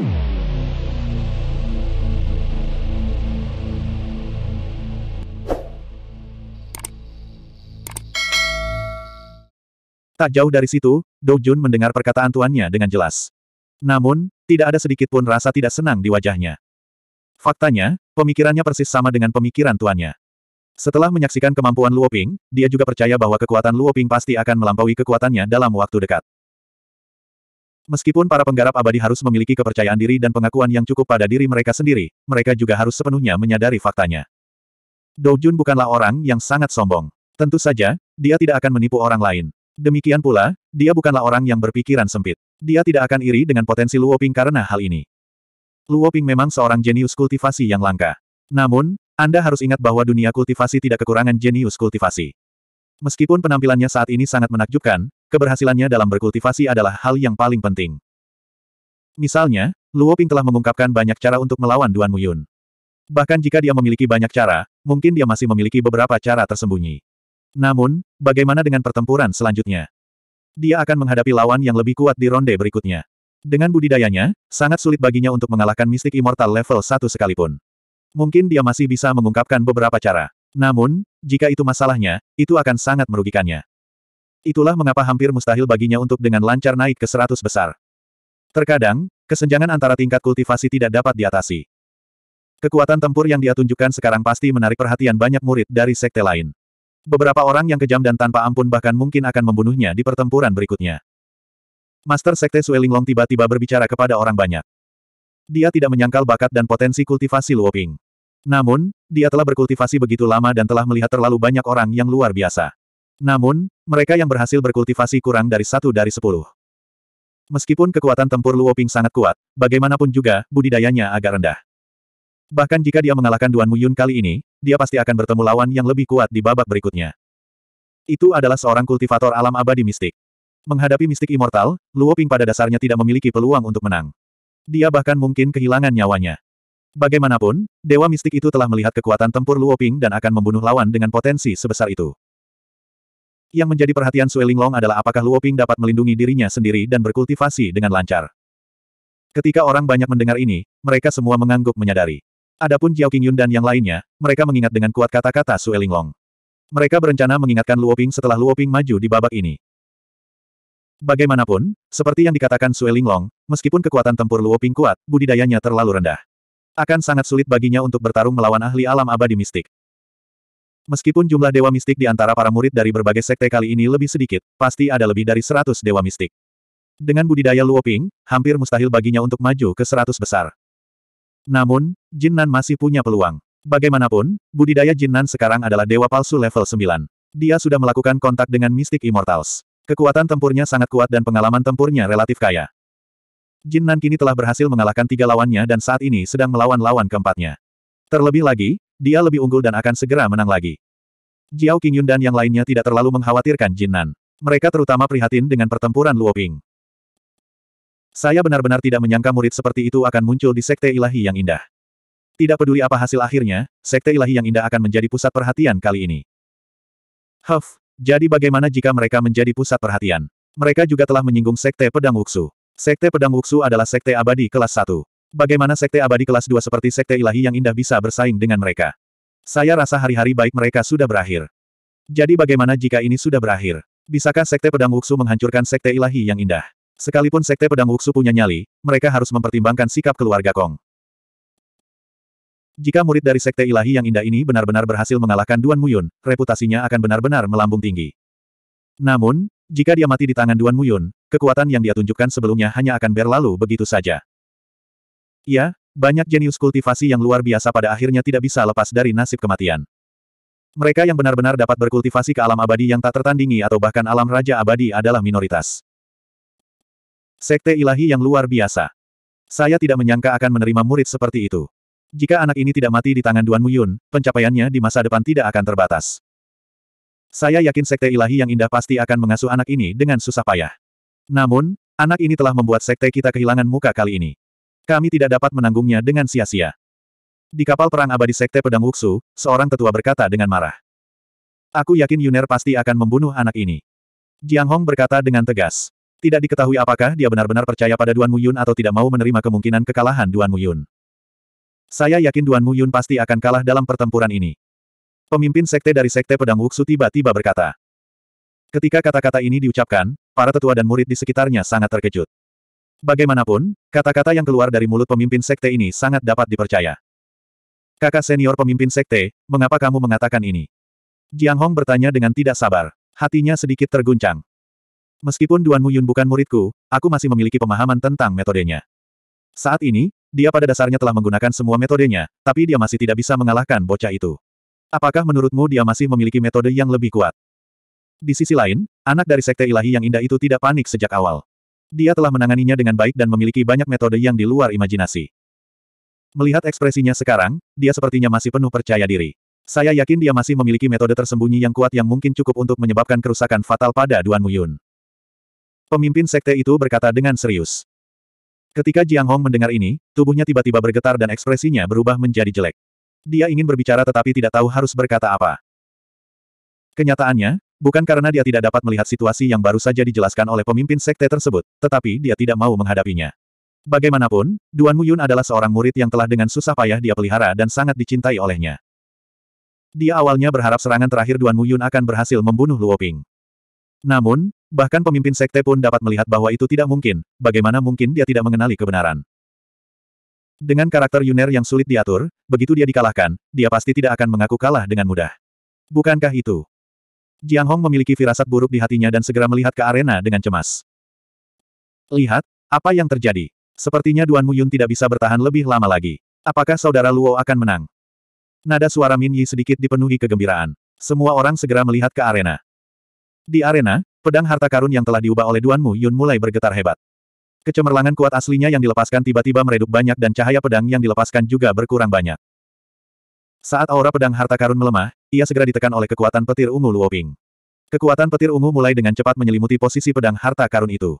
Tak jauh dari situ, Dou Jun mendengar perkataan tuannya dengan jelas. Namun, tidak ada sedikit pun rasa tidak senang di wajahnya. Faktanya, pemikirannya persis sama dengan pemikiran tuannya. Setelah menyaksikan kemampuan Luoping, dia juga percaya bahwa kekuatan Luoping pasti akan melampaui kekuatannya dalam waktu dekat. Meskipun para penggarap abadi harus memiliki kepercayaan diri dan pengakuan yang cukup pada diri mereka sendiri, mereka juga harus sepenuhnya menyadari faktanya. Jun bukanlah orang yang sangat sombong. Tentu saja, dia tidak akan menipu orang lain. Demikian pula, dia bukanlah orang yang berpikiran sempit. Dia tidak akan iri dengan potensi Luo Ping karena hal ini. Luo Ping memang seorang jenius kultivasi yang langka. Namun, Anda harus ingat bahwa dunia kultivasi tidak kekurangan jenius kultivasi. Meskipun penampilannya saat ini sangat menakjubkan, keberhasilannya dalam berkultivasi adalah hal yang paling penting. Misalnya, Luo Ping telah mengungkapkan banyak cara untuk melawan Duan Muyun. Bahkan jika dia memiliki banyak cara, mungkin dia masih memiliki beberapa cara tersembunyi. Namun, bagaimana dengan pertempuran selanjutnya? Dia akan menghadapi lawan yang lebih kuat di ronde berikutnya. Dengan budidayanya, sangat sulit baginya untuk mengalahkan mistik immortal level 1 sekalipun. Mungkin dia masih bisa mengungkapkan beberapa cara. Namun, jika itu masalahnya, itu akan sangat merugikannya. Itulah mengapa hampir mustahil baginya untuk dengan lancar naik ke seratus besar. Terkadang, kesenjangan antara tingkat kultivasi tidak dapat diatasi. Kekuatan tempur yang dia tunjukkan sekarang pasti menarik perhatian banyak murid dari sekte lain. Beberapa orang yang kejam dan tanpa ampun bahkan mungkin akan membunuhnya di pertempuran berikutnya. Master Sekte Suelinglong tiba-tiba berbicara kepada orang banyak. Dia tidak menyangkal bakat dan potensi kultivasi Luoping. Namun, dia telah berkultivasi begitu lama dan telah melihat terlalu banyak orang yang luar biasa. Namun, mereka yang berhasil berkultivasi kurang dari satu dari sepuluh. Meskipun kekuatan tempur Luoping sangat kuat, bagaimanapun juga, budidayanya agak rendah. Bahkan jika dia mengalahkan Duan Muyun kali ini, dia pasti akan bertemu lawan yang lebih kuat di babak berikutnya. Itu adalah seorang kultivator alam abadi mistik. Menghadapi mistik immortal, Luoping pada dasarnya tidak memiliki peluang untuk menang. Dia bahkan mungkin kehilangan nyawanya. Bagaimanapun, Dewa Mistik itu telah melihat kekuatan tempur Luoping dan akan membunuh lawan dengan potensi sebesar itu. Yang menjadi perhatian Sue Linglong adalah apakah Luo Ping dapat melindungi dirinya sendiri dan berkultivasi dengan lancar. Ketika orang banyak mendengar ini, mereka semua mengangguk menyadari. Adapun Jiao Qingyun dan yang lainnya, mereka mengingat dengan kuat kata-kata Sue Linglong. Mereka berencana mengingatkan Luo Ping setelah Luo Ping maju di babak ini. Bagaimanapun, seperti yang dikatakan Sue Linglong, meskipun kekuatan tempur Luo Ping kuat, budidayanya terlalu rendah. Akan sangat sulit baginya untuk bertarung melawan ahli alam abadi mistik. Meskipun jumlah dewa mistik di antara para murid dari berbagai sekte kali ini lebih sedikit, pasti ada lebih dari seratus dewa mistik. Dengan budidaya Luoping, hampir mustahil baginya untuk maju ke seratus besar. Namun, Jinnan masih punya peluang. Bagaimanapun, budidaya Jinnan sekarang adalah dewa palsu level 9. Dia sudah melakukan kontak dengan mistik Immortals. Kekuatan tempurnya sangat kuat dan pengalaman tempurnya relatif kaya. Jinnan kini telah berhasil mengalahkan tiga lawannya dan saat ini sedang melawan lawan keempatnya. Terlebih lagi, dia lebih unggul dan akan segera menang lagi. Jiao Qingyun dan yang lainnya tidak terlalu mengkhawatirkan Jinnan. Mereka terutama prihatin dengan pertempuran Luoping. Saya benar-benar tidak menyangka murid seperti itu akan muncul di Sekte Ilahi yang indah. Tidak peduli apa hasil akhirnya, Sekte Ilahi yang indah akan menjadi pusat perhatian kali ini. Huff, jadi bagaimana jika mereka menjadi pusat perhatian? Mereka juga telah menyinggung Sekte Pedang Wuxu. Sekte Pedang Wuxu adalah Sekte Abadi kelas 1. Bagaimana sekte abadi kelas 2 seperti sekte ilahi yang indah bisa bersaing dengan mereka? Saya rasa hari-hari baik mereka sudah berakhir. Jadi bagaimana jika ini sudah berakhir? Bisakah sekte pedang wuksu menghancurkan sekte ilahi yang indah? Sekalipun sekte pedang wuksu punya nyali, mereka harus mempertimbangkan sikap keluarga Kong. Jika murid dari sekte ilahi yang indah ini benar-benar berhasil mengalahkan Duan Muyun, reputasinya akan benar-benar melambung tinggi. Namun, jika dia mati di tangan Duan Muyun, kekuatan yang dia tunjukkan sebelumnya hanya akan berlalu begitu saja. Ya, banyak jenius kultivasi yang luar biasa pada akhirnya tidak bisa lepas dari nasib kematian. Mereka yang benar-benar dapat berkultivasi ke alam abadi yang tak tertandingi atau bahkan alam raja abadi adalah minoritas. Sekte ilahi yang luar biasa. Saya tidak menyangka akan menerima murid seperti itu. Jika anak ini tidak mati di tangan Duan Muyun, pencapaiannya di masa depan tidak akan terbatas. Saya yakin sekte ilahi yang indah pasti akan mengasuh anak ini dengan susah payah. Namun, anak ini telah membuat sekte kita kehilangan muka kali ini kami tidak dapat menanggungnya dengan sia-sia. Di kapal perang abadi Sekte Pedang Wuxu, seorang tetua berkata dengan marah. Aku yakin Yuner pasti akan membunuh anak ini. Jiang Hong berkata dengan tegas. Tidak diketahui apakah dia benar-benar percaya pada Duan Muyun atau tidak mau menerima kemungkinan kekalahan Duan Muyun. Saya yakin Duan Muyun pasti akan kalah dalam pertempuran ini. Pemimpin sekte dari Sekte Pedang Wuxu tiba-tiba berkata. Ketika kata-kata ini diucapkan, para tetua dan murid di sekitarnya sangat terkejut. Bagaimanapun, kata-kata yang keluar dari mulut pemimpin sekte ini sangat dapat dipercaya. Kakak senior pemimpin sekte, mengapa kamu mengatakan ini? Jiang Hong bertanya dengan tidak sabar. Hatinya sedikit terguncang. Meskipun Duan Muyun bukan muridku, aku masih memiliki pemahaman tentang metodenya. Saat ini, dia pada dasarnya telah menggunakan semua metodenya, tapi dia masih tidak bisa mengalahkan bocah itu. Apakah menurutmu dia masih memiliki metode yang lebih kuat? Di sisi lain, anak dari sekte ilahi yang indah itu tidak panik sejak awal. Dia telah menanganinya dengan baik dan memiliki banyak metode yang di luar imajinasi. Melihat ekspresinya sekarang, dia sepertinya masih penuh percaya diri. Saya yakin dia masih memiliki metode tersembunyi yang kuat yang mungkin cukup untuk menyebabkan kerusakan fatal pada Duan Muyun. Pemimpin sekte itu berkata dengan serius. Ketika Jiang Hong mendengar ini, tubuhnya tiba-tiba bergetar dan ekspresinya berubah menjadi jelek. Dia ingin berbicara tetapi tidak tahu harus berkata apa. Kenyataannya, Bukan karena dia tidak dapat melihat situasi yang baru saja dijelaskan oleh pemimpin sekte tersebut, tetapi dia tidak mau menghadapinya. Bagaimanapun, Duan Muyun adalah seorang murid yang telah dengan susah payah dia pelihara dan sangat dicintai olehnya. Dia awalnya berharap serangan terakhir Duan Muyun akan berhasil membunuh Luoping. Namun, bahkan pemimpin sekte pun dapat melihat bahwa itu tidak mungkin, bagaimana mungkin dia tidak mengenali kebenaran. Dengan karakter Yuner yang sulit diatur, begitu dia dikalahkan, dia pasti tidak akan mengaku kalah dengan mudah. Bukankah itu? Jiang Hong memiliki firasat buruk di hatinya dan segera melihat ke arena dengan cemas. Lihat, apa yang terjadi? Sepertinya Duan Muyun tidak bisa bertahan lebih lama lagi. Apakah saudara Luo akan menang? Nada suara Min Yi sedikit dipenuhi kegembiraan. Semua orang segera melihat ke arena. Di arena, pedang harta karun yang telah diubah oleh Duan Muyun mulai bergetar hebat. Kecemerlangan kuat aslinya yang dilepaskan tiba-tiba meredup banyak dan cahaya pedang yang dilepaskan juga berkurang banyak. Saat aura pedang harta karun melemah, ia segera ditekan oleh kekuatan petir ungu Luoping. Kekuatan petir ungu mulai dengan cepat menyelimuti posisi pedang harta karun itu.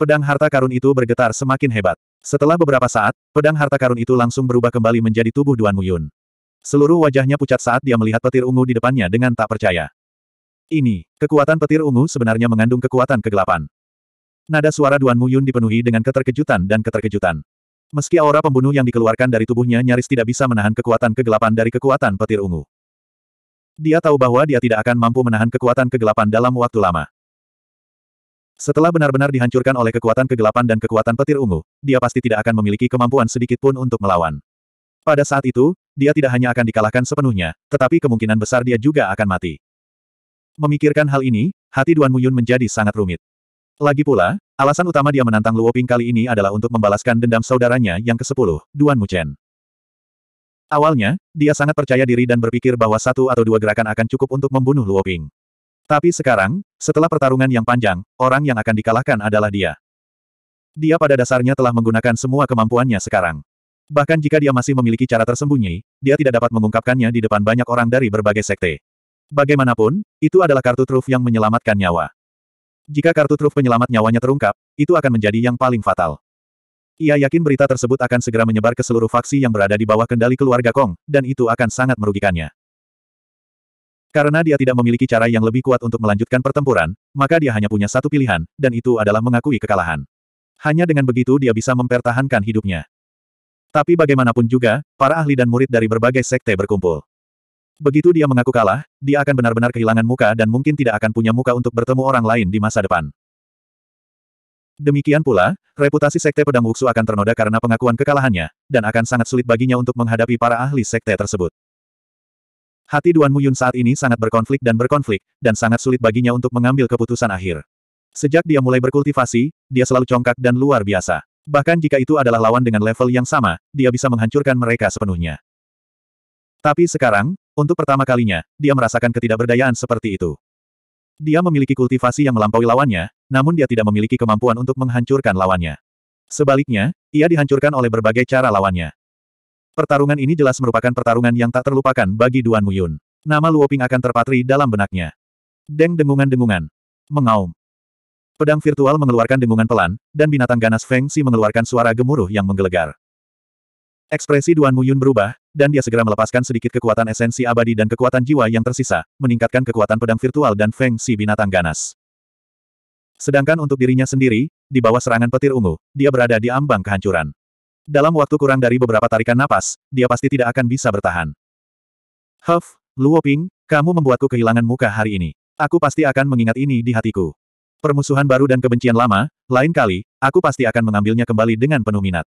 Pedang harta karun itu bergetar semakin hebat. Setelah beberapa saat, pedang harta karun itu langsung berubah kembali menjadi tubuh Duan Muyun. Seluruh wajahnya pucat saat dia melihat petir ungu di depannya dengan tak percaya. Ini, kekuatan petir ungu sebenarnya mengandung kekuatan kegelapan. Nada suara Duan Muyun dipenuhi dengan keterkejutan dan keterkejutan. Meski aura pembunuh yang dikeluarkan dari tubuhnya nyaris tidak bisa menahan kekuatan kegelapan dari kekuatan petir ungu. Dia tahu bahwa dia tidak akan mampu menahan kekuatan kegelapan dalam waktu lama. Setelah benar-benar dihancurkan oleh kekuatan kegelapan dan kekuatan petir ungu, dia pasti tidak akan memiliki kemampuan sedikit pun untuk melawan. Pada saat itu, dia tidak hanya akan dikalahkan sepenuhnya, tetapi kemungkinan besar dia juga akan mati. Memikirkan hal ini, hati Duan Muyun menjadi sangat rumit. Lagi pula, alasan utama dia menantang Luo Ping kali ini adalah untuk membalaskan dendam saudaranya yang ke-10, Duan Muchen. Awalnya, dia sangat percaya diri dan berpikir bahwa satu atau dua gerakan akan cukup untuk membunuh Luo Ping. Tapi sekarang, setelah pertarungan yang panjang, orang yang akan dikalahkan adalah dia. Dia pada dasarnya telah menggunakan semua kemampuannya sekarang. Bahkan jika dia masih memiliki cara tersembunyi, dia tidak dapat mengungkapkannya di depan banyak orang dari berbagai sekte. Bagaimanapun, itu adalah kartu truf yang menyelamatkan nyawa. Jika kartu truf penyelamat nyawanya terungkap, itu akan menjadi yang paling fatal. Ia yakin berita tersebut akan segera menyebar ke seluruh faksi yang berada di bawah kendali keluarga Kong, dan itu akan sangat merugikannya. Karena dia tidak memiliki cara yang lebih kuat untuk melanjutkan pertempuran, maka dia hanya punya satu pilihan, dan itu adalah mengakui kekalahan. Hanya dengan begitu dia bisa mempertahankan hidupnya. Tapi bagaimanapun juga, para ahli dan murid dari berbagai sekte berkumpul. Begitu dia mengaku kalah, dia akan benar-benar kehilangan muka dan mungkin tidak akan punya muka untuk bertemu orang lain di masa depan. Demikian pula, reputasi Sekte Pedang Wuksu akan ternoda karena pengakuan kekalahannya, dan akan sangat sulit baginya untuk menghadapi para ahli Sekte tersebut. Hati Duan Muyun saat ini sangat berkonflik dan berkonflik, dan sangat sulit baginya untuk mengambil keputusan akhir. Sejak dia mulai berkultivasi, dia selalu congkak dan luar biasa. Bahkan jika itu adalah lawan dengan level yang sama, dia bisa menghancurkan mereka sepenuhnya. Tapi sekarang, untuk pertama kalinya, dia merasakan ketidakberdayaan seperti itu. Dia memiliki kultivasi yang melampaui lawannya, namun dia tidak memiliki kemampuan untuk menghancurkan lawannya. Sebaliknya, ia dihancurkan oleh berbagai cara lawannya. Pertarungan ini jelas merupakan pertarungan yang tak terlupakan bagi Duan Muyun. Nama Luoping akan terpatri dalam benaknya. Deng dengungan-dengungan. Mengaum. Pedang virtual mengeluarkan dengungan pelan, dan binatang ganas Feng Si mengeluarkan suara gemuruh yang menggelegar. Ekspresi Duan Muyun berubah, dan dia segera melepaskan sedikit kekuatan esensi abadi dan kekuatan jiwa yang tersisa, meningkatkan kekuatan pedang virtual dan Feng Si binatang ganas. Sedangkan untuk dirinya sendiri, di bawah serangan petir ungu, dia berada di ambang kehancuran. Dalam waktu kurang dari beberapa tarikan napas, dia pasti tidak akan bisa bertahan. Huff, Luo Ping, kamu membuatku kehilangan muka hari ini. Aku pasti akan mengingat ini di hatiku. Permusuhan baru dan kebencian lama, lain kali, aku pasti akan mengambilnya kembali dengan penuh minat.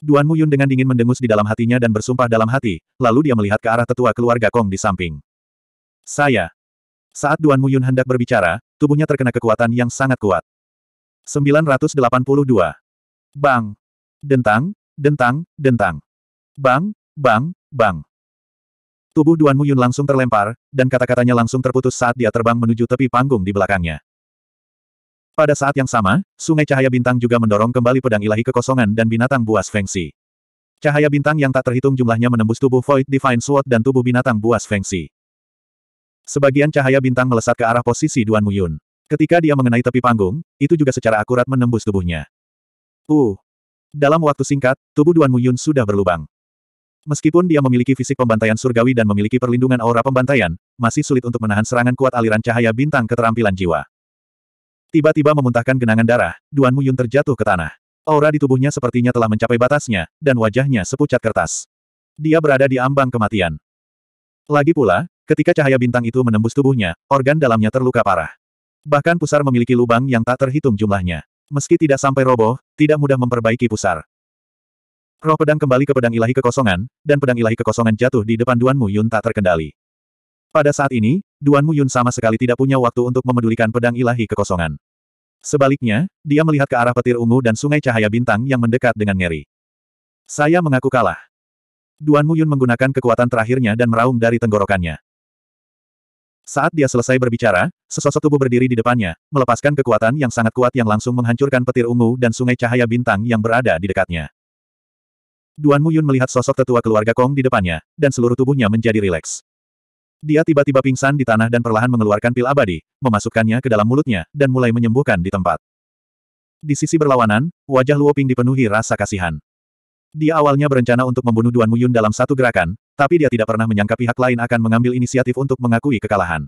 Duan Muyun dengan dingin mendengus di dalam hatinya dan bersumpah dalam hati, lalu dia melihat ke arah tetua keluarga Kong di samping. Saya. Saat Duan Muyun hendak berbicara, tubuhnya terkena kekuatan yang sangat kuat. 982. Bang. Dentang, dentang, dentang. Bang, bang, bang. Tubuh Duan Muyun langsung terlempar, dan kata-katanya langsung terputus saat dia terbang menuju tepi panggung di belakangnya. Pada saat yang sama, Sungai Cahaya Bintang juga mendorong kembali pedang ilahi kekosongan dan binatang buas Fengsi. Cahaya bintang yang tak terhitung jumlahnya menembus tubuh Void Divine Sword dan tubuh binatang buas Fengsi. Sebagian cahaya bintang melesat ke arah posisi Duan Muyun. Ketika dia mengenai tepi panggung, itu juga secara akurat menembus tubuhnya. Uh! Dalam waktu singkat, tubuh Duan Muyun sudah berlubang. Meskipun dia memiliki fisik pembantaian surgawi dan memiliki perlindungan aura pembantaian, masih sulit untuk menahan serangan kuat aliran cahaya bintang keterampilan jiwa. Tiba-tiba memuntahkan genangan darah, Duan Muyun terjatuh ke tanah. Aura di tubuhnya sepertinya telah mencapai batasnya, dan wajahnya sepucat kertas. Dia berada di ambang kematian. Lagi pula, ketika cahaya bintang itu menembus tubuhnya, organ dalamnya terluka parah. Bahkan pusar memiliki lubang yang tak terhitung jumlahnya. Meski tidak sampai roboh, tidak mudah memperbaiki pusar. Roh pedang kembali ke pedang ilahi kekosongan, dan pedang ilahi kekosongan jatuh di depan Duan Muyun tak terkendali. Pada saat ini, Duan Muyun sama sekali tidak punya waktu untuk memedulikan pedang ilahi kekosongan. Sebaliknya, dia melihat ke arah petir ungu dan sungai cahaya bintang yang mendekat dengan ngeri. Saya mengaku kalah. Duan Muyun menggunakan kekuatan terakhirnya dan meraung dari tenggorokannya. Saat dia selesai berbicara, sesosok tubuh berdiri di depannya, melepaskan kekuatan yang sangat kuat yang langsung menghancurkan petir ungu dan sungai cahaya bintang yang berada di dekatnya. Duan Muyun melihat sosok tetua keluarga Kong di depannya, dan seluruh tubuhnya menjadi rileks. Dia tiba-tiba pingsan di tanah dan perlahan mengeluarkan pil abadi, memasukkannya ke dalam mulutnya, dan mulai menyembuhkan di tempat. Di sisi berlawanan, wajah Luo Ping dipenuhi rasa kasihan. Dia awalnya berencana untuk membunuh Duan Muyun dalam satu gerakan, tapi dia tidak pernah menyangka pihak lain akan mengambil inisiatif untuk mengakui kekalahan.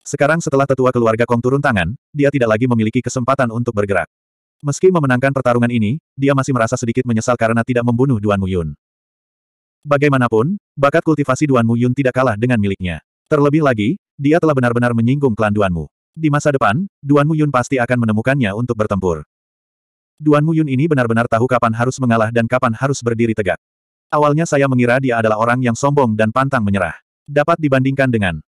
Sekarang setelah tetua keluarga Kong turun tangan, dia tidak lagi memiliki kesempatan untuk bergerak. Meski memenangkan pertarungan ini, dia masih merasa sedikit menyesal karena tidak membunuh Duan Muyun. Bagaimanapun, bakat kultivasi Duan Mu Yun tidak kalah dengan miliknya. Terlebih lagi, dia telah benar-benar menyinggung klan Duanmu. Di masa depan, Duan Mu Yun pasti akan menemukannya untuk bertempur. Duan Mu Yun ini benar-benar tahu kapan harus mengalah dan kapan harus berdiri tegak. Awalnya saya mengira dia adalah orang yang sombong dan pantang menyerah. Dapat dibandingkan dengan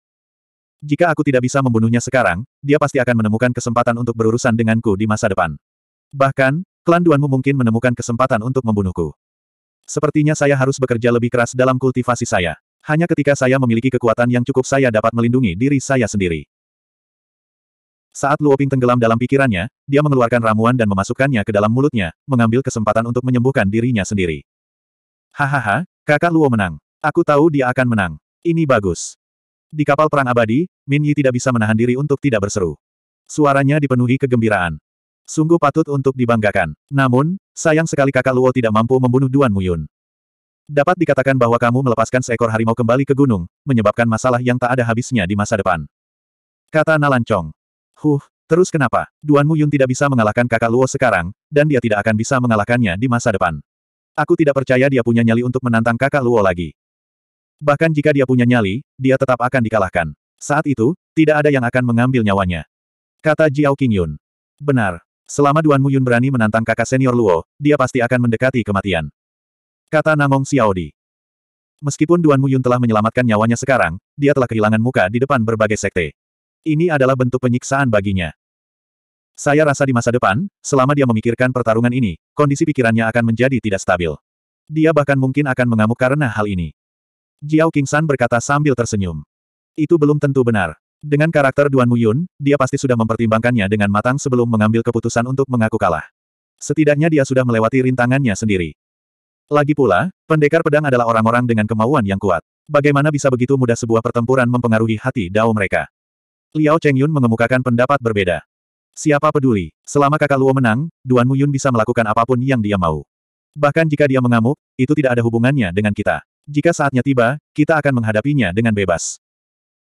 jika aku tidak bisa membunuhnya sekarang, dia pasti akan menemukan kesempatan untuk berurusan denganku di masa depan. Bahkan, klan Duanmu mungkin menemukan kesempatan untuk membunuhku. Sepertinya saya harus bekerja lebih keras dalam kultivasi saya. Hanya ketika saya memiliki kekuatan yang cukup saya dapat melindungi diri saya sendiri. Saat Luoping tenggelam dalam pikirannya, dia mengeluarkan ramuan dan memasukkannya ke dalam mulutnya, mengambil kesempatan untuk menyembuhkan dirinya sendiri. Hahaha, kakak Luo menang. Aku tahu dia akan menang. Ini bagus. Di kapal perang abadi, Min Yi tidak bisa menahan diri untuk tidak berseru. Suaranya dipenuhi kegembiraan. Sungguh patut untuk dibanggakan. Namun, sayang sekali kakak Luo tidak mampu membunuh Duan Muyun. Dapat dikatakan bahwa kamu melepaskan seekor harimau kembali ke gunung, menyebabkan masalah yang tak ada habisnya di masa depan. Kata Nalancong. Huh, terus kenapa? Duan Muyun tidak bisa mengalahkan kakak Luo sekarang, dan dia tidak akan bisa mengalahkannya di masa depan. Aku tidak percaya dia punya nyali untuk menantang kakak Luo lagi. Bahkan jika dia punya nyali, dia tetap akan dikalahkan. Saat itu, tidak ada yang akan mengambil nyawanya. Kata Jiao Qingyun. Benar, Selama Duan Muyun berani menantang kakak senior Luo, dia pasti akan mendekati kematian. Kata Namong Xiaodi. Meskipun Duan Muyun telah menyelamatkan nyawanya sekarang, dia telah kehilangan muka di depan berbagai sekte. Ini adalah bentuk penyiksaan baginya. Saya rasa di masa depan, selama dia memikirkan pertarungan ini, kondisi pikirannya akan menjadi tidak stabil. Dia bahkan mungkin akan mengamuk karena hal ini. Jiao Qingshan berkata sambil tersenyum. Itu belum tentu benar. Dengan karakter Duan Muyun, dia pasti sudah mempertimbangkannya dengan matang sebelum mengambil keputusan untuk mengaku kalah. Setidaknya dia sudah melewati rintangannya sendiri. Lagi pula, pendekar pedang adalah orang-orang dengan kemauan yang kuat. Bagaimana bisa begitu mudah sebuah pertempuran mempengaruhi hati dao mereka? Liao Chengyun mengemukakan pendapat berbeda. Siapa peduli, selama kakak Luo menang, Duan Muyun bisa melakukan apapun yang dia mau. Bahkan jika dia mengamuk, itu tidak ada hubungannya dengan kita. Jika saatnya tiba, kita akan menghadapinya dengan bebas.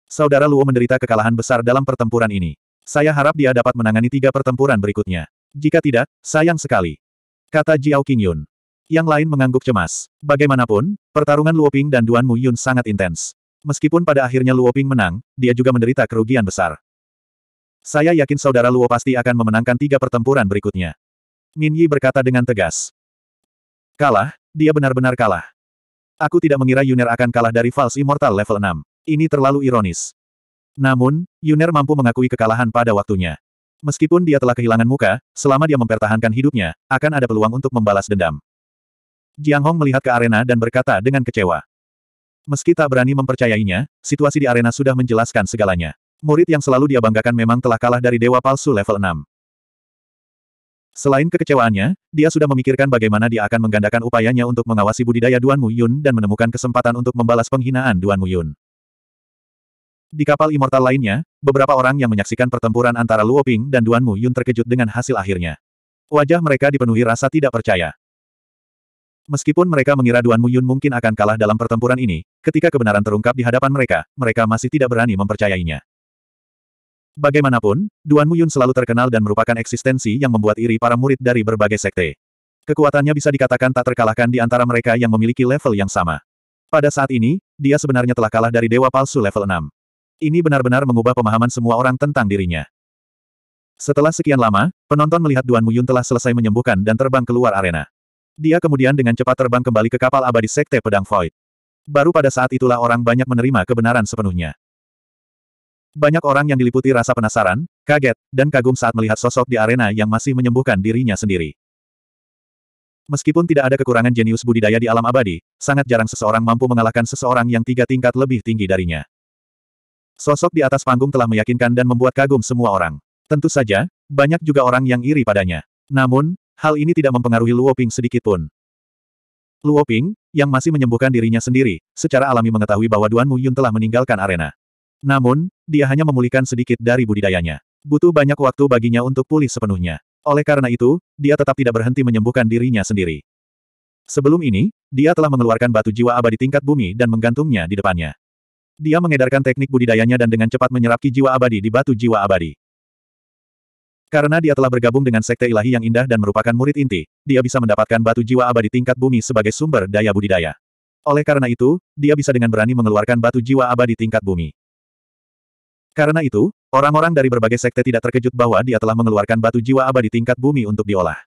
Saudara Luo menderita kekalahan besar dalam pertempuran ini. Saya harap dia dapat menangani tiga pertempuran berikutnya. Jika tidak, sayang sekali. Kata Jiao Qingyun. Yang lain mengangguk cemas. Bagaimanapun, pertarungan Luo Ping dan Duan Mu Yun sangat intens. Meskipun pada akhirnya Luo Ping menang, dia juga menderita kerugian besar. Saya yakin saudara Luo pasti akan memenangkan tiga pertempuran berikutnya. Min Yi berkata dengan tegas. Kalah, dia benar-benar kalah. Aku tidak mengira Yuner akan kalah dari False Immortal level 6. Ini terlalu ironis. Namun, Yuner mampu mengakui kekalahan pada waktunya. Meskipun dia telah kehilangan muka, selama dia mempertahankan hidupnya, akan ada peluang untuk membalas dendam. Jiang Hong melihat ke arena dan berkata dengan kecewa. Meski tak berani mempercayainya, situasi di arena sudah menjelaskan segalanya. Murid yang selalu dia banggakan memang telah kalah dari dewa palsu level 6. Selain kekecewaannya, dia sudah memikirkan bagaimana dia akan menggandakan upayanya untuk mengawasi budidaya Duan Mu Yun dan menemukan kesempatan untuk membalas penghinaan Duan Mu Yun. Di kapal immortal lainnya, beberapa orang yang menyaksikan pertempuran antara Luo Ping dan Duan Mu Yun terkejut dengan hasil akhirnya. Wajah mereka dipenuhi rasa tidak percaya. Meskipun mereka mengira Duan Mu Yun mungkin akan kalah dalam pertempuran ini, ketika kebenaran terungkap di hadapan mereka, mereka masih tidak berani mempercayainya. Bagaimanapun, Duan Mu Yun selalu terkenal dan merupakan eksistensi yang membuat iri para murid dari berbagai sekte. Kekuatannya bisa dikatakan tak terkalahkan di antara mereka yang memiliki level yang sama. Pada saat ini, dia sebenarnya telah kalah dari dewa palsu level 6. Ini benar-benar mengubah pemahaman semua orang tentang dirinya. Setelah sekian lama, penonton melihat Duan Muyun telah selesai menyembuhkan dan terbang keluar arena. Dia kemudian dengan cepat terbang kembali ke kapal abadi Sekte Pedang Void. Baru pada saat itulah orang banyak menerima kebenaran sepenuhnya. Banyak orang yang diliputi rasa penasaran, kaget, dan kagum saat melihat sosok di arena yang masih menyembuhkan dirinya sendiri. Meskipun tidak ada kekurangan jenius budidaya di alam abadi, sangat jarang seseorang mampu mengalahkan seseorang yang tiga tingkat lebih tinggi darinya. Sosok di atas panggung telah meyakinkan dan membuat kagum semua orang. Tentu saja, banyak juga orang yang iri padanya. Namun, hal ini tidak mempengaruhi Luo Ping sedikitpun. Luo Ping, yang masih menyembuhkan dirinya sendiri, secara alami mengetahui bahwa Duan Mu Yun telah meninggalkan arena. Namun, dia hanya memulihkan sedikit dari budidayanya. Butuh banyak waktu baginya untuk pulih sepenuhnya. Oleh karena itu, dia tetap tidak berhenti menyembuhkan dirinya sendiri. Sebelum ini, dia telah mengeluarkan batu jiwa abadi tingkat bumi dan menggantungnya di depannya. Dia mengedarkan teknik budidayanya dan dengan cepat menyerap ki jiwa abadi di batu jiwa abadi. Karena dia telah bergabung dengan sekte ilahi yang indah dan merupakan murid inti, dia bisa mendapatkan batu jiwa abadi tingkat bumi sebagai sumber daya budidaya. Oleh karena itu, dia bisa dengan berani mengeluarkan batu jiwa abadi tingkat bumi. Karena itu, orang-orang dari berbagai sekte tidak terkejut bahwa dia telah mengeluarkan batu jiwa abadi tingkat bumi untuk diolah.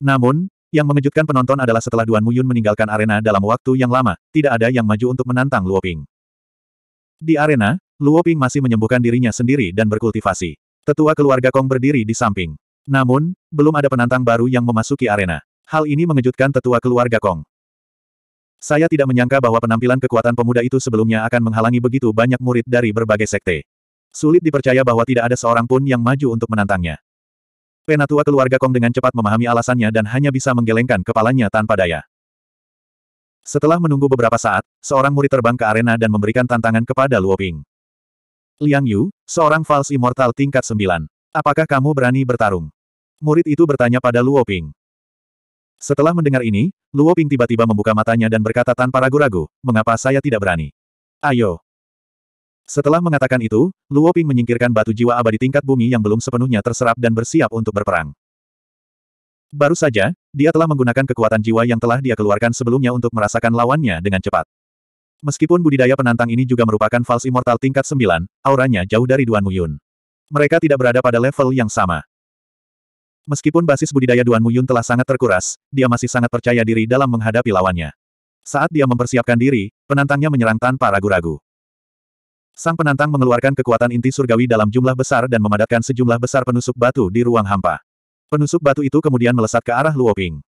Namun, yang mengejutkan penonton adalah setelah Duan Muyun meninggalkan arena dalam waktu yang lama, tidak ada yang maju untuk menantang Luoping. Di arena, Luo Ping masih menyembuhkan dirinya sendiri dan berkultivasi. Tetua keluarga Kong berdiri di samping. Namun, belum ada penantang baru yang memasuki arena. Hal ini mengejutkan tetua keluarga Kong. Saya tidak menyangka bahwa penampilan kekuatan pemuda itu sebelumnya akan menghalangi begitu banyak murid dari berbagai sekte. Sulit dipercaya bahwa tidak ada seorang pun yang maju untuk menantangnya. Penatua keluarga Kong dengan cepat memahami alasannya dan hanya bisa menggelengkan kepalanya tanpa daya. Setelah menunggu beberapa saat, seorang murid terbang ke arena dan memberikan tantangan kepada Luo Ping. Liang Yu, seorang False Immortal tingkat 9. Apakah kamu berani bertarung? Murid itu bertanya pada Luo Ping. Setelah mendengar ini, Luo Ping tiba-tiba membuka matanya dan berkata tanpa ragu-ragu, mengapa saya tidak berani? Ayo! Setelah mengatakan itu, Luo Ping menyingkirkan batu jiwa abadi tingkat bumi yang belum sepenuhnya terserap dan bersiap untuk berperang. Baru saja, dia telah menggunakan kekuatan jiwa yang telah dia keluarkan sebelumnya untuk merasakan lawannya dengan cepat. Meskipun budidaya penantang ini juga merupakan False Immortal tingkat 9, auranya jauh dari Duan Muyun. Mereka tidak berada pada level yang sama. Meskipun basis budidaya Duan Muyun telah sangat terkuras, dia masih sangat percaya diri dalam menghadapi lawannya. Saat dia mempersiapkan diri, penantangnya menyerang tanpa ragu-ragu. Sang penantang mengeluarkan kekuatan inti surgawi dalam jumlah besar dan memadatkan sejumlah besar penusuk batu di ruang hampa. Penusuk batu itu kemudian melesat ke arah Luoping.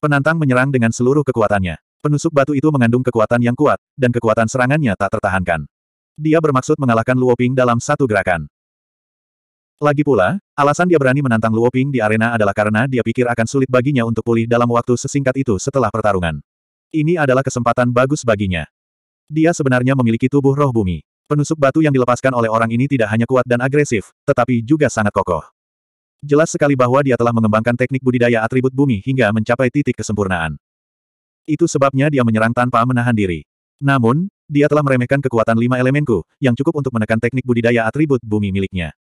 Penantang menyerang dengan seluruh kekuatannya. Penusuk batu itu mengandung kekuatan yang kuat, dan kekuatan serangannya tak tertahankan. Dia bermaksud mengalahkan Luoping dalam satu gerakan. Lagi pula, alasan dia berani menantang Luoping di arena adalah karena dia pikir akan sulit baginya untuk pulih dalam waktu sesingkat itu setelah pertarungan. Ini adalah kesempatan bagus baginya. Dia sebenarnya memiliki tubuh roh bumi. Penusuk batu yang dilepaskan oleh orang ini tidak hanya kuat dan agresif, tetapi juga sangat kokoh. Jelas sekali bahwa dia telah mengembangkan teknik budidaya atribut bumi hingga mencapai titik kesempurnaan. Itu sebabnya dia menyerang tanpa menahan diri. Namun, dia telah meremehkan kekuatan lima elemenku, yang cukup untuk menekan teknik budidaya atribut bumi miliknya.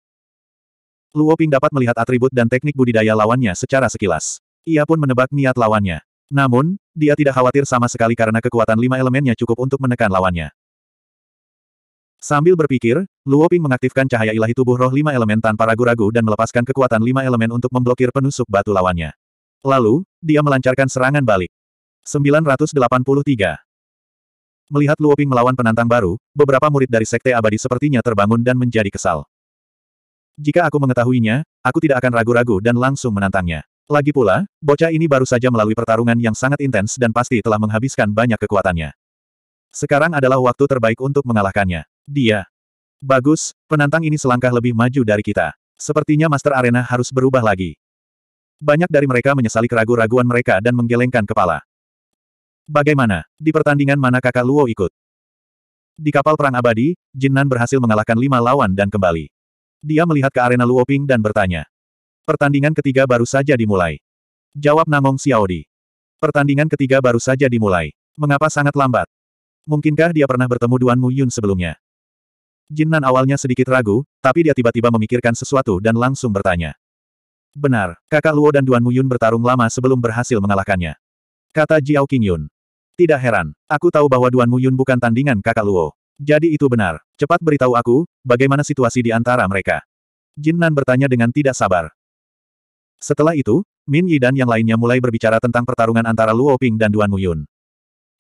Luo Ping dapat melihat atribut dan teknik budidaya lawannya secara sekilas. Ia pun menebak niat lawannya. Namun, dia tidak khawatir sama sekali karena kekuatan lima elemennya cukup untuk menekan lawannya. Sambil berpikir, Luo Ping mengaktifkan cahaya ilahi tubuh roh lima elemen tanpa ragu-ragu dan melepaskan kekuatan lima elemen untuk memblokir penusuk batu lawannya. Lalu, dia melancarkan serangan balik. 983. Melihat Luo Ping melawan penantang baru, beberapa murid dari Sekte Abadi sepertinya terbangun dan menjadi kesal. Jika aku mengetahuinya, aku tidak akan ragu-ragu dan langsung menantangnya. Lagi pula, bocah ini baru saja melalui pertarungan yang sangat intens dan pasti telah menghabiskan banyak kekuatannya. Sekarang adalah waktu terbaik untuk mengalahkannya. Dia. Bagus, penantang ini selangkah lebih maju dari kita. Sepertinya Master Arena harus berubah lagi. Banyak dari mereka menyesali keraguan-raguan mereka dan menggelengkan kepala. Bagaimana? Di pertandingan mana kakak Luo ikut? Di kapal perang abadi, Jinnan berhasil mengalahkan lima lawan dan kembali. Dia melihat ke arena Luo Ping dan bertanya. Pertandingan ketiga baru saja dimulai. Jawab Namong Xiaodi. Pertandingan ketiga baru saja dimulai. Mengapa sangat lambat? Mungkinkah dia pernah bertemu Duan Mu Yun sebelumnya? Jinnan awalnya sedikit ragu, tapi dia tiba-tiba memikirkan sesuatu dan langsung bertanya. Benar, kakak Luo dan Duan Muyun bertarung lama sebelum berhasil mengalahkannya. Kata Jiao Qingyun. Tidak heran, aku tahu bahwa Duan Muyun bukan tandingan kakak Luo. Jadi itu benar. Cepat beritahu aku, bagaimana situasi di antara mereka. Jinnan bertanya dengan tidak sabar. Setelah itu, Min Yi dan yang lainnya mulai berbicara tentang pertarungan antara Luo Ping dan Duan Muyun.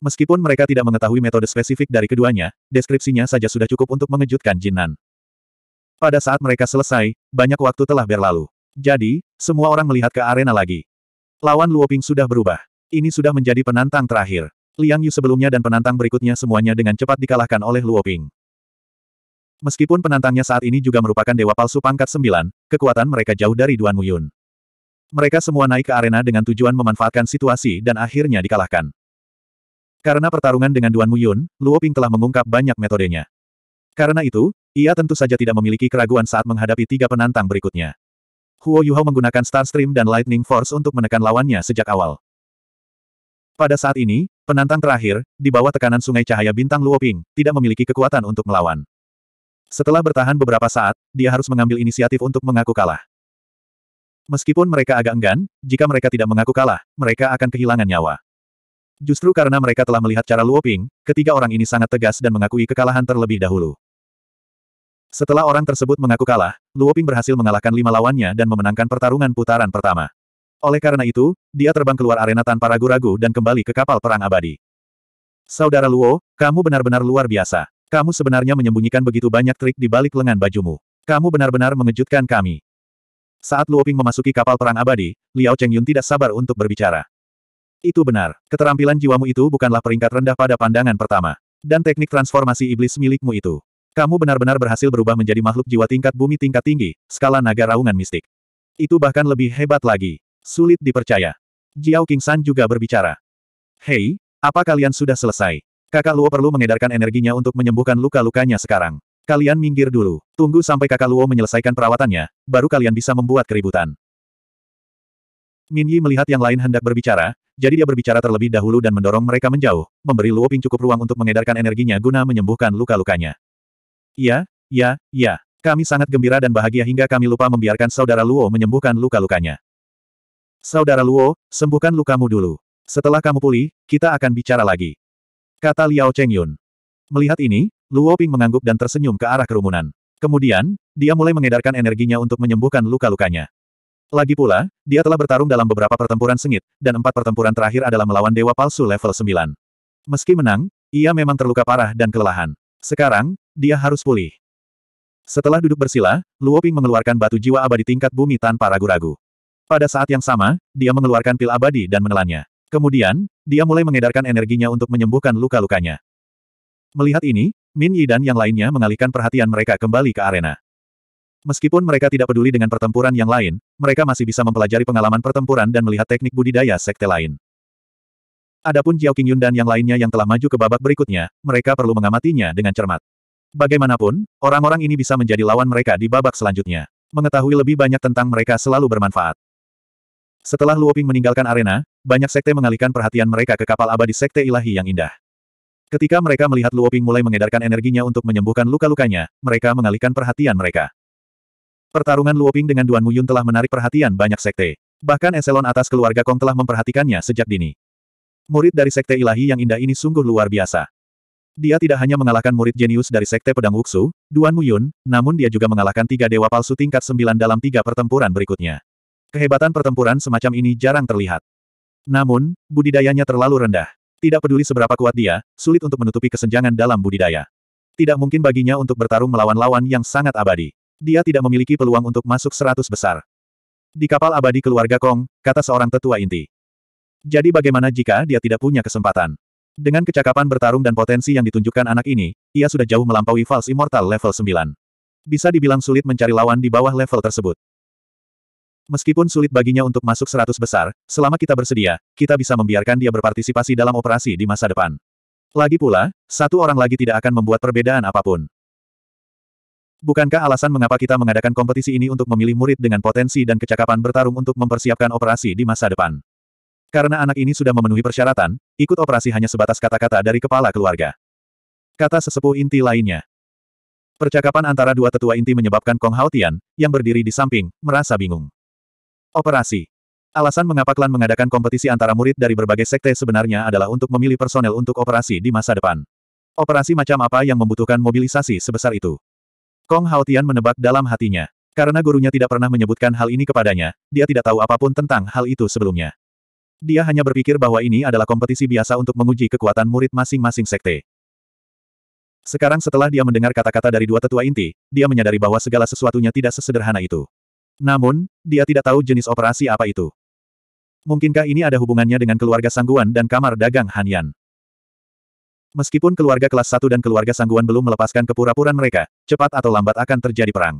Meskipun mereka tidak mengetahui metode spesifik dari keduanya, deskripsinya saja sudah cukup untuk mengejutkan Jinan. Pada saat mereka selesai, banyak waktu telah berlalu. Jadi, semua orang melihat ke arena lagi. Lawan Luoping sudah berubah. Ini sudah menjadi penantang terakhir. Liang Yu sebelumnya dan penantang berikutnya semuanya dengan cepat dikalahkan oleh Luoping. Meskipun penantangnya saat ini juga merupakan dewa palsu pangkat 9, kekuatan mereka jauh dari Duan Muyun. Mereka semua naik ke arena dengan tujuan memanfaatkan situasi dan akhirnya dikalahkan. Karena pertarungan dengan Duan Muyun, Luo Ping telah mengungkap banyak metodenya. Karena itu, ia tentu saja tidak memiliki keraguan saat menghadapi tiga penantang berikutnya. Huo Yuhao menggunakan Stream dan Lightning Force untuk menekan lawannya sejak awal. Pada saat ini, penantang terakhir, di bawah tekanan sungai cahaya bintang Luo Ping, tidak memiliki kekuatan untuk melawan. Setelah bertahan beberapa saat, dia harus mengambil inisiatif untuk mengaku kalah. Meskipun mereka agak enggan, jika mereka tidak mengaku kalah, mereka akan kehilangan nyawa. Justru karena mereka telah melihat cara Luoping, ketiga orang ini sangat tegas dan mengakui kekalahan terlebih dahulu. Setelah orang tersebut mengaku kalah, Luoping berhasil mengalahkan lima lawannya dan memenangkan pertarungan putaran pertama. Oleh karena itu, dia terbang keluar arena tanpa ragu-ragu dan kembali ke kapal perang abadi. Saudara Luo, kamu benar-benar luar biasa. Kamu sebenarnya menyembunyikan begitu banyak trik di balik lengan bajumu. Kamu benar-benar mengejutkan kami. Saat Luoping memasuki kapal perang abadi, Liao Cheng Yun tidak sabar untuk berbicara. Itu benar, keterampilan jiwamu itu bukanlah peringkat rendah pada pandangan pertama. Dan teknik transformasi iblis milikmu itu. Kamu benar-benar berhasil berubah menjadi makhluk jiwa tingkat bumi tingkat tinggi, skala naga raungan mistik. Itu bahkan lebih hebat lagi. Sulit dipercaya. Jiao Qingshan juga berbicara. Hei, apa kalian sudah selesai? Kakak Luo perlu mengedarkan energinya untuk menyembuhkan luka-lukanya sekarang. Kalian minggir dulu. Tunggu sampai kakak Luo menyelesaikan perawatannya, baru kalian bisa membuat keributan. Min Yi melihat yang lain hendak berbicara, jadi dia berbicara terlebih dahulu dan mendorong mereka menjauh, memberi Luo Ping cukup ruang untuk mengedarkan energinya guna menyembuhkan luka-lukanya. Ya, ya, ya, Kami sangat gembira dan bahagia hingga kami lupa membiarkan saudara Luo menyembuhkan luka-lukanya. Saudara Luo, sembuhkan lukamu dulu. Setelah kamu pulih, kita akan bicara lagi. Kata Liao Chengyun. Melihat ini, Luo Ping mengangguk dan tersenyum ke arah kerumunan. Kemudian, dia mulai mengedarkan energinya untuk menyembuhkan luka-lukanya. Lagi pula, dia telah bertarung dalam beberapa pertempuran sengit, dan empat pertempuran terakhir adalah melawan dewa palsu level 9. Meski menang, ia memang terluka parah dan kelelahan. Sekarang, dia harus pulih. Setelah duduk bersila, Luo Ping mengeluarkan batu jiwa abadi tingkat bumi tanpa ragu-ragu. Pada saat yang sama, dia mengeluarkan pil abadi dan menelannya. Kemudian, dia mulai mengedarkan energinya untuk menyembuhkan luka-lukanya. Melihat ini, Min Yi dan yang lainnya mengalihkan perhatian mereka kembali ke arena. Meskipun mereka tidak peduli dengan pertempuran yang lain, mereka masih bisa mempelajari pengalaman pertempuran dan melihat teknik budidaya sekte lain. Adapun Jiao Qingyun dan yang lainnya yang telah maju ke babak berikutnya, mereka perlu mengamatinya dengan cermat. Bagaimanapun, orang-orang ini bisa menjadi lawan mereka di babak selanjutnya. Mengetahui lebih banyak tentang mereka selalu bermanfaat. Setelah Luoping meninggalkan arena, banyak sekte mengalihkan perhatian mereka ke kapal abadi sekte ilahi yang indah. Ketika mereka melihat Luoping mulai mengedarkan energinya untuk menyembuhkan luka-lukanya, mereka mengalihkan perhatian mereka. Pertarungan Luoping dengan Duan Muyun telah menarik perhatian banyak sekte. Bahkan eselon atas keluarga Kong telah memperhatikannya sejak dini. Murid dari sekte ilahi yang indah ini sungguh luar biasa. Dia tidak hanya mengalahkan murid jenius dari sekte pedang Wuxu, Duan Muyun, namun dia juga mengalahkan tiga dewa palsu tingkat sembilan dalam tiga pertempuran berikutnya. Kehebatan pertempuran semacam ini jarang terlihat. Namun, budidayanya terlalu rendah. Tidak peduli seberapa kuat dia, sulit untuk menutupi kesenjangan dalam budidaya. Tidak mungkin baginya untuk bertarung melawan lawan yang sangat abadi. Dia tidak memiliki peluang untuk masuk seratus besar. Di kapal abadi keluarga Kong, kata seorang tetua inti. Jadi bagaimana jika dia tidak punya kesempatan? Dengan kecakapan bertarung dan potensi yang ditunjukkan anak ini, ia sudah jauh melampaui False Immortal level 9. Bisa dibilang sulit mencari lawan di bawah level tersebut. Meskipun sulit baginya untuk masuk seratus besar, selama kita bersedia, kita bisa membiarkan dia berpartisipasi dalam operasi di masa depan. Lagi pula, satu orang lagi tidak akan membuat perbedaan apapun. Bukankah alasan mengapa kita mengadakan kompetisi ini untuk memilih murid dengan potensi dan kecakapan bertarung untuk mempersiapkan operasi di masa depan? Karena anak ini sudah memenuhi persyaratan, ikut operasi hanya sebatas kata-kata dari kepala keluarga. Kata sesepuh inti lainnya. Percakapan antara dua tetua inti menyebabkan Kong Haotian, yang berdiri di samping, merasa bingung. Operasi. Alasan mengapa klan mengadakan kompetisi antara murid dari berbagai sekte sebenarnya adalah untuk memilih personel untuk operasi di masa depan. Operasi macam apa yang membutuhkan mobilisasi sebesar itu? Kong Haotian menebak dalam hatinya. Karena gurunya tidak pernah menyebutkan hal ini kepadanya, dia tidak tahu apapun tentang hal itu sebelumnya. Dia hanya berpikir bahwa ini adalah kompetisi biasa untuk menguji kekuatan murid masing-masing sekte. Sekarang setelah dia mendengar kata-kata dari dua tetua inti, dia menyadari bahwa segala sesuatunya tidak sesederhana itu. Namun, dia tidak tahu jenis operasi apa itu. Mungkinkah ini ada hubungannya dengan keluarga Sangguan dan kamar dagang Hanyan? Meskipun keluarga kelas 1 dan keluarga sangguan belum melepaskan kepura-puran mereka, cepat atau lambat akan terjadi perang.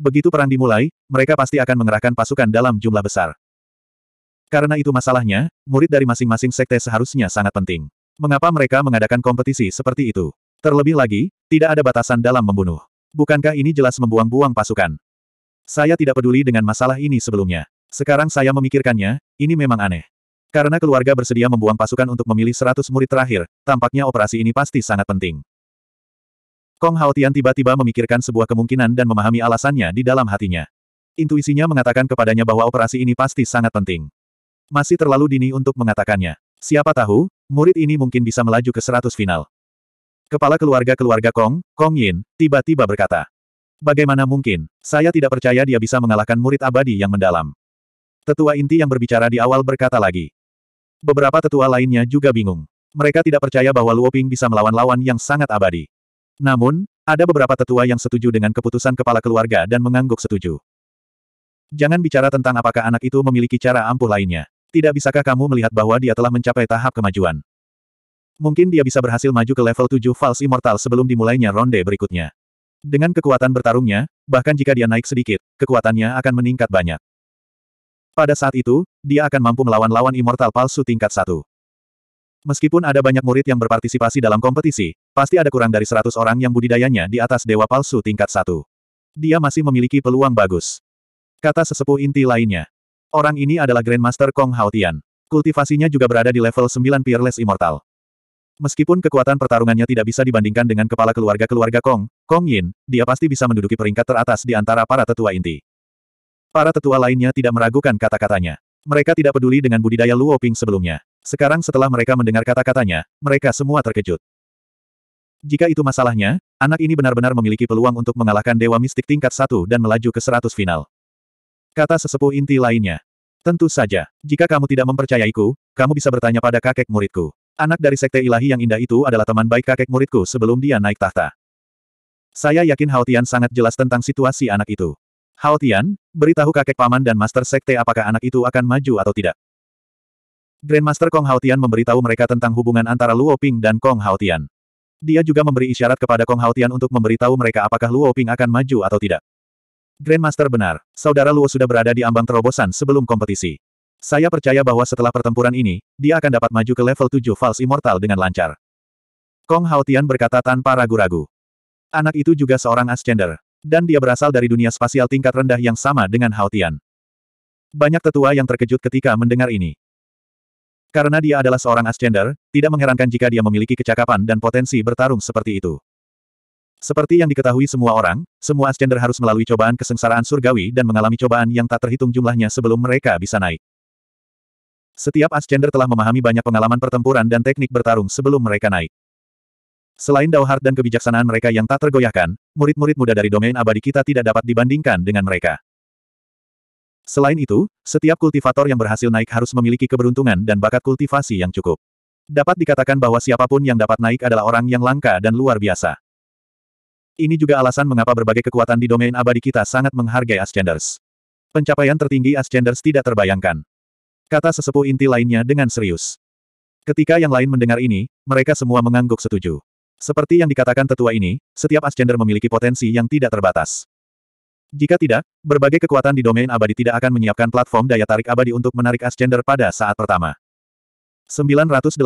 Begitu perang dimulai, mereka pasti akan mengerahkan pasukan dalam jumlah besar. Karena itu masalahnya, murid dari masing-masing sekte seharusnya sangat penting. Mengapa mereka mengadakan kompetisi seperti itu? Terlebih lagi, tidak ada batasan dalam membunuh. Bukankah ini jelas membuang-buang pasukan? Saya tidak peduli dengan masalah ini sebelumnya. Sekarang saya memikirkannya, ini memang aneh. Karena keluarga bersedia membuang pasukan untuk memilih 100 murid terakhir, tampaknya operasi ini pasti sangat penting. Kong Haotian tiba-tiba memikirkan sebuah kemungkinan dan memahami alasannya di dalam hatinya. Intuisinya mengatakan kepadanya bahwa operasi ini pasti sangat penting. Masih terlalu dini untuk mengatakannya. Siapa tahu, murid ini mungkin bisa melaju ke 100 final. Kepala keluarga-keluarga Kong, Kong Yin, tiba-tiba berkata. Bagaimana mungkin? Saya tidak percaya dia bisa mengalahkan murid abadi yang mendalam. Tetua inti yang berbicara di awal berkata lagi. Beberapa tetua lainnya juga bingung. Mereka tidak percaya bahwa Luoping bisa melawan lawan yang sangat abadi. Namun, ada beberapa tetua yang setuju dengan keputusan kepala keluarga dan mengangguk setuju. Jangan bicara tentang apakah anak itu memiliki cara ampuh lainnya. Tidak bisakah kamu melihat bahwa dia telah mencapai tahap kemajuan? Mungkin dia bisa berhasil maju ke level 7 False Immortal sebelum dimulainya ronde berikutnya. Dengan kekuatan bertarungnya, bahkan jika dia naik sedikit, kekuatannya akan meningkat banyak. Pada saat itu, dia akan mampu melawan lawan immortal palsu tingkat satu. Meskipun ada banyak murid yang berpartisipasi dalam kompetisi, pasti ada kurang dari 100 orang yang budidayanya di atas dewa palsu tingkat satu. Dia masih memiliki peluang bagus. Kata sesepuh inti lainnya. Orang ini adalah Grandmaster Kong Haotian. Kultivasinya juga berada di level 9 Peerless Immortal. Meskipun kekuatan pertarungannya tidak bisa dibandingkan dengan kepala keluarga-keluarga Kong, Kong Yin, dia pasti bisa menduduki peringkat teratas di antara para tetua inti. Para tetua lainnya tidak meragukan kata-katanya. Mereka tidak peduli dengan budidaya Luo Ping sebelumnya. Sekarang setelah mereka mendengar kata-katanya, mereka semua terkejut. Jika itu masalahnya, anak ini benar-benar memiliki peluang untuk mengalahkan Dewa Mistik tingkat 1 dan melaju ke 100 final. Kata sesepuh inti lainnya. Tentu saja, jika kamu tidak mempercayaiku, kamu bisa bertanya pada kakek muridku. Anak dari Sekte Ilahi yang indah itu adalah teman baik kakek muridku sebelum dia naik tahta. Saya yakin Hautian sangat jelas tentang situasi anak itu. Hao Tian, beritahu kakek paman dan Master Sekte apakah anak itu akan maju atau tidak. Grandmaster Kong Hao Tian memberitahu mereka tentang hubungan antara Luo Ping dan Kong Hao Tian. Dia juga memberi isyarat kepada Kong Hao Tian untuk memberitahu mereka apakah Luo Ping akan maju atau tidak. Grandmaster benar, saudara Luo sudah berada di ambang terobosan sebelum kompetisi. Saya percaya bahwa setelah pertempuran ini, dia akan dapat maju ke level 7 False Immortal dengan lancar. Kong Hao Tian berkata tanpa ragu-ragu. Anak itu juga seorang Ascender. Dan dia berasal dari dunia spasial tingkat rendah yang sama dengan Haotian. Banyak tetua yang terkejut ketika mendengar ini. Karena dia adalah seorang ascender, tidak mengherankan jika dia memiliki kecakapan dan potensi bertarung seperti itu. Seperti yang diketahui semua orang, semua ascender harus melalui cobaan kesengsaraan surgawi dan mengalami cobaan yang tak terhitung jumlahnya sebelum mereka bisa naik. Setiap ascender telah memahami banyak pengalaman pertempuran dan teknik bertarung sebelum mereka naik. Selain Dauhard dan kebijaksanaan mereka yang tak tergoyahkan, murid-murid muda dari domain abadi kita tidak dapat dibandingkan dengan mereka. Selain itu, setiap kultivator yang berhasil naik harus memiliki keberuntungan dan bakat kultivasi yang cukup. Dapat dikatakan bahwa siapapun yang dapat naik adalah orang yang langka dan luar biasa. Ini juga alasan mengapa berbagai kekuatan di domain abadi kita sangat menghargai Ascenders. Pencapaian tertinggi Ascenders tidak terbayangkan. Kata sesepuh inti lainnya dengan serius. Ketika yang lain mendengar ini, mereka semua mengangguk setuju. Seperti yang dikatakan tetua ini, setiap Ascender memiliki potensi yang tidak terbatas. Jika tidak, berbagai kekuatan di domain abadi tidak akan menyiapkan platform daya tarik abadi untuk menarik Ascender pada saat pertama. 984.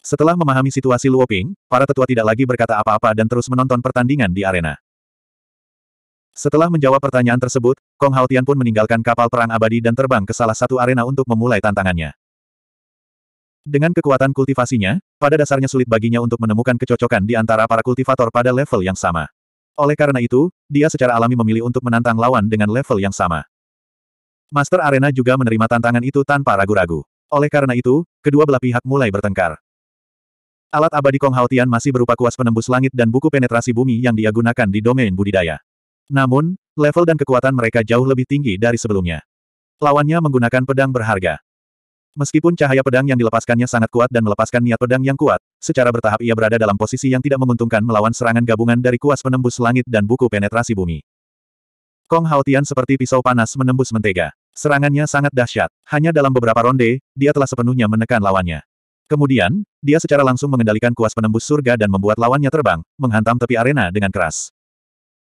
Setelah memahami situasi Luoping, para tetua tidak lagi berkata apa-apa dan terus menonton pertandingan di arena. Setelah menjawab pertanyaan tersebut, Kong Haotian pun meninggalkan kapal perang abadi dan terbang ke salah satu arena untuk memulai tantangannya. Dengan kekuatan kultivasinya, pada dasarnya sulit baginya untuk menemukan kecocokan di antara para kultivator pada level yang sama. Oleh karena itu, dia secara alami memilih untuk menantang lawan dengan level yang sama. Master Arena juga menerima tantangan itu tanpa ragu-ragu. Oleh karena itu, kedua belah pihak mulai bertengkar. Alat abadi Kong Haotian masih berupa kuas penembus langit dan buku penetrasi bumi yang dia gunakan di domain budidaya. Namun, level dan kekuatan mereka jauh lebih tinggi dari sebelumnya. Lawannya menggunakan pedang berharga. Meskipun cahaya pedang yang dilepaskannya sangat kuat dan melepaskan niat pedang yang kuat, secara bertahap ia berada dalam posisi yang tidak menguntungkan melawan serangan gabungan dari kuas penembus langit dan buku penetrasi bumi. Kong Haotian seperti pisau panas menembus mentega. Serangannya sangat dahsyat. Hanya dalam beberapa ronde, dia telah sepenuhnya menekan lawannya. Kemudian, dia secara langsung mengendalikan kuas penembus surga dan membuat lawannya terbang, menghantam tepi arena dengan keras.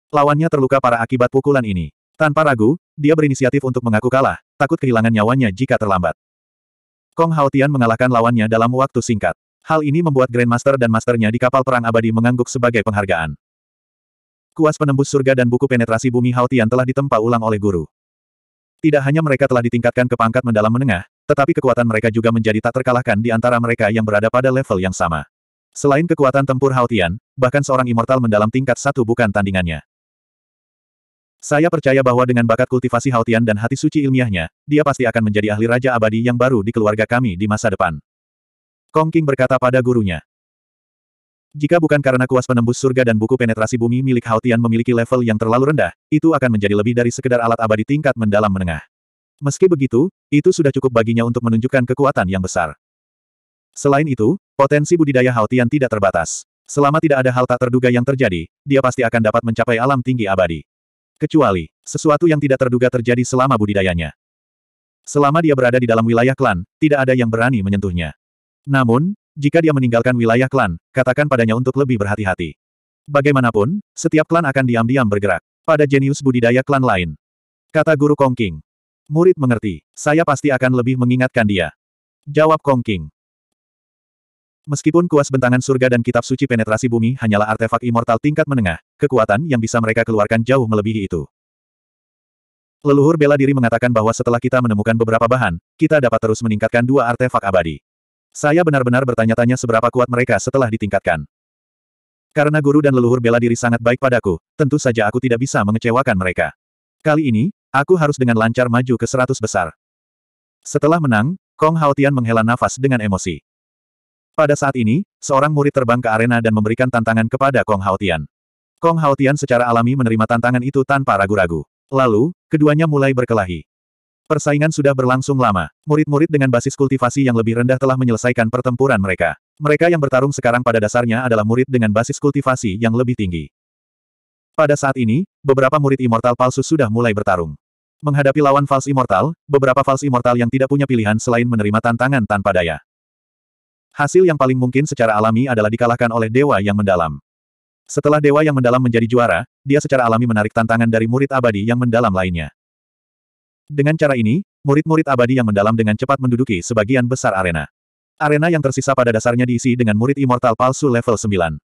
Lawannya terluka para akibat pukulan ini. Tanpa ragu, dia berinisiatif untuk mengaku kalah, takut kehilangan nyawanya jika terlambat. Kong Haotian mengalahkan lawannya dalam waktu singkat. Hal ini membuat Grandmaster dan Masternya di kapal perang abadi mengangguk sebagai penghargaan. Kuas penembus surga dan buku penetrasi bumi Haotian telah ditempa ulang oleh guru. Tidak hanya mereka telah ditingkatkan ke pangkat mendalam menengah, tetapi kekuatan mereka juga menjadi tak terkalahkan di antara mereka yang berada pada level yang sama. Selain kekuatan tempur Haotian, bahkan seorang immortal mendalam tingkat satu bukan tandingannya. Saya percaya bahwa dengan bakat kultivasi Haotian dan hati suci ilmiahnya, dia pasti akan menjadi ahli raja abadi yang baru di keluarga kami di masa depan. Kong King berkata pada gurunya. Jika bukan karena kuas penembus surga dan buku penetrasi bumi milik Haotian memiliki level yang terlalu rendah, itu akan menjadi lebih dari sekedar alat abadi tingkat mendalam menengah. Meski begitu, itu sudah cukup baginya untuk menunjukkan kekuatan yang besar. Selain itu, potensi budidaya Haotian tidak terbatas. Selama tidak ada hal tak terduga yang terjadi, dia pasti akan dapat mencapai alam tinggi abadi. Kecuali, sesuatu yang tidak terduga terjadi selama budidayanya. Selama dia berada di dalam wilayah klan, tidak ada yang berani menyentuhnya. Namun, jika dia meninggalkan wilayah klan, katakan padanya untuk lebih berhati-hati. Bagaimanapun, setiap klan akan diam-diam bergerak. Pada jenius budidaya klan lain. Kata guru Kongking. Murid mengerti, saya pasti akan lebih mengingatkan dia. Jawab Kongking. Meskipun kuas bentangan surga dan kitab suci penetrasi bumi hanyalah artefak immortal tingkat menengah, kekuatan yang bisa mereka keluarkan jauh melebihi itu. Leluhur bela diri mengatakan bahwa setelah kita menemukan beberapa bahan, kita dapat terus meningkatkan dua artefak abadi. Saya benar-benar bertanya-tanya seberapa kuat mereka setelah ditingkatkan. Karena guru dan leluhur bela diri sangat baik padaku, tentu saja aku tidak bisa mengecewakan mereka. Kali ini, aku harus dengan lancar maju ke seratus besar. Setelah menang, Kong Haotian menghela nafas dengan emosi. Pada saat ini, seorang murid terbang ke arena dan memberikan tantangan kepada Kong Haotian. Kong Haotian secara alami menerima tantangan itu tanpa ragu-ragu. Lalu, keduanya mulai berkelahi. Persaingan sudah berlangsung lama. Murid-murid dengan basis kultivasi yang lebih rendah telah menyelesaikan pertempuran mereka. Mereka yang bertarung sekarang pada dasarnya adalah murid dengan basis kultivasi yang lebih tinggi. Pada saat ini, beberapa murid immortal palsu sudah mulai bertarung. Menghadapi lawan fals immortal, beberapa fals immortal yang tidak punya pilihan selain menerima tantangan tanpa daya. Hasil yang paling mungkin secara alami adalah dikalahkan oleh dewa yang mendalam. Setelah dewa yang mendalam menjadi juara, dia secara alami menarik tantangan dari murid abadi yang mendalam lainnya. Dengan cara ini, murid-murid abadi yang mendalam dengan cepat menduduki sebagian besar arena. Arena yang tersisa pada dasarnya diisi dengan murid immortal palsu level 9.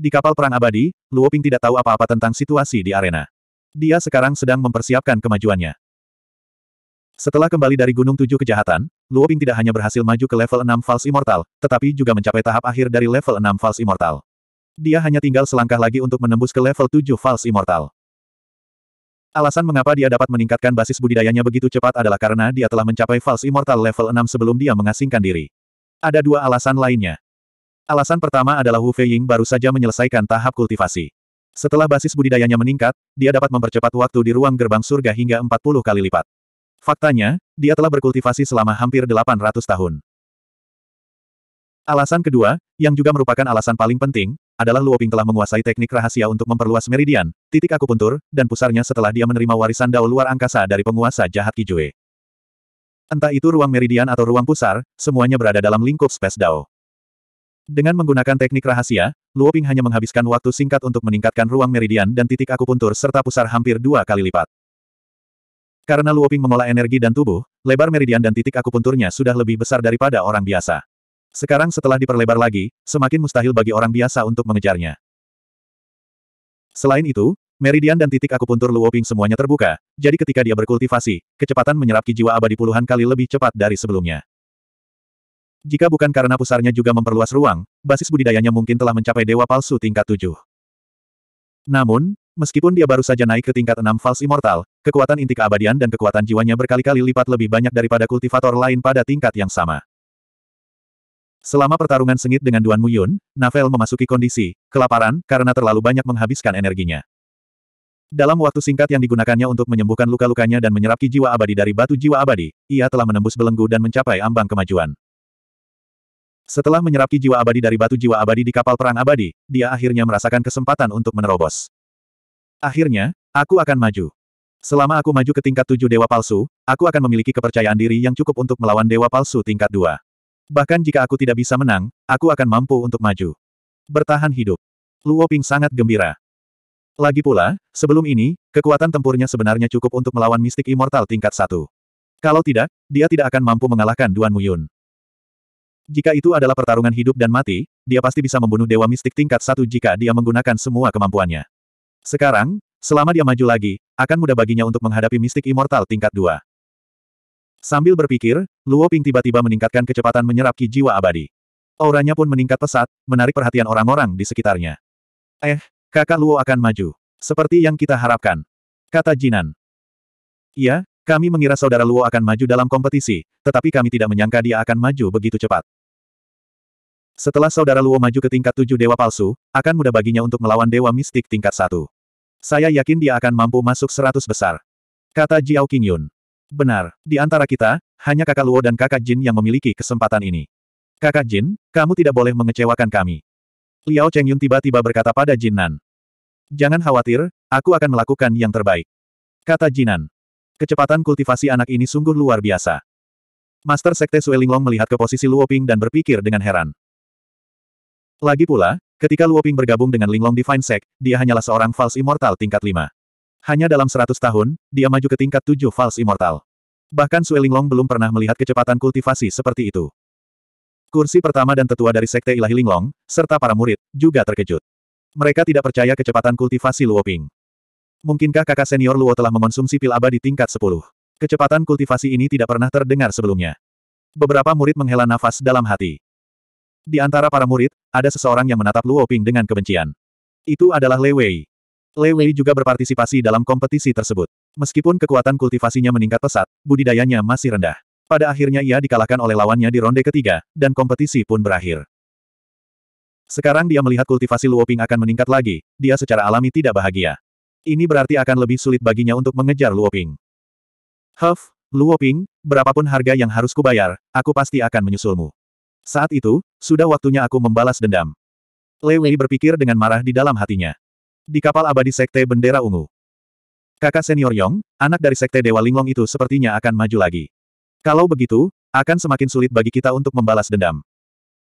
Di kapal perang abadi, Luoping tidak tahu apa-apa tentang situasi di arena. Dia sekarang sedang mempersiapkan kemajuannya. Setelah kembali dari Gunung Tujuh Kejahatan, Luo Ping tidak hanya berhasil maju ke level 6 False Immortal, tetapi juga mencapai tahap akhir dari level 6 False Immortal. Dia hanya tinggal selangkah lagi untuk menembus ke level 7 False Immortal. Alasan mengapa dia dapat meningkatkan basis budidayanya begitu cepat adalah karena dia telah mencapai False Immortal level 6 sebelum dia mengasingkan diri. Ada dua alasan lainnya. Alasan pertama adalah Wu Feiying baru saja menyelesaikan tahap kultivasi. Setelah basis budidayanya meningkat, dia dapat mempercepat waktu di ruang gerbang surga hingga 40 kali lipat. Faktanya, dia telah berkultivasi selama hampir 800 tahun. Alasan kedua, yang juga merupakan alasan paling penting, adalah Luoping telah menguasai teknik rahasia untuk memperluas meridian, titik akupuntur, dan pusarnya setelah dia menerima warisan dao luar angkasa dari penguasa jahat Kijue. Entah itu ruang meridian atau ruang pusar, semuanya berada dalam lingkup space dao. Dengan menggunakan teknik rahasia, Luoping hanya menghabiskan waktu singkat untuk meningkatkan ruang meridian dan titik akupuntur serta pusar hampir dua kali lipat. Karena Luoping mengolah energi dan tubuh, lebar meridian dan titik akupunturnya sudah lebih besar daripada orang biasa. Sekarang setelah diperlebar lagi, semakin mustahil bagi orang biasa untuk mengejarnya. Selain itu, meridian dan titik akupuntur Luoping semuanya terbuka, jadi ketika dia berkultivasi, kecepatan menyerap ki jiwa abadi puluhan kali lebih cepat dari sebelumnya. Jika bukan karena pusarnya juga memperluas ruang, basis budidayanya mungkin telah mencapai dewa palsu tingkat 7. Namun, Meskipun dia baru saja naik ke tingkat enam False Immortal, kekuatan inti keabadian dan kekuatan jiwanya berkali-kali lipat lebih banyak daripada kultivator lain pada tingkat yang sama. Selama pertarungan sengit dengan Duan Muyun, Navel memasuki kondisi kelaparan karena terlalu banyak menghabiskan energinya. Dalam waktu singkat yang digunakannya untuk menyembuhkan luka-lukanya dan menyerap ki jiwa abadi dari batu jiwa abadi, ia telah menembus belenggu dan mencapai ambang kemajuan. Setelah menyerap ki jiwa abadi dari batu jiwa abadi di kapal perang abadi, dia akhirnya merasakan kesempatan untuk menerobos. Akhirnya, aku akan maju. Selama aku maju ke tingkat tujuh dewa palsu, aku akan memiliki kepercayaan diri yang cukup untuk melawan dewa palsu tingkat dua. Bahkan jika aku tidak bisa menang, aku akan mampu untuk maju. Bertahan hidup. Luo Ping sangat gembira. Lagi pula, sebelum ini, kekuatan tempurnya sebenarnya cukup untuk melawan mistik immortal tingkat satu. Kalau tidak, dia tidak akan mampu mengalahkan Duan Muyun. Jika itu adalah pertarungan hidup dan mati, dia pasti bisa membunuh dewa mistik tingkat satu jika dia menggunakan semua kemampuannya. Sekarang, selama dia maju lagi, akan mudah baginya untuk menghadapi mistik immortal tingkat 2. Sambil berpikir, Luo Ping tiba-tiba meningkatkan kecepatan menyerap ki jiwa abadi. Auranya pun meningkat pesat, menarik perhatian orang-orang di sekitarnya. Eh, kakak Luo akan maju. Seperti yang kita harapkan. Kata Jinan. Iya, kami mengira saudara Luo akan maju dalam kompetisi, tetapi kami tidak menyangka dia akan maju begitu cepat. Setelah saudara Luo maju ke tingkat tujuh dewa palsu, akan mudah baginya untuk melawan dewa mistik tingkat satu. Saya yakin dia akan mampu masuk seratus besar. Kata Jiao Qingyun. Benar, di antara kita, hanya kakak Luo dan kakak Jin yang memiliki kesempatan ini. Kakak Jin, kamu tidak boleh mengecewakan kami. Liao Chengyun tiba-tiba berkata pada Jin Nan. Jangan khawatir, aku akan melakukan yang terbaik. Kata Jinan. Kecepatan kultivasi anak ini sungguh luar biasa. Master Sekte Long melihat ke posisi Luo Ping dan berpikir dengan heran. Lagi pula, ketika Luoping bergabung dengan Linglong Divine Sect, dia hanyalah seorang False Immortal tingkat 5. Hanya dalam 100 tahun, dia maju ke tingkat 7 False Immortal. Bahkan Sue Linglong belum pernah melihat kecepatan kultivasi seperti itu. Kursi pertama dan tetua dari Sekte Ilahi Linglong, serta para murid, juga terkejut. Mereka tidak percaya kecepatan kultivasi Luoping. Mungkinkah kakak senior Luo telah mengonsumsi pil abadi tingkat 10? Kecepatan kultivasi ini tidak pernah terdengar sebelumnya. Beberapa murid menghela nafas dalam hati. Di antara para murid, ada seseorang yang menatap Luo Ping dengan kebencian. Itu adalah Lei Wei. Lei Wei juga berpartisipasi dalam kompetisi tersebut. Meskipun kekuatan kultivasinya meningkat pesat, budidayanya masih rendah. Pada akhirnya ia dikalahkan oleh lawannya di ronde ketiga, dan kompetisi pun berakhir. Sekarang dia melihat kultivasi Luo Ping akan meningkat lagi, dia secara alami tidak bahagia. Ini berarti akan lebih sulit baginya untuk mengejar Luo Luoping. Huff, Ping, berapapun harga yang harus kubayar, aku pasti akan menyusulmu. Saat itu, sudah waktunya aku membalas dendam. Lei Wei berpikir dengan marah di dalam hatinya. Di kapal abadi Sekte Bendera Ungu. Kakak senior Yong, anak dari Sekte Dewa Linglong itu sepertinya akan maju lagi. Kalau begitu, akan semakin sulit bagi kita untuk membalas dendam.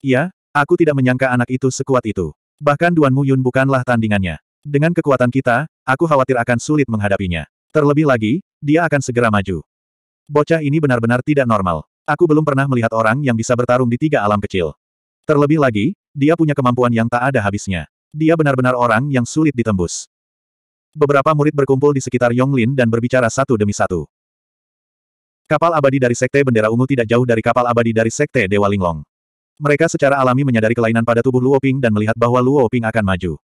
Iya, aku tidak menyangka anak itu sekuat itu. Bahkan Duan Mu Yun bukanlah tandingannya. Dengan kekuatan kita, aku khawatir akan sulit menghadapinya. Terlebih lagi, dia akan segera maju. Bocah ini benar-benar tidak normal. Aku belum pernah melihat orang yang bisa bertarung di tiga alam kecil. Terlebih lagi, dia punya kemampuan yang tak ada habisnya. Dia benar-benar orang yang sulit ditembus. Beberapa murid berkumpul di sekitar Yonglin dan berbicara satu demi satu. Kapal abadi dari Sekte Bendera Ungu tidak jauh dari kapal abadi dari Sekte Dewa Linglong. Mereka secara alami menyadari kelainan pada tubuh Luo Ping dan melihat bahwa Luo Ping akan maju.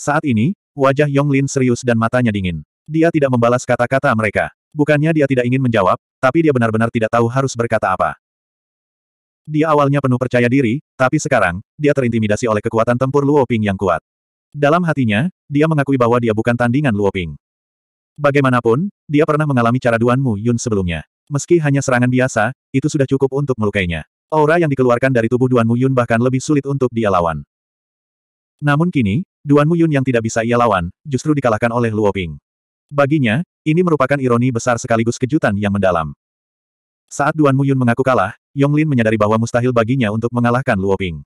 Saat ini, wajah Yonglin serius dan matanya dingin. Dia tidak membalas kata-kata mereka. Bukannya dia tidak ingin menjawab, tapi dia benar-benar tidak tahu harus berkata apa. Dia awalnya penuh percaya diri, tapi sekarang, dia terintimidasi oleh kekuatan tempur Luoping yang kuat. Dalam hatinya, dia mengakui bahwa dia bukan tandingan Luoping. Bagaimanapun, dia pernah mengalami cara Duan Mu Yun sebelumnya. Meski hanya serangan biasa, itu sudah cukup untuk melukainya. Aura yang dikeluarkan dari tubuh Duan Mu Yun bahkan lebih sulit untuk dia lawan. Namun kini, Duan Mu Yun yang tidak bisa ia lawan, justru dikalahkan oleh Luoping. Baginya, ini merupakan ironi besar sekaligus kejutan yang mendalam. Saat Duan Muyun mengaku kalah, Yong Lin menyadari bahwa mustahil baginya untuk mengalahkan Luo Ping.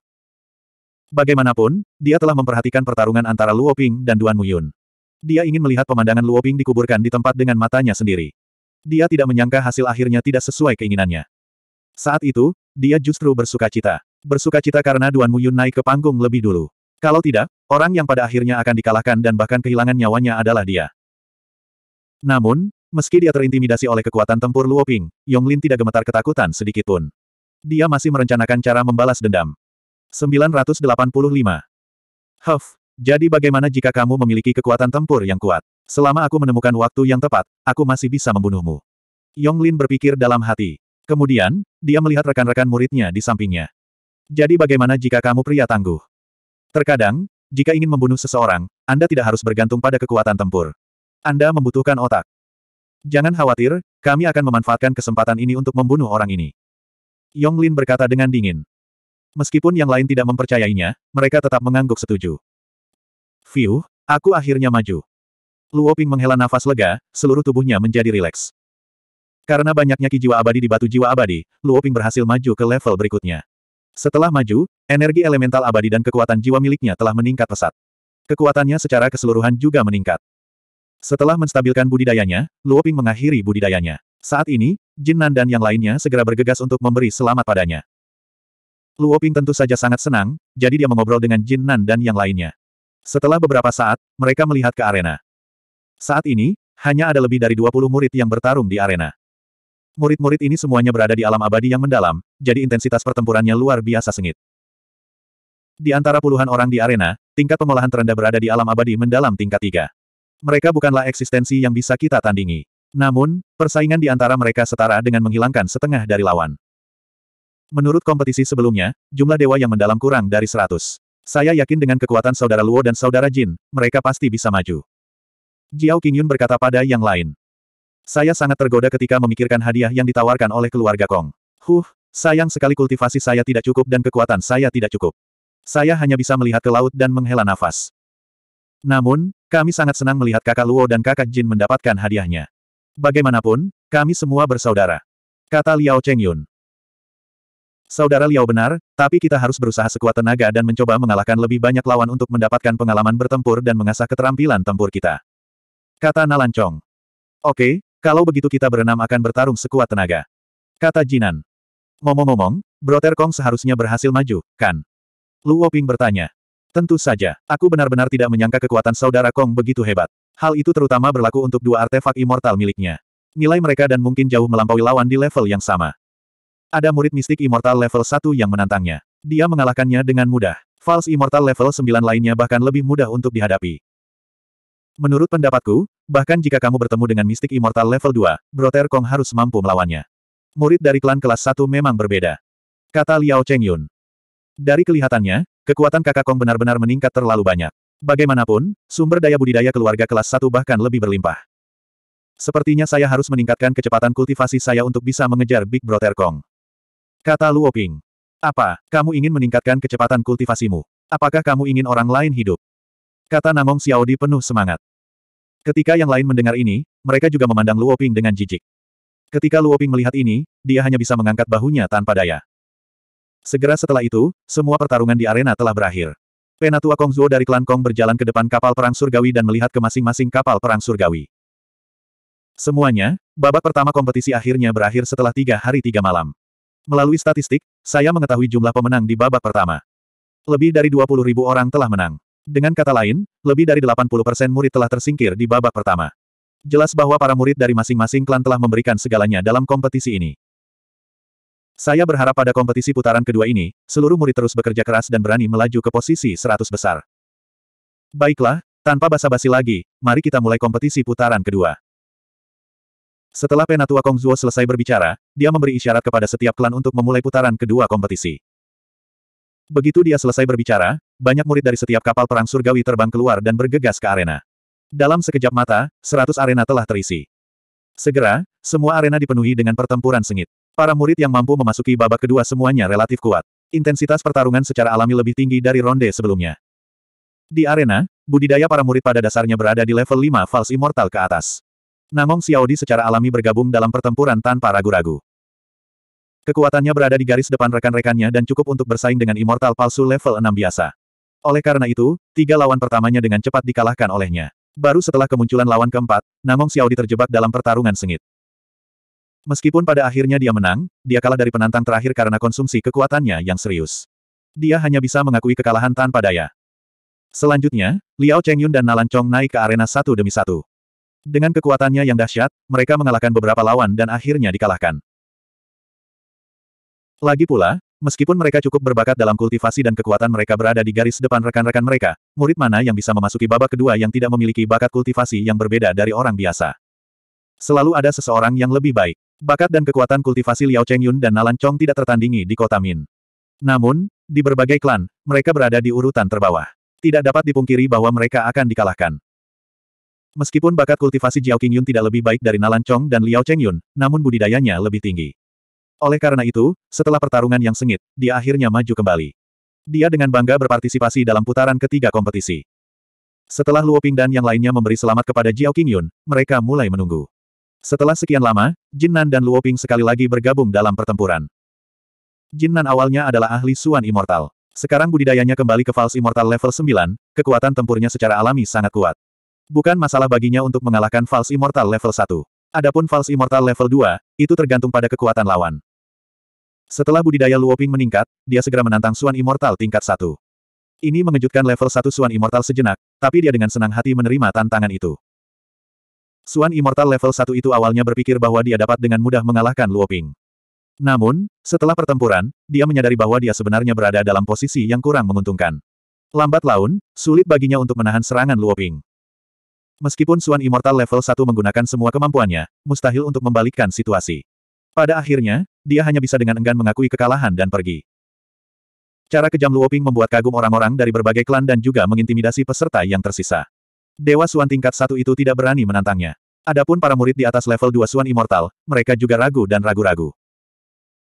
Bagaimanapun, dia telah memperhatikan pertarungan antara Luo Ping dan Duan Muyun. Dia ingin melihat pemandangan Luo Ping dikuburkan di tempat dengan matanya sendiri. Dia tidak menyangka hasil akhirnya tidak sesuai keinginannya. Saat itu, dia justru bersuka cita. Bersuka cita karena Duan Muyun naik ke panggung lebih dulu. Kalau tidak, orang yang pada akhirnya akan dikalahkan dan bahkan kehilangan nyawanya adalah dia. Namun, meski dia terintimidasi oleh kekuatan tempur Luo Ping, Yong Lin tidak gemetar ketakutan sedikitpun. Dia masih merencanakan cara membalas dendam. 985. Huff, jadi bagaimana jika kamu memiliki kekuatan tempur yang kuat? Selama aku menemukan waktu yang tepat, aku masih bisa membunuhmu. Yong Lin berpikir dalam hati. Kemudian, dia melihat rekan-rekan muridnya di sampingnya. Jadi bagaimana jika kamu pria tangguh? Terkadang, jika ingin membunuh seseorang, Anda tidak harus bergantung pada kekuatan tempur. Anda membutuhkan otak. Jangan khawatir, kami akan memanfaatkan kesempatan ini untuk membunuh orang ini. Yong Lin berkata dengan dingin. Meskipun yang lain tidak mempercayainya, mereka tetap mengangguk setuju. Fiu, aku akhirnya maju. Luo Ping menghela nafas lega, seluruh tubuhnya menjadi rileks. Karena banyaknya ki jiwa abadi di batu jiwa abadi, Luoping berhasil maju ke level berikutnya. Setelah maju, energi elemental abadi dan kekuatan jiwa miliknya telah meningkat pesat. Kekuatannya secara keseluruhan juga meningkat. Setelah menstabilkan budidayanya, Luoping mengakhiri budidayanya. Saat ini, Jin Nan dan yang lainnya segera bergegas untuk memberi selamat padanya. Luoping tentu saja sangat senang, jadi dia mengobrol dengan Jin Nan dan yang lainnya. Setelah beberapa saat, mereka melihat ke arena. Saat ini, hanya ada lebih dari 20 murid yang bertarung di arena. Murid-murid ini semuanya berada di alam abadi yang mendalam, jadi intensitas pertempurannya luar biasa sengit. Di antara puluhan orang di arena, tingkat pengolahan terendah berada di alam abadi mendalam tingkat 3. Mereka bukanlah eksistensi yang bisa kita tandingi. Namun, persaingan di antara mereka setara dengan menghilangkan setengah dari lawan. Menurut kompetisi sebelumnya, jumlah dewa yang mendalam kurang dari 100. Saya yakin dengan kekuatan saudara Luo dan saudara Jin, mereka pasti bisa maju. Jiao Qingyun berkata pada yang lain. Saya sangat tergoda ketika memikirkan hadiah yang ditawarkan oleh keluarga Kong. Huh, sayang sekali kultivasi saya tidak cukup dan kekuatan saya tidak cukup. Saya hanya bisa melihat ke laut dan menghela nafas. Namun, kami sangat senang melihat kakak Luo dan kakak Jin mendapatkan hadiahnya. Bagaimanapun, kami semua bersaudara. Kata Liao Chengyun. Saudara Liao benar, tapi kita harus berusaha sekuat tenaga dan mencoba mengalahkan lebih banyak lawan untuk mendapatkan pengalaman bertempur dan mengasah keterampilan tempur kita. Kata Nalancong. Oke, kalau begitu kita berenam akan bertarung sekuat tenaga. Kata Jinan. Ngomong-ngomong, Broter Kong seharusnya berhasil maju, kan? Luo Ping bertanya. Tentu saja, aku benar-benar tidak menyangka kekuatan saudara Kong begitu hebat. Hal itu terutama berlaku untuk dua artefak immortal miliknya. Nilai mereka dan mungkin jauh melampaui lawan di level yang sama. Ada murid mistik immortal level 1 yang menantangnya. Dia mengalahkannya dengan mudah. False immortal level 9 lainnya bahkan lebih mudah untuk dihadapi. Menurut pendapatku, bahkan jika kamu bertemu dengan mistik immortal level 2, Broter Kong harus mampu melawannya. Murid dari klan kelas 1 memang berbeda. Kata Liao Chengyun. Dari kelihatannya, Kekuatan kakak Kong benar-benar meningkat terlalu banyak. Bagaimanapun, sumber daya budidaya keluarga kelas satu bahkan lebih berlimpah. Sepertinya saya harus meningkatkan kecepatan kultivasi saya untuk bisa mengejar Big Brother Kong. Kata Luo Ping. Apa, kamu ingin meningkatkan kecepatan kultivasimu? Apakah kamu ingin orang lain hidup? Kata Namong Xiao di penuh semangat. Ketika yang lain mendengar ini, mereka juga memandang Luo Ping dengan jijik. Ketika Luo Ping melihat ini, dia hanya bisa mengangkat bahunya tanpa daya. Segera setelah itu, semua pertarungan di arena telah berakhir. Penatua Kongzuo dari klan Kong berjalan ke depan kapal perang surgawi dan melihat ke masing-masing kapal perang surgawi. Semuanya, babak pertama kompetisi akhirnya berakhir setelah tiga hari tiga malam. Melalui statistik, saya mengetahui jumlah pemenang di babak pertama. Lebih dari 20 ribu orang telah menang. Dengan kata lain, lebih dari 80% murid telah tersingkir di babak pertama. Jelas bahwa para murid dari masing-masing klan telah memberikan segalanya dalam kompetisi ini. Saya berharap pada kompetisi putaran kedua ini, seluruh murid terus bekerja keras dan berani melaju ke posisi 100 besar. Baiklah, tanpa basa-basi lagi, mari kita mulai kompetisi putaran kedua. Setelah Penatua Kongzuo selesai berbicara, dia memberi isyarat kepada setiap klan untuk memulai putaran kedua kompetisi. Begitu dia selesai berbicara, banyak murid dari setiap kapal perang surgawi terbang keluar dan bergegas ke arena. Dalam sekejap mata, 100 arena telah terisi. Segera, semua arena dipenuhi dengan pertempuran sengit. Para murid yang mampu memasuki babak kedua semuanya relatif kuat. Intensitas pertarungan secara alami lebih tinggi dari ronde sebelumnya. Di arena, budidaya para murid pada dasarnya berada di level 5 fals Immortal ke atas. Namong Xiaodi secara alami bergabung dalam pertempuran tanpa ragu-ragu. Kekuatannya berada di garis depan rekan-rekannya dan cukup untuk bersaing dengan Immortal palsu level 6 biasa. Oleh karena itu, tiga lawan pertamanya dengan cepat dikalahkan olehnya. Baru setelah kemunculan lawan keempat, Namong Xiaodi terjebak dalam pertarungan sengit. Meskipun pada akhirnya dia menang, dia kalah dari penantang terakhir karena konsumsi kekuatannya yang serius. Dia hanya bisa mengakui kekalahan tanpa daya. Selanjutnya, Liao Chengyun dan Nalan Chong naik ke arena satu demi satu. Dengan kekuatannya yang dahsyat, mereka mengalahkan beberapa lawan dan akhirnya dikalahkan. Lagi pula, meskipun mereka cukup berbakat dalam kultivasi dan kekuatan mereka berada di garis depan rekan-rekan mereka, murid mana yang bisa memasuki babak kedua yang tidak memiliki bakat kultivasi yang berbeda dari orang biasa. Selalu ada seseorang yang lebih baik. Bakat dan kekuatan kultivasi Liao Chengyun dan Nalan Chong tidak tertandingi di kota Min. Namun, di berbagai klan, mereka berada di urutan terbawah. Tidak dapat dipungkiri bahwa mereka akan dikalahkan. Meskipun bakat kultivasi Jiao Qingyun tidak lebih baik dari Nalan Chong dan Liao Chengyun, namun budidayanya lebih tinggi. Oleh karena itu, setelah pertarungan yang sengit, dia akhirnya maju kembali. Dia dengan bangga berpartisipasi dalam putaran ketiga kompetisi. Setelah Luo Ping dan yang lainnya memberi selamat kepada Jiao Qingyun, mereka mulai menunggu. Setelah sekian lama, Jinnan dan Luoping sekali lagi bergabung dalam pertempuran. Jinnan awalnya adalah ahli Suan Immortal. Sekarang budidayanya kembali ke False Immortal level 9, kekuatan tempurnya secara alami sangat kuat. Bukan masalah baginya untuk mengalahkan False Immortal level 1. Adapun False Immortal level 2, itu tergantung pada kekuatan lawan. Setelah budidaya Luoping meningkat, dia segera menantang Suan Immortal tingkat 1. Ini mengejutkan level 1 Suan Immortal sejenak, tapi dia dengan senang hati menerima tantangan itu. Suan Immortal level 1 itu awalnya berpikir bahwa dia dapat dengan mudah mengalahkan Luoping. Namun, setelah pertempuran, dia menyadari bahwa dia sebenarnya berada dalam posisi yang kurang menguntungkan. Lambat laun, sulit baginya untuk menahan serangan Luoping. Meskipun Suan Immortal level 1 menggunakan semua kemampuannya, mustahil untuk membalikkan situasi. Pada akhirnya, dia hanya bisa dengan enggan mengakui kekalahan dan pergi. Cara kejam Luoping membuat kagum orang-orang dari berbagai klan dan juga mengintimidasi peserta yang tersisa. Dewa Suan tingkat satu itu tidak berani menantangnya. Adapun para murid di atas level dua Suan Immortal, mereka juga ragu dan ragu-ragu.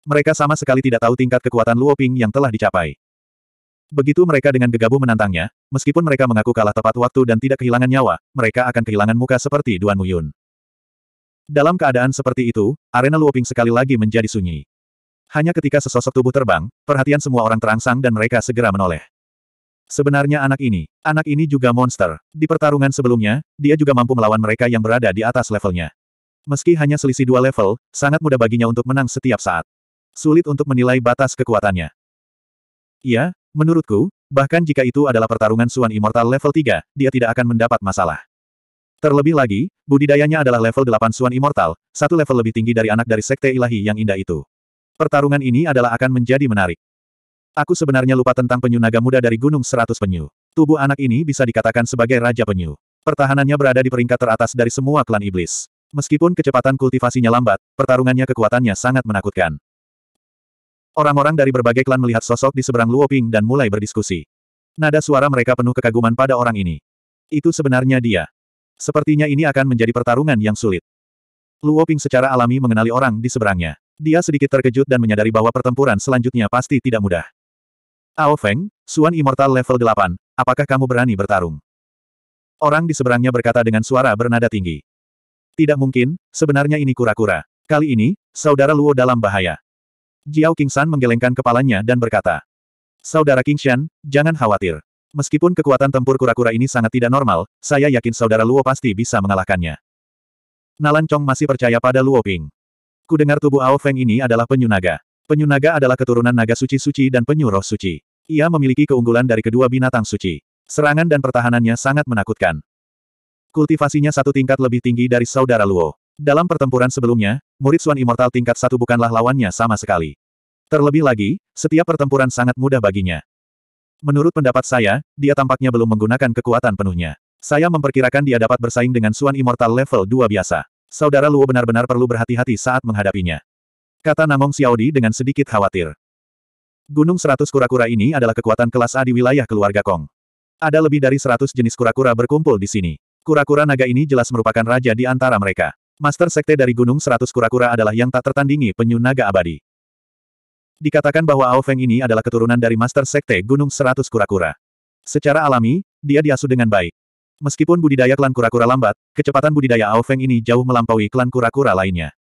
Mereka sama sekali tidak tahu tingkat kekuatan Luo Ping yang telah dicapai. Begitu mereka dengan gegabah menantangnya, meskipun mereka mengaku kalah tepat waktu dan tidak kehilangan nyawa, mereka akan kehilangan muka seperti Duan Muyun. Dalam keadaan seperti itu, arena Luo Ping sekali lagi menjadi sunyi. Hanya ketika sesosok tubuh terbang, perhatian semua orang terangsang dan mereka segera menoleh. Sebenarnya anak ini, anak ini juga monster. Di pertarungan sebelumnya, dia juga mampu melawan mereka yang berada di atas levelnya. Meski hanya selisih dua level, sangat mudah baginya untuk menang setiap saat. Sulit untuk menilai batas kekuatannya. Iya, menurutku, bahkan jika itu adalah pertarungan Suan Immortal level 3, dia tidak akan mendapat masalah. Terlebih lagi, budidayanya adalah level 8 Suan Immortal, satu level lebih tinggi dari anak dari Sekte Ilahi yang indah itu. Pertarungan ini adalah akan menjadi menarik. Aku sebenarnya lupa tentang penyu naga muda dari Gunung Seratus Penyu. Tubuh anak ini bisa dikatakan sebagai Raja Penyu. Pertahanannya berada di peringkat teratas dari semua klan iblis. Meskipun kecepatan kultivasinya lambat, pertarungannya kekuatannya sangat menakutkan. Orang-orang dari berbagai klan melihat sosok di seberang Luoping dan mulai berdiskusi. Nada suara mereka penuh kekaguman pada orang ini. Itu sebenarnya dia. Sepertinya ini akan menjadi pertarungan yang sulit. Luoping secara alami mengenali orang di seberangnya. Dia sedikit terkejut dan menyadari bahwa pertempuran selanjutnya pasti tidak mudah. Ao Feng, Suan Immortal level 8, apakah kamu berani bertarung? Orang di seberangnya berkata dengan suara bernada tinggi. Tidak mungkin, sebenarnya ini kura-kura. Kali ini, saudara Luo dalam bahaya. Jiao Qingshan menggelengkan kepalanya dan berkata. Saudara Qingshan, jangan khawatir. Meskipun kekuatan tempur kura-kura ini sangat tidak normal, saya yakin saudara Luo pasti bisa mengalahkannya. Nalan Chong masih percaya pada Luo Ping. Kudengar tubuh Ao Feng ini adalah penyunaga. Penyu naga adalah keturunan naga suci-suci dan penyu roh suci. Ia memiliki keunggulan dari kedua binatang suci. Serangan dan pertahanannya sangat menakutkan. Kultivasinya satu tingkat lebih tinggi dari saudara Luo. Dalam pertempuran sebelumnya, murid Swan Immortal tingkat satu bukanlah lawannya sama sekali. Terlebih lagi, setiap pertempuran sangat mudah baginya. Menurut pendapat saya, dia tampaknya belum menggunakan kekuatan penuhnya. Saya memperkirakan dia dapat bersaing dengan Swan Immortal level 2 biasa. Saudara Luo benar-benar perlu berhati-hati saat menghadapinya. Kata Namong Xiaodi dengan sedikit khawatir. Gunung seratus kura-kura ini adalah kekuatan kelas A di wilayah keluarga Kong. Ada lebih dari seratus jenis kura-kura berkumpul di sini. Kura-kura naga ini jelas merupakan raja di antara mereka. Master Sekte dari Gunung Seratus Kura-Kura adalah yang tak tertandingi penyu naga abadi. Dikatakan bahwa Ao Feng ini adalah keturunan dari Master Sekte Gunung Seratus Kura-Kura. Secara alami, dia diasuh dengan baik. Meskipun budidaya klan kura-kura lambat, kecepatan budidaya Ao Feng ini jauh melampaui klan kura-kura lainnya.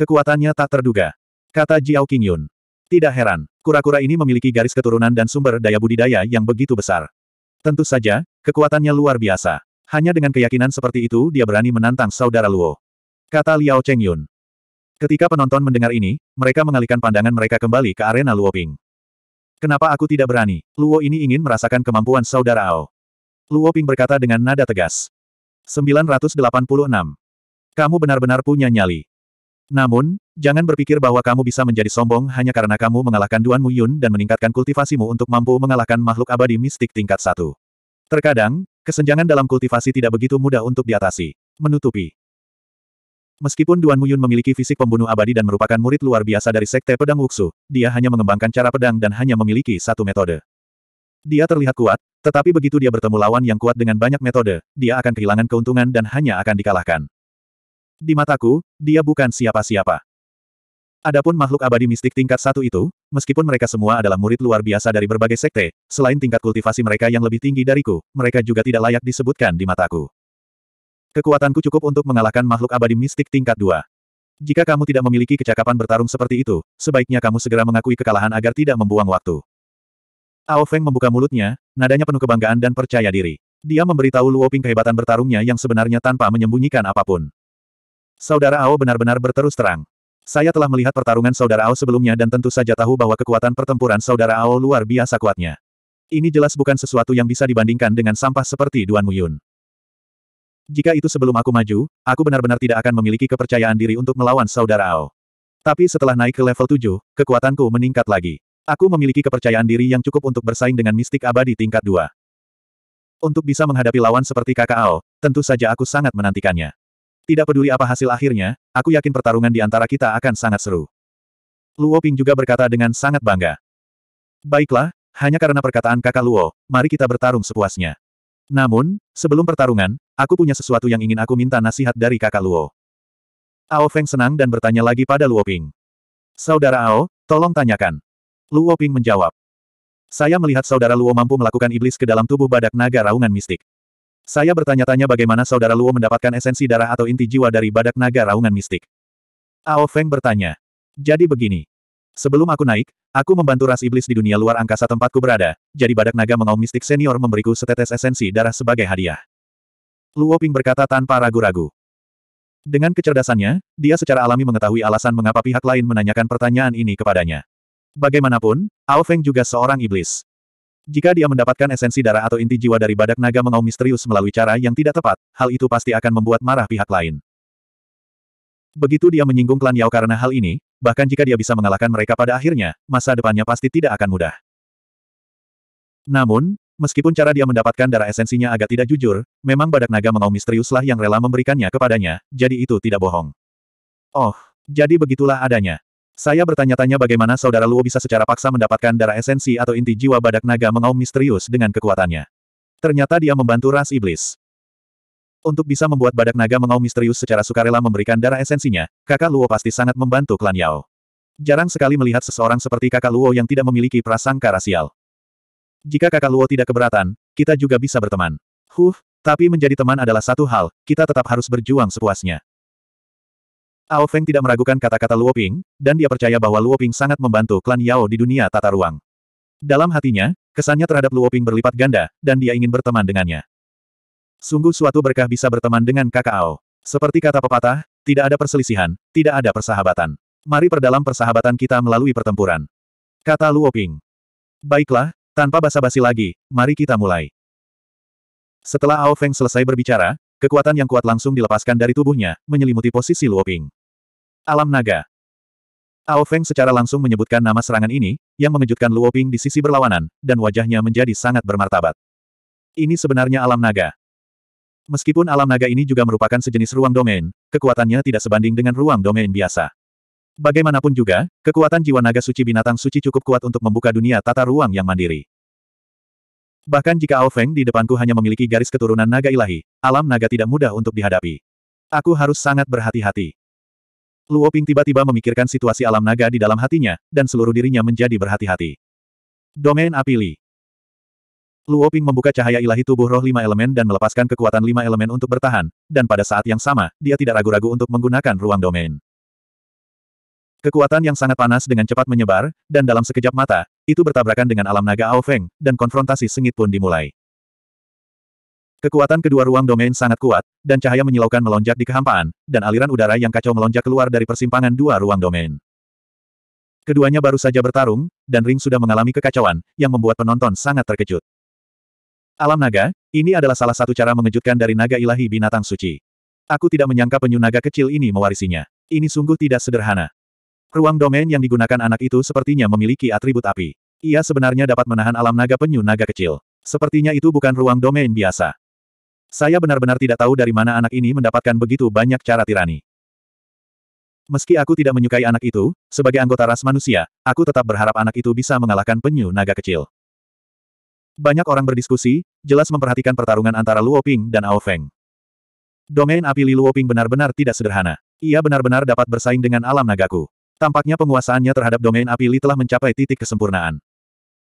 Kekuatannya tak terduga. Kata Jiao Qingyun. Tidak heran, kura-kura ini memiliki garis keturunan dan sumber daya budidaya yang begitu besar. Tentu saja, kekuatannya luar biasa. Hanya dengan keyakinan seperti itu dia berani menantang saudara Luo. Kata Liao Chengyun. Ketika penonton mendengar ini, mereka mengalihkan pandangan mereka kembali ke arena Luo Ping. Kenapa aku tidak berani? Luo ini ingin merasakan kemampuan saudara Ao. Luo Ping berkata dengan nada tegas. 986. Kamu benar-benar punya nyali. Namun, jangan berpikir bahwa kamu bisa menjadi sombong hanya karena kamu mengalahkan Duan Muyun dan meningkatkan kultivasimu untuk mampu mengalahkan makhluk abadi mistik tingkat satu. Terkadang, kesenjangan dalam kultivasi tidak begitu mudah untuk diatasi. Menutupi. Meskipun Duan Muyun memiliki fisik pembunuh abadi dan merupakan murid luar biasa dari Sekte Pedang Wuxu, dia hanya mengembangkan cara pedang dan hanya memiliki satu metode. Dia terlihat kuat, tetapi begitu dia bertemu lawan yang kuat dengan banyak metode, dia akan kehilangan keuntungan dan hanya akan dikalahkan. Di mataku, dia bukan siapa-siapa. Adapun makhluk abadi mistik tingkat satu itu, meskipun mereka semua adalah murid luar biasa dari berbagai sekte, selain tingkat kultivasi mereka yang lebih tinggi dariku, mereka juga tidak layak disebutkan di mataku. Kekuatanku cukup untuk mengalahkan makhluk abadi mistik tingkat dua. Jika kamu tidak memiliki kecakapan bertarung seperti itu, sebaiknya kamu segera mengakui kekalahan agar tidak membuang waktu. Ao Feng membuka mulutnya, nadanya penuh kebanggaan dan percaya diri. Dia memberitahu Luo Ping kehebatan bertarungnya yang sebenarnya tanpa menyembunyikan apapun. Saudara Ao benar-benar berterus terang. Saya telah melihat pertarungan Saudara Ao sebelumnya dan tentu saja tahu bahwa kekuatan pertempuran Saudara Ao luar biasa kuatnya. Ini jelas bukan sesuatu yang bisa dibandingkan dengan sampah seperti Duan Muyun. Jika itu sebelum aku maju, aku benar-benar tidak akan memiliki kepercayaan diri untuk melawan Saudara Ao. Tapi setelah naik ke level 7, kekuatanku meningkat lagi. Aku memiliki kepercayaan diri yang cukup untuk bersaing dengan mistik abadi tingkat 2. Untuk bisa menghadapi lawan seperti kakak Ao, tentu saja aku sangat menantikannya. Tidak peduli apa hasil akhirnya, aku yakin pertarungan di antara kita akan sangat seru. Luo Ping juga berkata dengan sangat bangga. Baiklah, hanya karena perkataan kakak Luo, mari kita bertarung sepuasnya. Namun, sebelum pertarungan, aku punya sesuatu yang ingin aku minta nasihat dari kakak Luo. Ao Feng senang dan bertanya lagi pada Luo Ping. Saudara Ao, tolong tanyakan. Luo Ping menjawab. Saya melihat saudara Luo mampu melakukan iblis ke dalam tubuh badak naga raungan mistik. Saya bertanya-tanya bagaimana saudara Luo mendapatkan esensi darah atau inti jiwa dari badak naga raungan mistik. Ao Feng bertanya. Jadi begini. Sebelum aku naik, aku membantu ras iblis di dunia luar angkasa tempatku berada, jadi badak naga mengaum mistik senior memberiku setetes esensi darah sebagai hadiah. Luo Ping berkata tanpa ragu-ragu. Dengan kecerdasannya, dia secara alami mengetahui alasan mengapa pihak lain menanyakan pertanyaan ini kepadanya. Bagaimanapun, Ao Feng juga seorang iblis. Jika dia mendapatkan esensi darah atau inti jiwa dari badak naga mengaum misterius melalui cara yang tidak tepat, hal itu pasti akan membuat marah pihak lain. Begitu dia menyinggung klan Yao karena hal ini, bahkan jika dia bisa mengalahkan mereka pada akhirnya, masa depannya pasti tidak akan mudah. Namun, meskipun cara dia mendapatkan darah esensinya agak tidak jujur, memang badak naga mengaum misteriuslah yang rela memberikannya kepadanya, jadi itu tidak bohong. Oh, jadi begitulah adanya. Saya bertanya-tanya bagaimana saudara Luo bisa secara paksa mendapatkan darah esensi atau inti jiwa badak naga mengaum misterius dengan kekuatannya. Ternyata dia membantu ras iblis. Untuk bisa membuat badak naga mengaum misterius secara sukarela memberikan darah esensinya, kakak Luo pasti sangat membantu klan Yao. Jarang sekali melihat seseorang seperti kakak Luo yang tidak memiliki prasangka rasial. Jika kakak Luo tidak keberatan, kita juga bisa berteman. Huh, tapi menjadi teman adalah satu hal, kita tetap harus berjuang sepuasnya. Ao Feng tidak meragukan kata-kata Luo Ping, dan dia percaya bahwa Luo Ping sangat membantu klan Yao di dunia tata ruang. Dalam hatinya, kesannya terhadap Luo Ping berlipat ganda, dan dia ingin berteman dengannya. Sungguh suatu berkah bisa berteman dengan kakak Ao. Seperti kata pepatah, tidak ada perselisihan, tidak ada persahabatan. Mari perdalam persahabatan kita melalui pertempuran. Kata Luo Ping. Baiklah, tanpa basa-basi lagi, mari kita mulai. Setelah Ao Feng selesai berbicara, kekuatan yang kuat langsung dilepaskan dari tubuhnya, menyelimuti posisi Luo Ping. Alam Naga. Ao Feng secara langsung menyebutkan nama serangan ini, yang mengejutkan Luo Ping di sisi berlawanan, dan wajahnya menjadi sangat bermartabat. Ini sebenarnya alam naga. Meskipun alam naga ini juga merupakan sejenis ruang domain, kekuatannya tidak sebanding dengan ruang domain biasa. Bagaimanapun juga, kekuatan jiwa naga suci binatang suci cukup kuat untuk membuka dunia tata ruang yang mandiri. Bahkan jika Ao Feng di depanku hanya memiliki garis keturunan naga ilahi, alam naga tidak mudah untuk dihadapi. Aku harus sangat berhati-hati. Luo Ping tiba-tiba memikirkan situasi alam naga di dalam hatinya, dan seluruh dirinya menjadi berhati-hati. Domain api Li Luo Ping membuka cahaya ilahi tubuh roh lima elemen dan melepaskan kekuatan lima elemen untuk bertahan, dan pada saat yang sama, dia tidak ragu-ragu untuk menggunakan ruang domain. Kekuatan yang sangat panas dengan cepat menyebar, dan dalam sekejap mata, itu bertabrakan dengan alam naga Ao Feng, dan konfrontasi sengit pun dimulai. Kekuatan kedua ruang domain sangat kuat, dan cahaya menyilaukan melonjak di kehampaan, dan aliran udara yang kacau melonjak keluar dari persimpangan dua ruang domain. Keduanya baru saja bertarung, dan Ring sudah mengalami kekacauan, yang membuat penonton sangat terkejut. Alam naga, ini adalah salah satu cara mengejutkan dari naga ilahi binatang suci. Aku tidak menyangka penyu naga kecil ini mewarisinya. Ini sungguh tidak sederhana. Ruang domain yang digunakan anak itu sepertinya memiliki atribut api. Ia sebenarnya dapat menahan alam naga penyu naga kecil. Sepertinya itu bukan ruang domain biasa. Saya benar-benar tidak tahu dari mana anak ini mendapatkan begitu banyak cara tirani. Meski aku tidak menyukai anak itu, sebagai anggota ras manusia, aku tetap berharap anak itu bisa mengalahkan penyu naga kecil. Banyak orang berdiskusi, jelas memperhatikan pertarungan antara Luoping dan Ao Feng. Domain api Li Luo benar-benar tidak sederhana. Ia benar-benar dapat bersaing dengan alam nagaku. Tampaknya penguasaannya terhadap domain api Li telah mencapai titik kesempurnaan.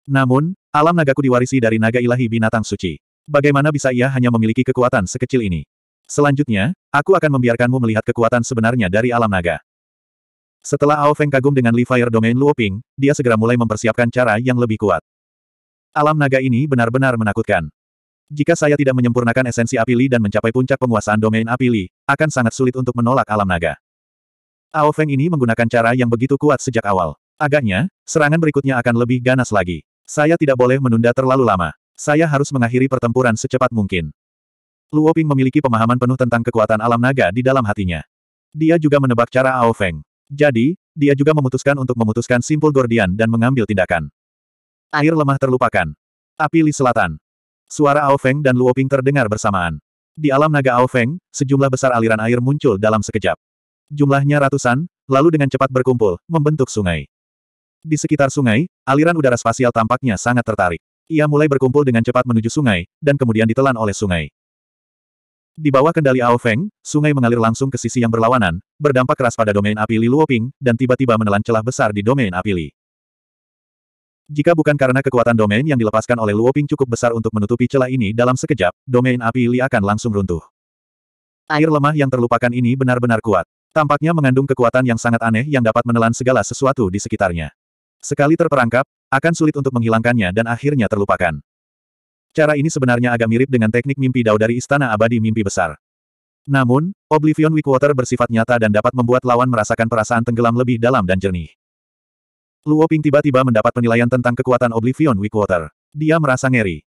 Namun, alam nagaku diwarisi dari naga ilahi binatang suci. Bagaimana bisa ia hanya memiliki kekuatan sekecil ini? Selanjutnya, aku akan membiarkanmu melihat kekuatan sebenarnya dari alam naga. Setelah Ao Feng kagum dengan Li Fire Domain Luoping, dia segera mulai mempersiapkan cara yang lebih kuat. Alam naga ini benar-benar menakutkan. Jika saya tidak menyempurnakan esensi api Li dan mencapai puncak penguasaan domain api Li, akan sangat sulit untuk menolak alam naga. Ao Feng ini menggunakan cara yang begitu kuat sejak awal. Agaknya, serangan berikutnya akan lebih ganas lagi. Saya tidak boleh menunda terlalu lama. Saya harus mengakhiri pertempuran secepat mungkin. Luo Ping memiliki pemahaman penuh tentang kekuatan alam naga di dalam hatinya. Dia juga menebak cara Ao Feng. Jadi, dia juga memutuskan untuk memutuskan simpul Gordian dan mengambil tindakan. Air lemah terlupakan. Api Li Selatan. Suara Ao Feng dan Luo Ping terdengar bersamaan. Di alam naga Ao Feng, sejumlah besar aliran air muncul dalam sekejap. Jumlahnya ratusan, lalu dengan cepat berkumpul, membentuk sungai. Di sekitar sungai, aliran udara spasial tampaknya sangat tertarik. Ia mulai berkumpul dengan cepat menuju sungai, dan kemudian ditelan oleh sungai. Di bawah kendali Ao Feng, sungai mengalir langsung ke sisi yang berlawanan, berdampak keras pada domain api Li Luoping, dan tiba-tiba menelan celah besar di domain api Li. Jika bukan karena kekuatan domain yang dilepaskan oleh Luoping cukup besar untuk menutupi celah ini dalam sekejap, domain api Li akan langsung runtuh. Air lemah yang terlupakan ini benar-benar kuat. Tampaknya mengandung kekuatan yang sangat aneh yang dapat menelan segala sesuatu di sekitarnya. Sekali terperangkap, akan sulit untuk menghilangkannya dan akhirnya terlupakan. Cara ini sebenarnya agak mirip dengan teknik mimpi dao dari Istana Abadi Mimpi Besar. Namun, Oblivion Weakwater bersifat nyata dan dapat membuat lawan merasakan perasaan tenggelam lebih dalam dan jernih. Luo Ping tiba-tiba mendapat penilaian tentang kekuatan Oblivion Weakwater. Dia merasa ngeri.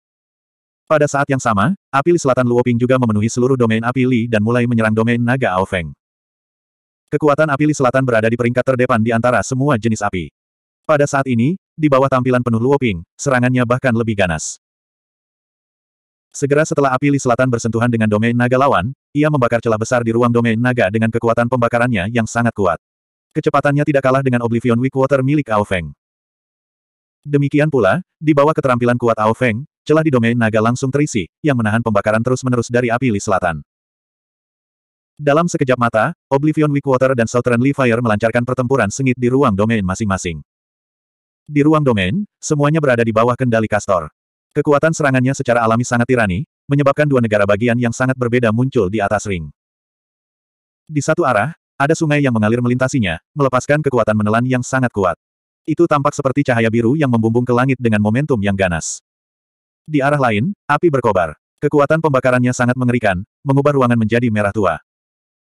Pada saat yang sama, api Li Selatan Luo Ping juga memenuhi seluruh domain api Li dan mulai menyerang domain naga Feng. Kekuatan api Li Selatan berada di peringkat terdepan di antara semua jenis api. Pada saat ini, di bawah tampilan penuh Luoping, serangannya bahkan lebih ganas. Segera setelah api Li Selatan bersentuhan dengan domain naga lawan, ia membakar celah besar di ruang domain naga dengan kekuatan pembakarannya yang sangat kuat. Kecepatannya tidak kalah dengan Oblivion Water milik Ao Feng. Demikian pula, di bawah keterampilan kuat Ao Feng, celah di domain naga langsung terisi, yang menahan pembakaran terus-menerus dari api Li Selatan. Dalam sekejap mata, Oblivion Water dan Southern Lee Fire melancarkan pertempuran sengit di ruang domain masing-masing. Di ruang domain, semuanya berada di bawah kendali Kastor. Kekuatan serangannya secara alami sangat tirani, menyebabkan dua negara bagian yang sangat berbeda muncul di atas ring. Di satu arah, ada sungai yang mengalir melintasinya, melepaskan kekuatan menelan yang sangat kuat. Itu tampak seperti cahaya biru yang membumbung ke langit dengan momentum yang ganas. Di arah lain, api berkobar. Kekuatan pembakarannya sangat mengerikan, mengubah ruangan menjadi merah tua.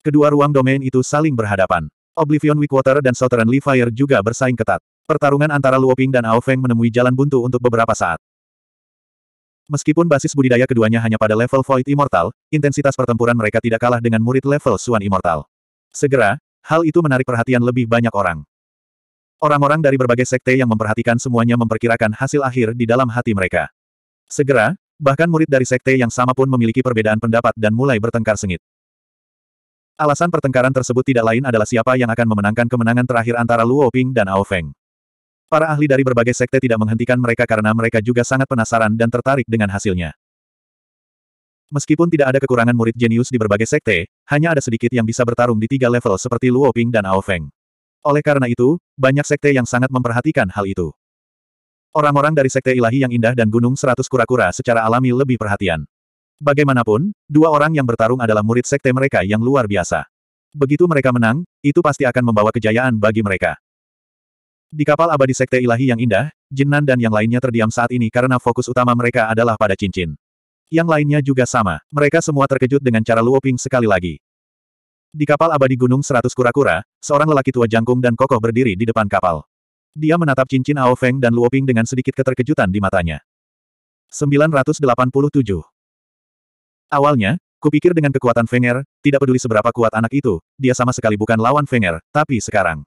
Kedua ruang domain itu saling berhadapan. Oblivion Weakwater dan Southern Lee Fire juga bersaing ketat. Pertarungan antara Luo Ping dan Ao Feng menemui jalan buntu untuk beberapa saat. Meskipun basis budidaya keduanya hanya pada level Void Immortal, intensitas pertempuran mereka tidak kalah dengan murid level Suan Immortal. Segera, hal itu menarik perhatian lebih banyak orang. Orang-orang dari berbagai sekte yang memperhatikan semuanya memperkirakan hasil akhir di dalam hati mereka. Segera, bahkan murid dari sekte yang sama pun memiliki perbedaan pendapat dan mulai bertengkar sengit. Alasan pertengkaran tersebut tidak lain adalah siapa yang akan memenangkan kemenangan terakhir antara Luo Ping dan Ao Feng. Para ahli dari berbagai sekte tidak menghentikan mereka karena mereka juga sangat penasaran dan tertarik dengan hasilnya. Meskipun tidak ada kekurangan murid jenius di berbagai sekte, hanya ada sedikit yang bisa bertarung di tiga level seperti Luo Ping dan Ao Feng. Oleh karena itu, banyak sekte yang sangat memperhatikan hal itu. Orang-orang dari sekte ilahi yang indah dan gunung seratus kura-kura secara alami lebih perhatian. Bagaimanapun, dua orang yang bertarung adalah murid sekte mereka yang luar biasa. Begitu mereka menang, itu pasti akan membawa kejayaan bagi mereka. Di kapal abadi Sekte Ilahi yang indah, Jinnan dan yang lainnya terdiam saat ini karena fokus utama mereka adalah pada cincin. Yang lainnya juga sama, mereka semua terkejut dengan cara Luoping sekali lagi. Di kapal abadi Gunung Seratus Kura-Kura, seorang lelaki tua jangkung dan kokoh berdiri di depan kapal. Dia menatap cincin Ao Feng dan Luoping dengan sedikit keterkejutan di matanya. 987 Awalnya, kupikir dengan kekuatan Fenger, tidak peduli seberapa kuat anak itu, dia sama sekali bukan lawan Fenger, tapi sekarang.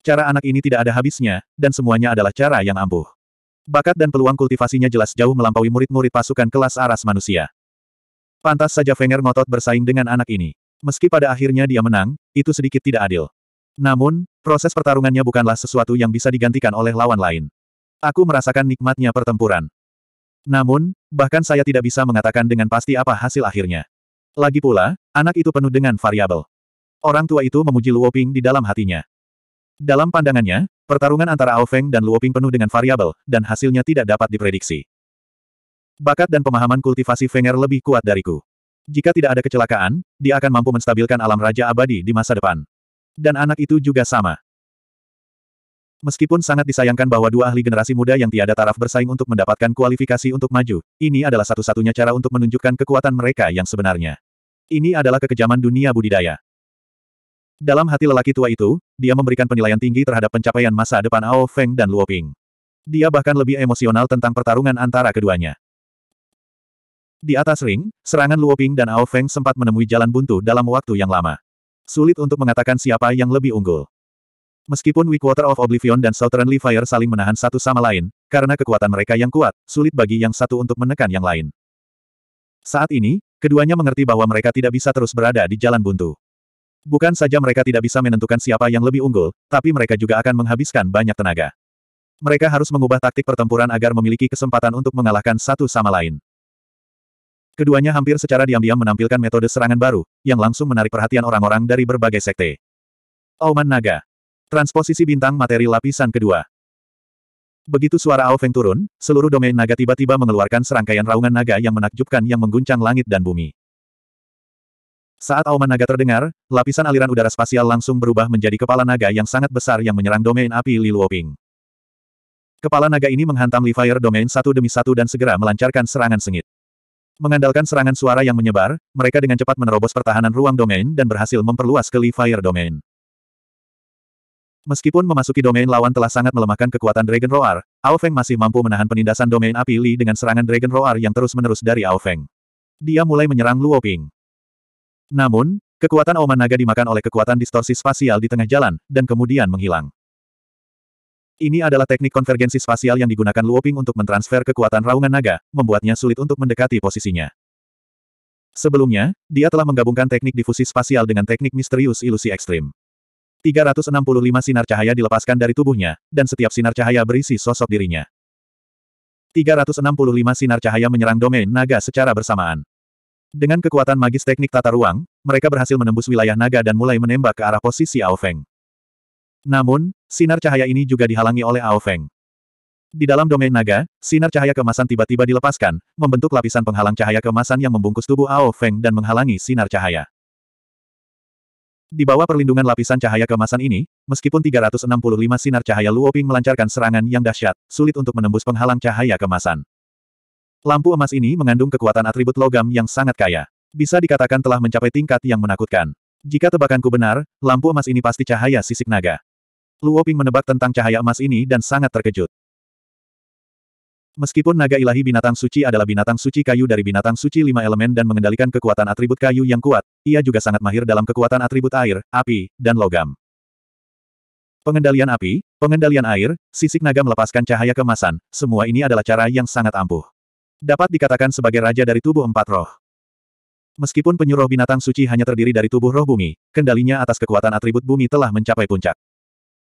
Cara anak ini tidak ada habisnya, dan semuanya adalah cara yang ampuh. Bakat dan peluang kultivasinya jelas jauh melampaui murid-murid pasukan kelas aras manusia. Pantas saja Fenger ngotot bersaing dengan anak ini. Meski pada akhirnya dia menang, itu sedikit tidak adil. Namun, proses pertarungannya bukanlah sesuatu yang bisa digantikan oleh lawan lain. Aku merasakan nikmatnya pertempuran. Namun, bahkan saya tidak bisa mengatakan dengan pasti apa hasil akhirnya. Lagi pula, anak itu penuh dengan variabel. Orang tua itu memuji Luoping di dalam hatinya. Dalam pandangannya, pertarungan antara Ao Feng dan Luoping penuh dengan variabel, dan hasilnya tidak dapat diprediksi. Bakat dan pemahaman kultivasi Fenger lebih kuat dariku. Jika tidak ada kecelakaan, dia akan mampu menstabilkan alam raja abadi di masa depan. Dan anak itu juga sama. Meskipun sangat disayangkan bahwa dua ahli generasi muda yang tiada taraf bersaing untuk mendapatkan kualifikasi untuk maju, ini adalah satu-satunya cara untuk menunjukkan kekuatan mereka yang sebenarnya. Ini adalah kekejaman dunia budidaya. Dalam hati lelaki tua itu, dia memberikan penilaian tinggi terhadap pencapaian masa depan Ao Feng dan Luo Ping. Dia bahkan lebih emosional tentang pertarungan antara keduanya. Di atas ring, serangan Luo Ping dan Ao Feng sempat menemui jalan buntu dalam waktu yang lama. Sulit untuk mengatakan siapa yang lebih unggul. Meskipun Weak Water of Oblivion dan Southern Leaf Fire saling menahan satu sama lain, karena kekuatan mereka yang kuat, sulit bagi yang satu untuk menekan yang lain. Saat ini, keduanya mengerti bahwa mereka tidak bisa terus berada di jalan buntu. Bukan saja mereka tidak bisa menentukan siapa yang lebih unggul, tapi mereka juga akan menghabiskan banyak tenaga. Mereka harus mengubah taktik pertempuran agar memiliki kesempatan untuk mengalahkan satu sama lain. Keduanya hampir secara diam-diam menampilkan metode serangan baru, yang langsung menarik perhatian orang-orang dari berbagai sekte. Auman Naga. Transposisi bintang materi lapisan kedua. Begitu suara Ao Feng turun, seluruh domain naga tiba-tiba mengeluarkan serangkaian raungan naga yang menakjubkan yang mengguncang langit dan bumi. Saat auman naga terdengar, lapisan aliran udara spasial langsung berubah menjadi kepala naga yang sangat besar yang menyerang domain api Li Luoping. Kepala naga ini menghantam Li Fire domain satu demi satu dan segera melancarkan serangan sengit. Mengandalkan serangan suara yang menyebar, mereka dengan cepat menerobos pertahanan ruang domain dan berhasil memperluas ke Li Fire domain. Meskipun memasuki domain lawan telah sangat melemahkan kekuatan Dragon Roar, Ao Feng masih mampu menahan penindasan domain api Li dengan serangan Dragon Roar yang terus-menerus dari Ao Feng. Dia mulai menyerang Luoping. Namun, kekuatan Oman Naga dimakan oleh kekuatan distorsi spasial di tengah jalan, dan kemudian menghilang. Ini adalah teknik konvergensi spasial yang digunakan Luoping untuk mentransfer kekuatan raungan naga, membuatnya sulit untuk mendekati posisinya. Sebelumnya, dia telah menggabungkan teknik difusi spasial dengan teknik misterius ilusi ekstrim. 365 sinar cahaya dilepaskan dari tubuhnya, dan setiap sinar cahaya berisi sosok dirinya. 365 sinar cahaya menyerang domain naga secara bersamaan. Dengan kekuatan magis teknik tata ruang, mereka berhasil menembus wilayah naga dan mulai menembak ke arah posisi Ao Feng. Namun, sinar cahaya ini juga dihalangi oleh Ao Feng. Di dalam domain naga, sinar cahaya kemasan tiba-tiba dilepaskan, membentuk lapisan penghalang cahaya kemasan yang membungkus tubuh Ao Feng dan menghalangi sinar cahaya. Di bawah perlindungan lapisan cahaya kemasan ini, meskipun 365 sinar cahaya Luoping melancarkan serangan yang dahsyat, sulit untuk menembus penghalang cahaya kemasan. Lampu emas ini mengandung kekuatan atribut logam yang sangat kaya. Bisa dikatakan telah mencapai tingkat yang menakutkan. Jika tebakanku benar, lampu emas ini pasti cahaya sisik naga. Luoping menebak tentang cahaya emas ini dan sangat terkejut. Meskipun naga ilahi binatang suci adalah binatang suci kayu dari binatang suci lima elemen dan mengendalikan kekuatan atribut kayu yang kuat, ia juga sangat mahir dalam kekuatan atribut air, api, dan logam. Pengendalian api, pengendalian air, sisik naga melepaskan cahaya kemasan, semua ini adalah cara yang sangat ampuh. Dapat dikatakan sebagai raja dari tubuh empat roh. Meskipun penyuruh binatang suci hanya terdiri dari tubuh roh bumi, kendalinya atas kekuatan atribut bumi telah mencapai puncak.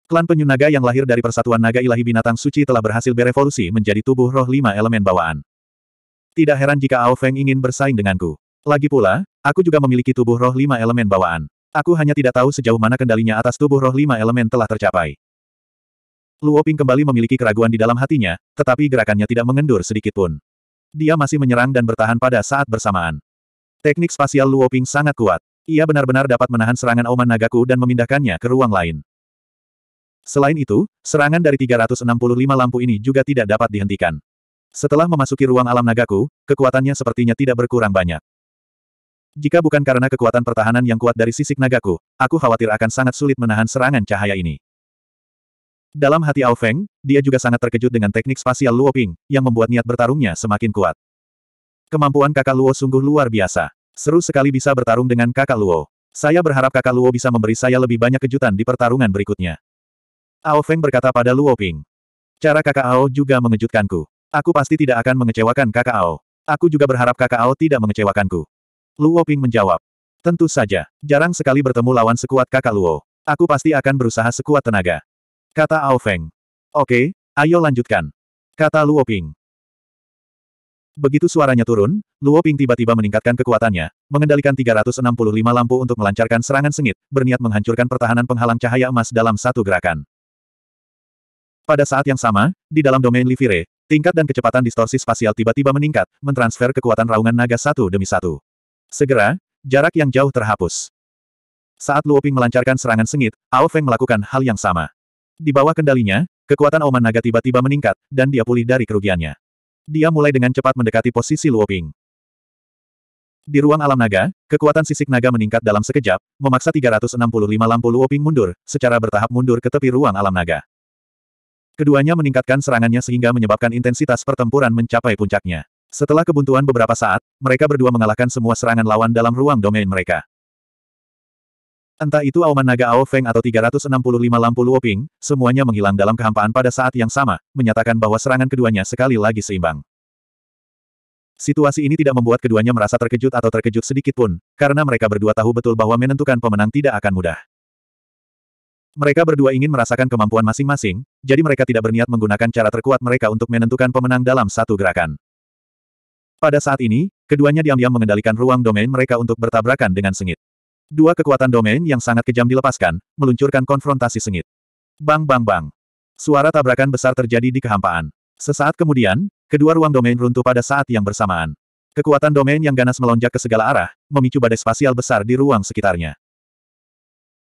Klan penyu naga yang lahir dari persatuan naga ilahi binatang suci telah berhasil berevolusi menjadi tubuh roh lima elemen bawaan. Tidak heran jika Ao Feng ingin bersaing denganku. Lagi pula, aku juga memiliki tubuh roh lima elemen bawaan. Aku hanya tidak tahu sejauh mana kendalinya atas tubuh roh lima elemen telah tercapai. Luoping kembali memiliki keraguan di dalam hatinya, tetapi gerakannya tidak mengendur sedikit pun. Dia masih menyerang dan bertahan pada saat bersamaan. Teknik spasial Luo Ping sangat kuat. Ia benar-benar dapat menahan serangan Oman Nagaku dan memindahkannya ke ruang lain. Selain itu, serangan dari 365 lampu ini juga tidak dapat dihentikan. Setelah memasuki ruang alam Nagaku, kekuatannya sepertinya tidak berkurang banyak. Jika bukan karena kekuatan pertahanan yang kuat dari sisik Nagaku, aku khawatir akan sangat sulit menahan serangan cahaya ini. Dalam hati Ao Feng, dia juga sangat terkejut dengan teknik spasial Luo Ping, yang membuat niat bertarungnya semakin kuat. Kemampuan kakak Luo sungguh luar biasa. Seru sekali bisa bertarung dengan kakak Luo. Saya berharap kakak Luo bisa memberi saya lebih banyak kejutan di pertarungan berikutnya. Ao Feng berkata pada Luo Ping. Cara kakak Ao juga mengejutkanku. Aku pasti tidak akan mengecewakan kakak Ao. Aku juga berharap kakak Ao tidak mengecewakanku. Luo Ping menjawab. Tentu saja, jarang sekali bertemu lawan sekuat kakak Luo. Aku pasti akan berusaha sekuat tenaga. Kata Ao Feng. Oke, ayo lanjutkan. Kata Luo Ping. Begitu suaranya turun, Luo Ping tiba-tiba meningkatkan kekuatannya, mengendalikan 365 lampu untuk melancarkan serangan sengit, berniat menghancurkan pertahanan penghalang cahaya emas dalam satu gerakan. Pada saat yang sama, di dalam domain Livire, tingkat dan kecepatan distorsi spasial tiba-tiba meningkat, mentransfer kekuatan raungan naga satu demi satu. Segera, jarak yang jauh terhapus. Saat Luo Ping melancarkan serangan sengit, Ao Feng melakukan hal yang sama. Di bawah kendalinya, kekuatan Oman Naga tiba-tiba meningkat, dan dia pulih dari kerugiannya. Dia mulai dengan cepat mendekati posisi Luoping. Di ruang alam naga, kekuatan sisik naga meningkat dalam sekejap, memaksa 365 lampu Luoping mundur, secara bertahap mundur ke tepi ruang alam naga. Keduanya meningkatkan serangannya sehingga menyebabkan intensitas pertempuran mencapai puncaknya. Setelah kebuntuan beberapa saat, mereka berdua mengalahkan semua serangan lawan dalam ruang domain mereka. Entah itu auman naga Ao Feng atau 365 lampu Luoping, semuanya menghilang dalam kehampaan pada saat yang sama, menyatakan bahwa serangan keduanya sekali lagi seimbang. Situasi ini tidak membuat keduanya merasa terkejut atau terkejut sedikit pun, karena mereka berdua tahu betul bahwa menentukan pemenang tidak akan mudah. Mereka berdua ingin merasakan kemampuan masing-masing, jadi mereka tidak berniat menggunakan cara terkuat mereka untuk menentukan pemenang dalam satu gerakan. Pada saat ini, keduanya diam-diam mengendalikan ruang domain mereka untuk bertabrakan dengan sengit. Dua kekuatan domain yang sangat kejam dilepaskan, meluncurkan konfrontasi sengit. Bang bang bang. Suara tabrakan besar terjadi di kehampaan. Sesaat kemudian, kedua ruang domain runtuh pada saat yang bersamaan. Kekuatan domain yang ganas melonjak ke segala arah, memicu badai spasial besar di ruang sekitarnya.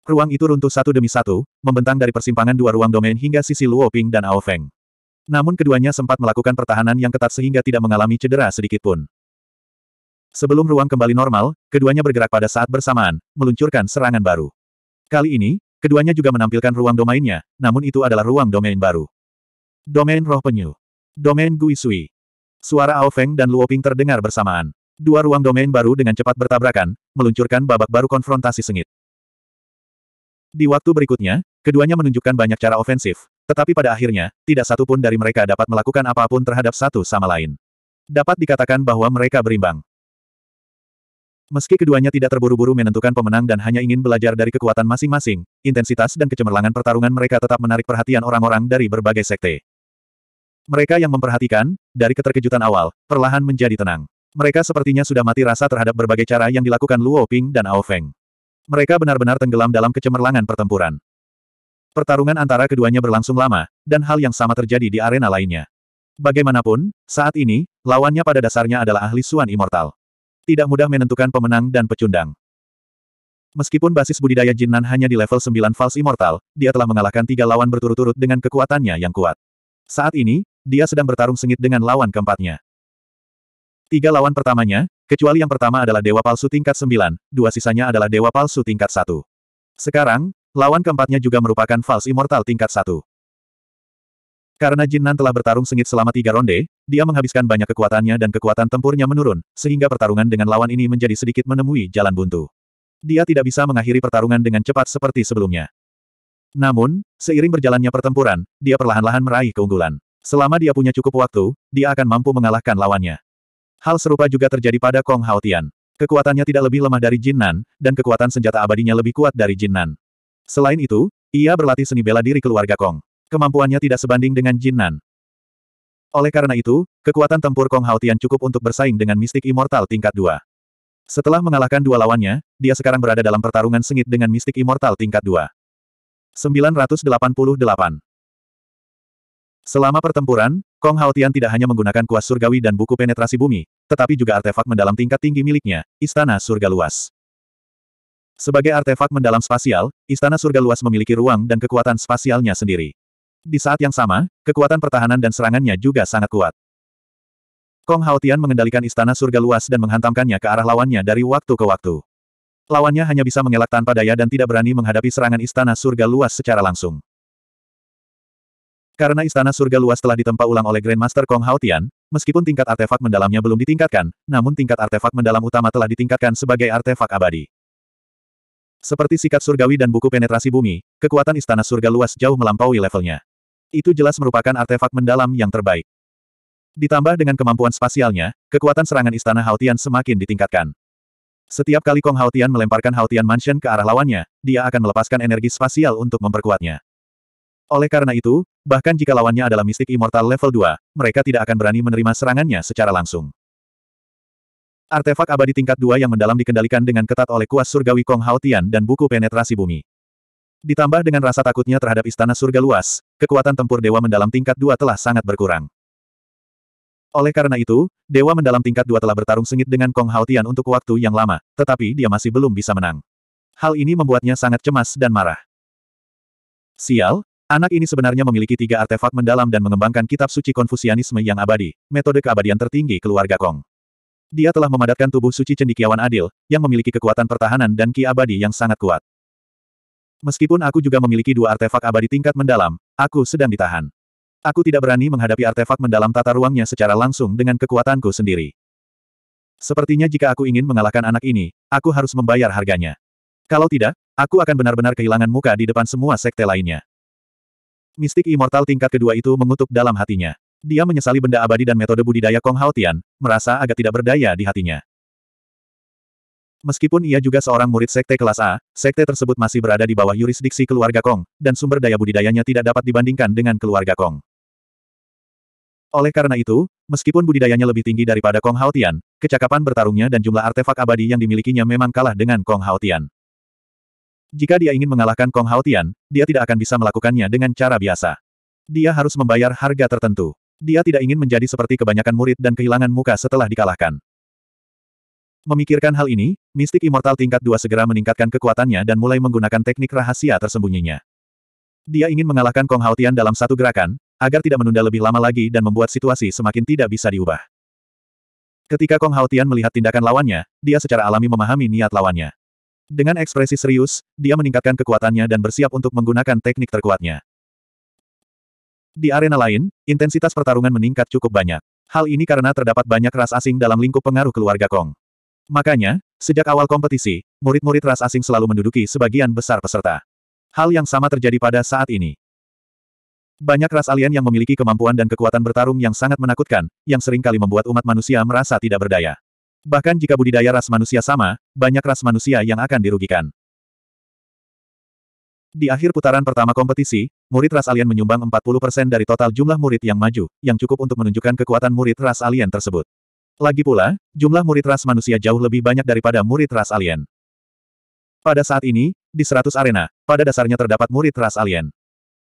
Ruang itu runtuh satu demi satu, membentang dari persimpangan dua ruang domain hingga sisi Luoping dan Ao Feng. Namun keduanya sempat melakukan pertahanan yang ketat sehingga tidak mengalami cedera sedikitpun. Sebelum ruang kembali normal, keduanya bergerak pada saat bersamaan, meluncurkan serangan baru. Kali ini, keduanya juga menampilkan ruang domainnya, namun itu adalah ruang domain baru. Domain roh penyu. Domain Guisui. Suara Ao Feng dan Luo Ping terdengar bersamaan. Dua ruang domain baru dengan cepat bertabrakan, meluncurkan babak baru konfrontasi sengit. Di waktu berikutnya, keduanya menunjukkan banyak cara ofensif, tetapi pada akhirnya, tidak satu pun dari mereka dapat melakukan apapun terhadap satu sama lain. Dapat dikatakan bahwa mereka berimbang. Meski keduanya tidak terburu-buru menentukan pemenang dan hanya ingin belajar dari kekuatan masing-masing, intensitas dan kecemerlangan pertarungan mereka tetap menarik perhatian orang-orang dari berbagai sekte. Mereka yang memperhatikan, dari keterkejutan awal, perlahan menjadi tenang. Mereka sepertinya sudah mati rasa terhadap berbagai cara yang dilakukan Luo Ping dan Ao Feng. Mereka benar-benar tenggelam dalam kecemerlangan pertempuran. Pertarungan antara keduanya berlangsung lama, dan hal yang sama terjadi di arena lainnya. Bagaimanapun, saat ini, lawannya pada dasarnya adalah ahli Suan Immortal tidak mudah menentukan pemenang dan pecundang. Meskipun basis budidaya Jinnan hanya di level 9 False Immortal, dia telah mengalahkan tiga lawan berturut-turut dengan kekuatannya yang kuat. Saat ini, dia sedang bertarung sengit dengan lawan keempatnya. Tiga lawan pertamanya, kecuali yang pertama adalah Dewa Palsu tingkat 9, dua sisanya adalah Dewa Palsu tingkat 1. Sekarang, lawan keempatnya juga merupakan False Immortal tingkat 1. Karena Jin Nan telah bertarung sengit selama tiga ronde, dia menghabiskan banyak kekuatannya dan kekuatan tempurnya menurun, sehingga pertarungan dengan lawan ini menjadi sedikit menemui jalan buntu. Dia tidak bisa mengakhiri pertarungan dengan cepat seperti sebelumnya. Namun, seiring berjalannya pertempuran, dia perlahan-lahan meraih keunggulan. Selama dia punya cukup waktu, dia akan mampu mengalahkan lawannya. Hal serupa juga terjadi pada Kong Haotian. Kekuatannya tidak lebih lemah dari Jin Nan, dan kekuatan senjata abadinya lebih kuat dari Jin Nan. Selain itu, ia berlatih seni bela diri keluarga Kong. Kemampuannya tidak sebanding dengan Jinnan. Oleh karena itu, kekuatan tempur Kong Hao cukup untuk bersaing dengan mistik immortal tingkat 2. Setelah mengalahkan dua lawannya, dia sekarang berada dalam pertarungan sengit dengan mistik immortal tingkat 2. 988 Selama pertempuran, Kong Haotian tidak hanya menggunakan kuas surgawi dan buku penetrasi bumi, tetapi juga artefak mendalam tingkat tinggi miliknya, Istana Surga Luas. Sebagai artefak mendalam spasial, Istana Surga Luas memiliki ruang dan kekuatan spasialnya sendiri. Di saat yang sama, kekuatan pertahanan dan serangannya juga sangat kuat. Kong Haotian mengendalikan istana surga luas dan menghantamkannya ke arah lawannya dari waktu ke waktu. Lawannya hanya bisa mengelak tanpa daya dan tidak berani menghadapi serangan istana surga luas secara langsung. Karena istana surga luas telah ditempa ulang oleh Grandmaster Kong Haotian, meskipun tingkat artefak mendalamnya belum ditingkatkan, namun tingkat artefak mendalam utama telah ditingkatkan sebagai artefak abadi. Seperti sikat surgawi dan buku penetrasi bumi, kekuatan istana surga luas jauh melampaui levelnya. Itu jelas merupakan artefak mendalam yang terbaik. Ditambah dengan kemampuan spasialnya, kekuatan serangan istana Haotian semakin ditingkatkan. Setiap kali Kong Haotian melemparkan Haotian Mansion ke arah lawannya, dia akan melepaskan energi spasial untuk memperkuatnya. Oleh karena itu, bahkan jika lawannya adalah mistik immortal level 2, mereka tidak akan berani menerima serangannya secara langsung. Artefak abadi tingkat 2 yang mendalam dikendalikan dengan ketat oleh kuas surgawi Kong Haotian dan buku penetrasi bumi. Ditambah dengan rasa takutnya terhadap istana surga luas, kekuatan tempur Dewa Mendalam tingkat dua telah sangat berkurang. Oleh karena itu, Dewa Mendalam tingkat dua telah bertarung sengit dengan Kong Haotian untuk waktu yang lama, tetapi dia masih belum bisa menang. Hal ini membuatnya sangat cemas dan marah. Sial, anak ini sebenarnya memiliki tiga artefak mendalam dan mengembangkan kitab suci konfusianisme yang abadi, metode keabadian tertinggi keluarga Kong. Dia telah memadatkan tubuh suci cendikiawan adil, yang memiliki kekuatan pertahanan dan ki abadi yang sangat kuat. Meskipun aku juga memiliki dua artefak abadi tingkat mendalam, aku sedang ditahan. Aku tidak berani menghadapi artefak mendalam tata ruangnya secara langsung dengan kekuatanku sendiri. Sepertinya jika aku ingin mengalahkan anak ini, aku harus membayar harganya. Kalau tidak, aku akan benar-benar kehilangan muka di depan semua sekte lainnya. Mistik Immortal tingkat kedua itu mengutuk dalam hatinya. Dia menyesali benda abadi dan metode budidaya Kong Tian, merasa agak tidak berdaya di hatinya. Meskipun ia juga seorang murid sekte kelas A, sekte tersebut masih berada di bawah yurisdiksi keluarga Kong, dan sumber daya budidayanya tidak dapat dibandingkan dengan keluarga Kong. Oleh karena itu, meskipun budidayanya lebih tinggi daripada Kong Haotian, kecakapan bertarungnya dan jumlah artefak abadi yang dimilikinya memang kalah dengan Kong Haotian. Jika dia ingin mengalahkan Kong Haotian, dia tidak akan bisa melakukannya dengan cara biasa. Dia harus membayar harga tertentu. Dia tidak ingin menjadi seperti kebanyakan murid dan kehilangan muka setelah dikalahkan. Memikirkan hal ini, mistik immortal tingkat dua segera meningkatkan kekuatannya dan mulai menggunakan teknik rahasia tersembunyinya. Dia ingin mengalahkan Kong Haotian dalam satu gerakan, agar tidak menunda lebih lama lagi dan membuat situasi semakin tidak bisa diubah. Ketika Kong Haotian melihat tindakan lawannya, dia secara alami memahami niat lawannya. Dengan ekspresi serius, dia meningkatkan kekuatannya dan bersiap untuk menggunakan teknik terkuatnya. Di arena lain, intensitas pertarungan meningkat cukup banyak. Hal ini karena terdapat banyak ras asing dalam lingkup pengaruh keluarga Kong. Makanya, sejak awal kompetisi, murid-murid ras asing selalu menduduki sebagian besar peserta. Hal yang sama terjadi pada saat ini. Banyak ras alien yang memiliki kemampuan dan kekuatan bertarung yang sangat menakutkan, yang seringkali membuat umat manusia merasa tidak berdaya. Bahkan jika budidaya ras manusia sama, banyak ras manusia yang akan dirugikan. Di akhir putaran pertama kompetisi, murid ras alien menyumbang 40% dari total jumlah murid yang maju, yang cukup untuk menunjukkan kekuatan murid ras alien tersebut. Lagi pula, jumlah murid ras manusia jauh lebih banyak daripada murid ras alien. Pada saat ini, di seratus arena, pada dasarnya terdapat murid ras alien.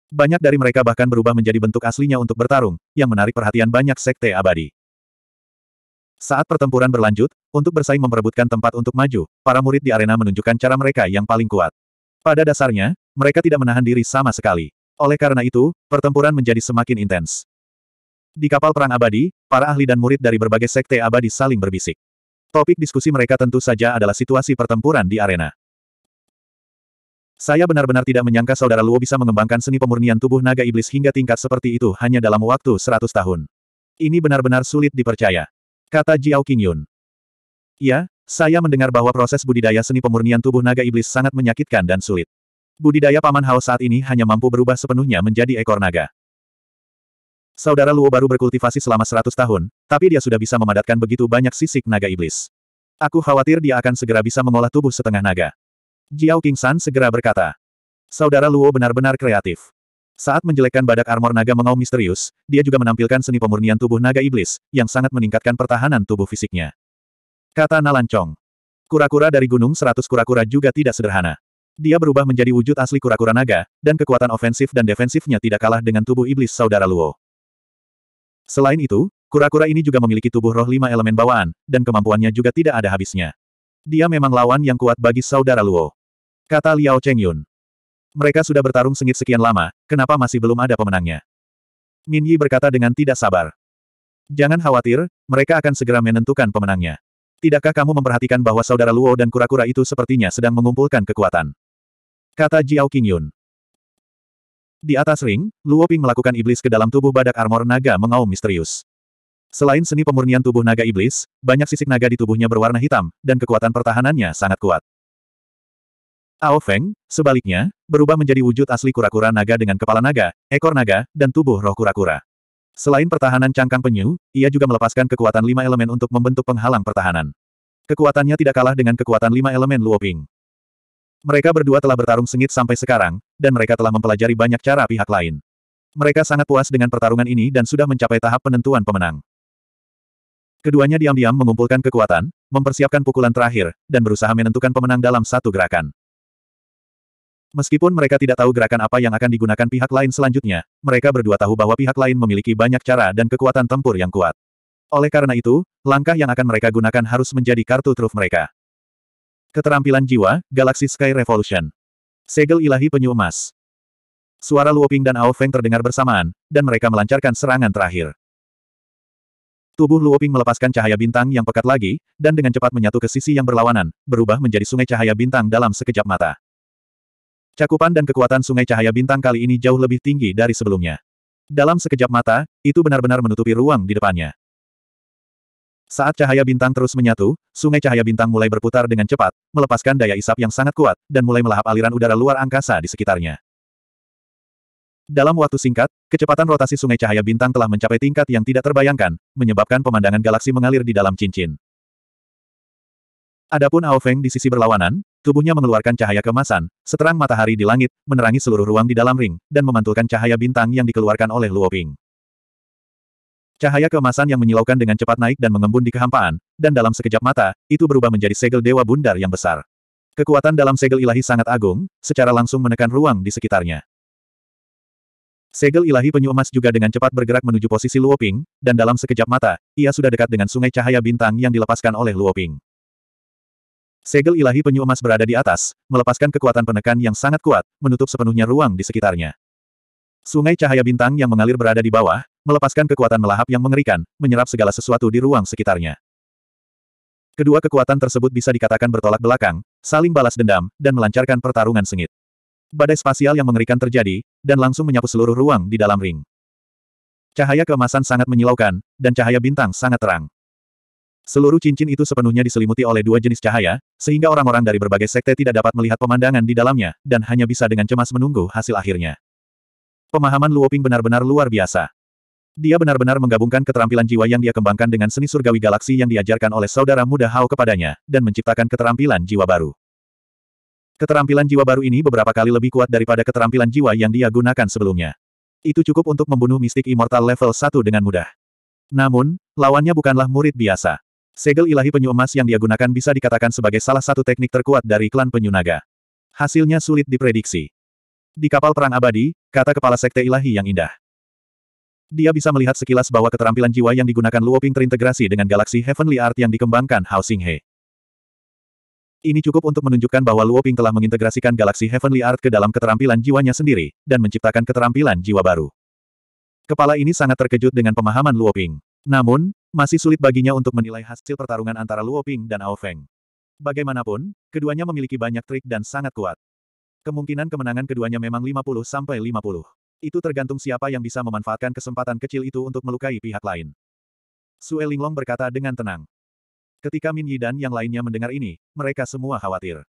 Banyak dari mereka bahkan berubah menjadi bentuk aslinya untuk bertarung, yang menarik perhatian banyak sekte abadi. Saat pertempuran berlanjut, untuk bersaing memperebutkan tempat untuk maju, para murid di arena menunjukkan cara mereka yang paling kuat. Pada dasarnya, mereka tidak menahan diri sama sekali. Oleh karena itu, pertempuran menjadi semakin intens. Di kapal perang abadi, para ahli dan murid dari berbagai sekte abadi saling berbisik. Topik diskusi mereka tentu saja adalah situasi pertempuran di arena. Saya benar-benar tidak menyangka saudara Luo bisa mengembangkan seni pemurnian tubuh naga iblis hingga tingkat seperti itu hanya dalam waktu 100 tahun. Ini benar-benar sulit dipercaya. Kata Jiao Qingyun. Ya, saya mendengar bahwa proses budidaya seni pemurnian tubuh naga iblis sangat menyakitkan dan sulit. Budidaya Paman Hao saat ini hanya mampu berubah sepenuhnya menjadi ekor naga. Saudara Luo baru berkultivasi selama seratus tahun, tapi dia sudah bisa memadatkan begitu banyak sisik naga iblis. Aku khawatir dia akan segera bisa mengolah tubuh setengah naga. Jiao San segera berkata. Saudara Luo benar-benar kreatif. Saat menjelekkan badak armor naga mengaum misterius, dia juga menampilkan seni pemurnian tubuh naga iblis, yang sangat meningkatkan pertahanan tubuh fisiknya. Kata Nalancong. Kura-kura dari gunung seratus kura-kura juga tidak sederhana. Dia berubah menjadi wujud asli kura-kura naga, dan kekuatan ofensif dan defensifnya tidak kalah dengan tubuh iblis saudara Luo. Selain itu, kura-kura ini juga memiliki tubuh roh lima elemen bawaan, dan kemampuannya juga tidak ada habisnya. Dia memang lawan yang kuat bagi saudara Luo. Kata Liao Chengyun. Mereka sudah bertarung sengit sekian lama, kenapa masih belum ada pemenangnya? Min Yi berkata dengan tidak sabar. Jangan khawatir, mereka akan segera menentukan pemenangnya. Tidakkah kamu memperhatikan bahwa saudara Luo dan kura-kura itu sepertinya sedang mengumpulkan kekuatan? Kata Jiao Qingyun. Di atas ring, Luo Ping melakukan iblis ke dalam tubuh badak armor naga mengaum misterius. Selain seni pemurnian tubuh naga iblis, banyak sisik naga di tubuhnya berwarna hitam, dan kekuatan pertahanannya sangat kuat. Ao Feng, sebaliknya, berubah menjadi wujud asli kura-kura naga dengan kepala naga, ekor naga, dan tubuh roh kura-kura. Selain pertahanan cangkang penyu, ia juga melepaskan kekuatan lima elemen untuk membentuk penghalang pertahanan. Kekuatannya tidak kalah dengan kekuatan lima elemen Luoping. Mereka berdua telah bertarung sengit sampai sekarang, dan mereka telah mempelajari banyak cara pihak lain. Mereka sangat puas dengan pertarungan ini dan sudah mencapai tahap penentuan pemenang. Keduanya diam-diam mengumpulkan kekuatan, mempersiapkan pukulan terakhir, dan berusaha menentukan pemenang dalam satu gerakan. Meskipun mereka tidak tahu gerakan apa yang akan digunakan pihak lain selanjutnya, mereka berdua tahu bahwa pihak lain memiliki banyak cara dan kekuatan tempur yang kuat. Oleh karena itu, langkah yang akan mereka gunakan harus menjadi kartu truf mereka. Keterampilan jiwa, Galaxy Sky Revolution. Segel ilahi penyu emas. Suara Luoping dan Ao Feng terdengar bersamaan, dan mereka melancarkan serangan terakhir. Tubuh Luoping melepaskan cahaya bintang yang pekat lagi, dan dengan cepat menyatu ke sisi yang berlawanan, berubah menjadi sungai cahaya bintang dalam sekejap mata. Cakupan dan kekuatan sungai cahaya bintang kali ini jauh lebih tinggi dari sebelumnya. Dalam sekejap mata, itu benar-benar menutupi ruang di depannya. Saat cahaya bintang terus menyatu, sungai cahaya bintang mulai berputar dengan cepat, melepaskan daya isap yang sangat kuat, dan mulai melahap aliran udara luar angkasa di sekitarnya. Dalam waktu singkat, kecepatan rotasi sungai cahaya bintang telah mencapai tingkat yang tidak terbayangkan, menyebabkan pemandangan galaksi mengalir di dalam cincin. Adapun Ao Feng di sisi berlawanan, tubuhnya mengeluarkan cahaya kemasan, seterang matahari di langit, menerangi seluruh ruang di dalam ring, dan memantulkan cahaya bintang yang dikeluarkan oleh Luo Ping. Cahaya keemasan yang menyilaukan dengan cepat naik dan mengembun di kehampaan, dan dalam sekejap mata, itu berubah menjadi segel dewa bundar yang besar. Kekuatan dalam segel ilahi sangat agung, secara langsung menekan ruang di sekitarnya. Segel ilahi penyu emas juga dengan cepat bergerak menuju posisi Luoping, dan dalam sekejap mata, ia sudah dekat dengan sungai cahaya bintang yang dilepaskan oleh Luoping. Segel ilahi penyu emas berada di atas, melepaskan kekuatan penekan yang sangat kuat, menutup sepenuhnya ruang di sekitarnya. Sungai cahaya bintang yang mengalir berada di bawah, melepaskan kekuatan melahap yang mengerikan, menyerap segala sesuatu di ruang sekitarnya. Kedua kekuatan tersebut bisa dikatakan bertolak belakang, saling balas dendam, dan melancarkan pertarungan sengit. Badai spasial yang mengerikan terjadi, dan langsung menyapu seluruh ruang di dalam ring. Cahaya keemasan sangat menyilaukan, dan cahaya bintang sangat terang. Seluruh cincin itu sepenuhnya diselimuti oleh dua jenis cahaya, sehingga orang-orang dari berbagai sekte tidak dapat melihat pemandangan di dalamnya, dan hanya bisa dengan cemas menunggu hasil akhirnya. Pemahaman Luoping benar-benar luar biasa. Dia benar-benar menggabungkan keterampilan jiwa yang dia kembangkan dengan seni surgawi galaksi yang diajarkan oleh saudara muda Hao kepadanya, dan menciptakan keterampilan jiwa baru. Keterampilan jiwa baru ini beberapa kali lebih kuat daripada keterampilan jiwa yang dia gunakan sebelumnya. Itu cukup untuk membunuh mistik immortal level 1 dengan mudah. Namun, lawannya bukanlah murid biasa. Segel ilahi penyu emas yang dia gunakan bisa dikatakan sebagai salah satu teknik terkuat dari klan penyu naga. Hasilnya sulit diprediksi. Di kapal perang abadi, kata kepala sekte ilahi yang indah. Dia bisa melihat sekilas bahwa keterampilan jiwa yang digunakan Luoping terintegrasi dengan galaksi Heavenly Art yang dikembangkan Hao Xinghe. Ini cukup untuk menunjukkan bahwa Luoping telah mengintegrasikan galaksi Heavenly Art ke dalam keterampilan jiwanya sendiri, dan menciptakan keterampilan jiwa baru. Kepala ini sangat terkejut dengan pemahaman Luoping. Namun, masih sulit baginya untuk menilai hasil pertarungan antara Luoping dan Ao Feng. Bagaimanapun, keduanya memiliki banyak trik dan sangat kuat. Kemungkinan kemenangan keduanya memang 50-50. Itu tergantung siapa yang bisa memanfaatkan kesempatan kecil itu untuk melukai pihak lain. Sue Linglong berkata dengan tenang. Ketika Min Yi dan yang lainnya mendengar ini, mereka semua khawatir.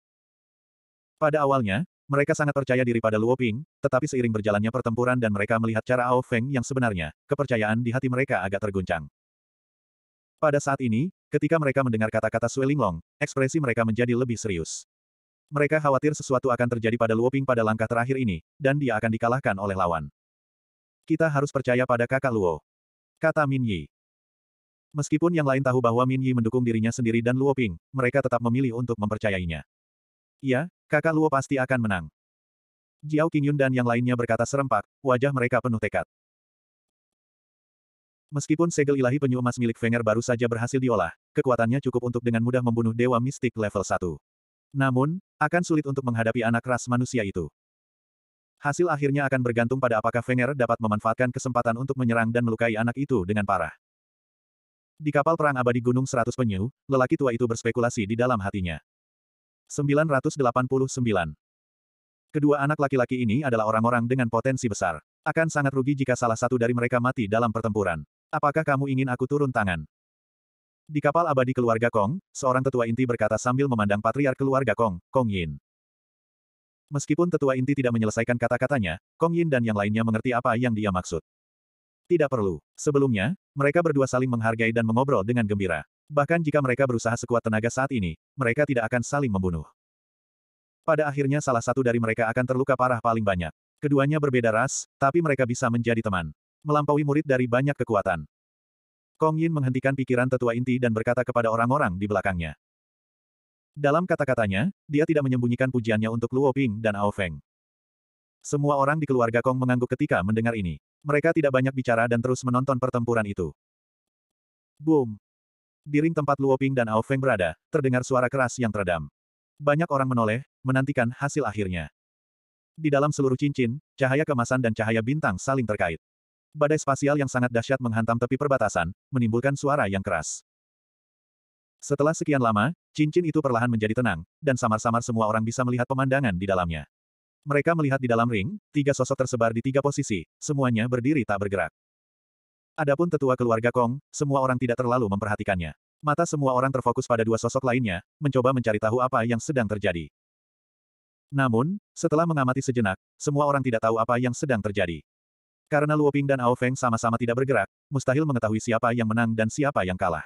Pada awalnya, mereka sangat percaya diri pada Luo Ping, tetapi seiring berjalannya pertempuran dan mereka melihat cara Ao Feng yang sebenarnya, kepercayaan di hati mereka agak terguncang. Pada saat ini, ketika mereka mendengar kata-kata Sue Linglong, ekspresi mereka menjadi lebih serius. Mereka khawatir sesuatu akan terjadi pada Luoping pada langkah terakhir ini, dan dia akan dikalahkan oleh lawan. Kita harus percaya pada kakak Luo. Kata Min Yi. Meskipun yang lain tahu bahwa Min Yi mendukung dirinya sendiri dan Luoping, mereka tetap memilih untuk mempercayainya. Iya, kakak Luo pasti akan menang. Jiao Qingyun dan yang lainnya berkata serempak, wajah mereka penuh tekad. Meskipun segel ilahi penyu emas milik Fenger baru saja berhasil diolah, kekuatannya cukup untuk dengan mudah membunuh dewa mistik level 1. Namun, akan sulit untuk menghadapi anak ras manusia itu. Hasil akhirnya akan bergantung pada apakah Fenger dapat memanfaatkan kesempatan untuk menyerang dan melukai anak itu dengan parah. Di kapal perang abadi Gunung Seratus Penyu, lelaki tua itu berspekulasi di dalam hatinya. 989. Kedua anak laki-laki ini adalah orang-orang dengan potensi besar. Akan sangat rugi jika salah satu dari mereka mati dalam pertempuran. Apakah kamu ingin aku turun tangan? Di kapal abadi keluarga Kong, seorang tetua inti berkata sambil memandang patriark keluarga Kong, Kong Yin. Meskipun tetua inti tidak menyelesaikan kata-katanya, Kong Yin dan yang lainnya mengerti apa yang dia maksud. Tidak perlu. Sebelumnya, mereka berdua saling menghargai dan mengobrol dengan gembira. Bahkan jika mereka berusaha sekuat tenaga saat ini, mereka tidak akan saling membunuh. Pada akhirnya salah satu dari mereka akan terluka parah paling banyak. Keduanya berbeda ras, tapi mereka bisa menjadi teman. Melampaui murid dari banyak kekuatan. Kong Yin menghentikan pikiran tetua inti dan berkata kepada orang-orang di belakangnya. Dalam kata-katanya, dia tidak menyembunyikan pujiannya untuk Luo Ping dan Ao Feng. Semua orang di keluarga Kong mengangguk ketika mendengar ini. Mereka tidak banyak bicara dan terus menonton pertempuran itu. Boom! Di ring tempat Luo Ping dan Ao Feng berada, terdengar suara keras yang teredam. Banyak orang menoleh, menantikan hasil akhirnya. Di dalam seluruh cincin, cahaya kemasan dan cahaya bintang saling terkait. Badai spasial yang sangat dahsyat menghantam tepi perbatasan, menimbulkan suara yang keras. Setelah sekian lama, cincin itu perlahan menjadi tenang, dan samar-samar semua orang bisa melihat pemandangan di dalamnya. Mereka melihat di dalam ring, tiga sosok tersebar di tiga posisi, semuanya berdiri tak bergerak. Adapun tetua keluarga Kong, semua orang tidak terlalu memperhatikannya. Mata semua orang terfokus pada dua sosok lainnya, mencoba mencari tahu apa yang sedang terjadi. Namun, setelah mengamati sejenak, semua orang tidak tahu apa yang sedang terjadi. Karena Luoping dan Ao Feng sama-sama tidak bergerak, mustahil mengetahui siapa yang menang dan siapa yang kalah.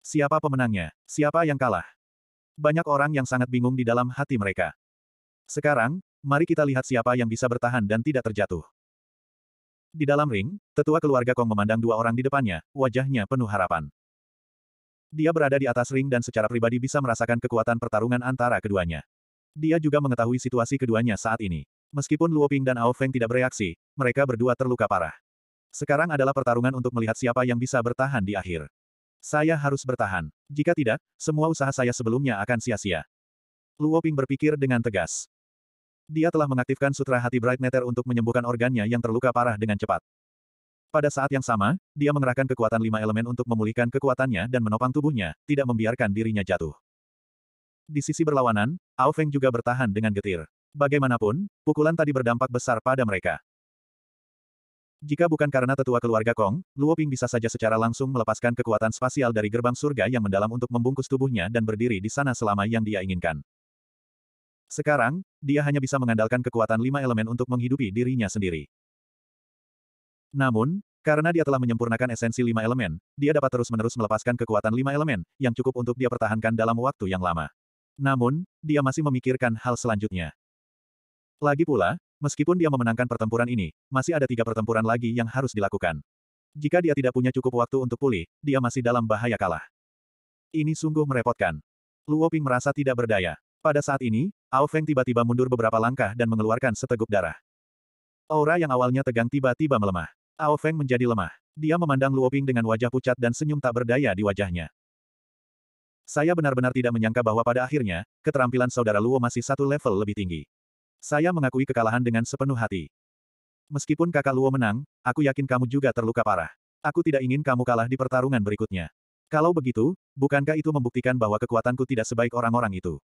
Siapa pemenangnya? Siapa yang kalah? Banyak orang yang sangat bingung di dalam hati mereka. Sekarang, mari kita lihat siapa yang bisa bertahan dan tidak terjatuh. Di dalam ring, tetua keluarga Kong memandang dua orang di depannya, wajahnya penuh harapan. Dia berada di atas ring dan secara pribadi bisa merasakan kekuatan pertarungan antara keduanya. Dia juga mengetahui situasi keduanya saat ini. Meskipun Luo Ping dan Ao Feng tidak bereaksi, mereka berdua terluka parah. Sekarang adalah pertarungan untuk melihat siapa yang bisa bertahan di akhir. Saya harus bertahan. Jika tidak, semua usaha saya sebelumnya akan sia-sia. Luo Ping berpikir dengan tegas. Dia telah mengaktifkan sutra hati Bright Nether untuk menyembuhkan organnya yang terluka parah dengan cepat. Pada saat yang sama, dia mengerahkan kekuatan lima elemen untuk memulihkan kekuatannya dan menopang tubuhnya, tidak membiarkan dirinya jatuh. Di sisi berlawanan, Ao Feng juga bertahan dengan getir. Bagaimanapun, pukulan tadi berdampak besar pada mereka. Jika bukan karena tetua keluarga Kong, Luo Ping bisa saja secara langsung melepaskan kekuatan spasial dari gerbang surga yang mendalam untuk membungkus tubuhnya dan berdiri di sana selama yang dia inginkan. Sekarang, dia hanya bisa mengandalkan kekuatan lima elemen untuk menghidupi dirinya sendiri. Namun, karena dia telah menyempurnakan esensi lima elemen, dia dapat terus-menerus melepaskan kekuatan lima elemen, yang cukup untuk dia pertahankan dalam waktu yang lama. Namun, dia masih memikirkan hal selanjutnya. Lagi pula, meskipun dia memenangkan pertempuran ini, masih ada tiga pertempuran lagi yang harus dilakukan. Jika dia tidak punya cukup waktu untuk pulih, dia masih dalam bahaya kalah. Ini sungguh merepotkan. Luo Ping merasa tidak berdaya. Pada saat ini, Ao Feng tiba-tiba mundur beberapa langkah dan mengeluarkan seteguk darah. Aura yang awalnya tegang tiba-tiba melemah. Ao Feng menjadi lemah. Dia memandang Luo Ping dengan wajah pucat dan senyum tak berdaya di wajahnya. Saya benar-benar tidak menyangka bahwa pada akhirnya, keterampilan saudara Luo masih satu level lebih tinggi. Saya mengakui kekalahan dengan sepenuh hati. Meskipun kakak Luo menang, aku yakin kamu juga terluka parah. Aku tidak ingin kamu kalah di pertarungan berikutnya. Kalau begitu, bukankah itu membuktikan bahwa kekuatanku tidak sebaik orang-orang itu?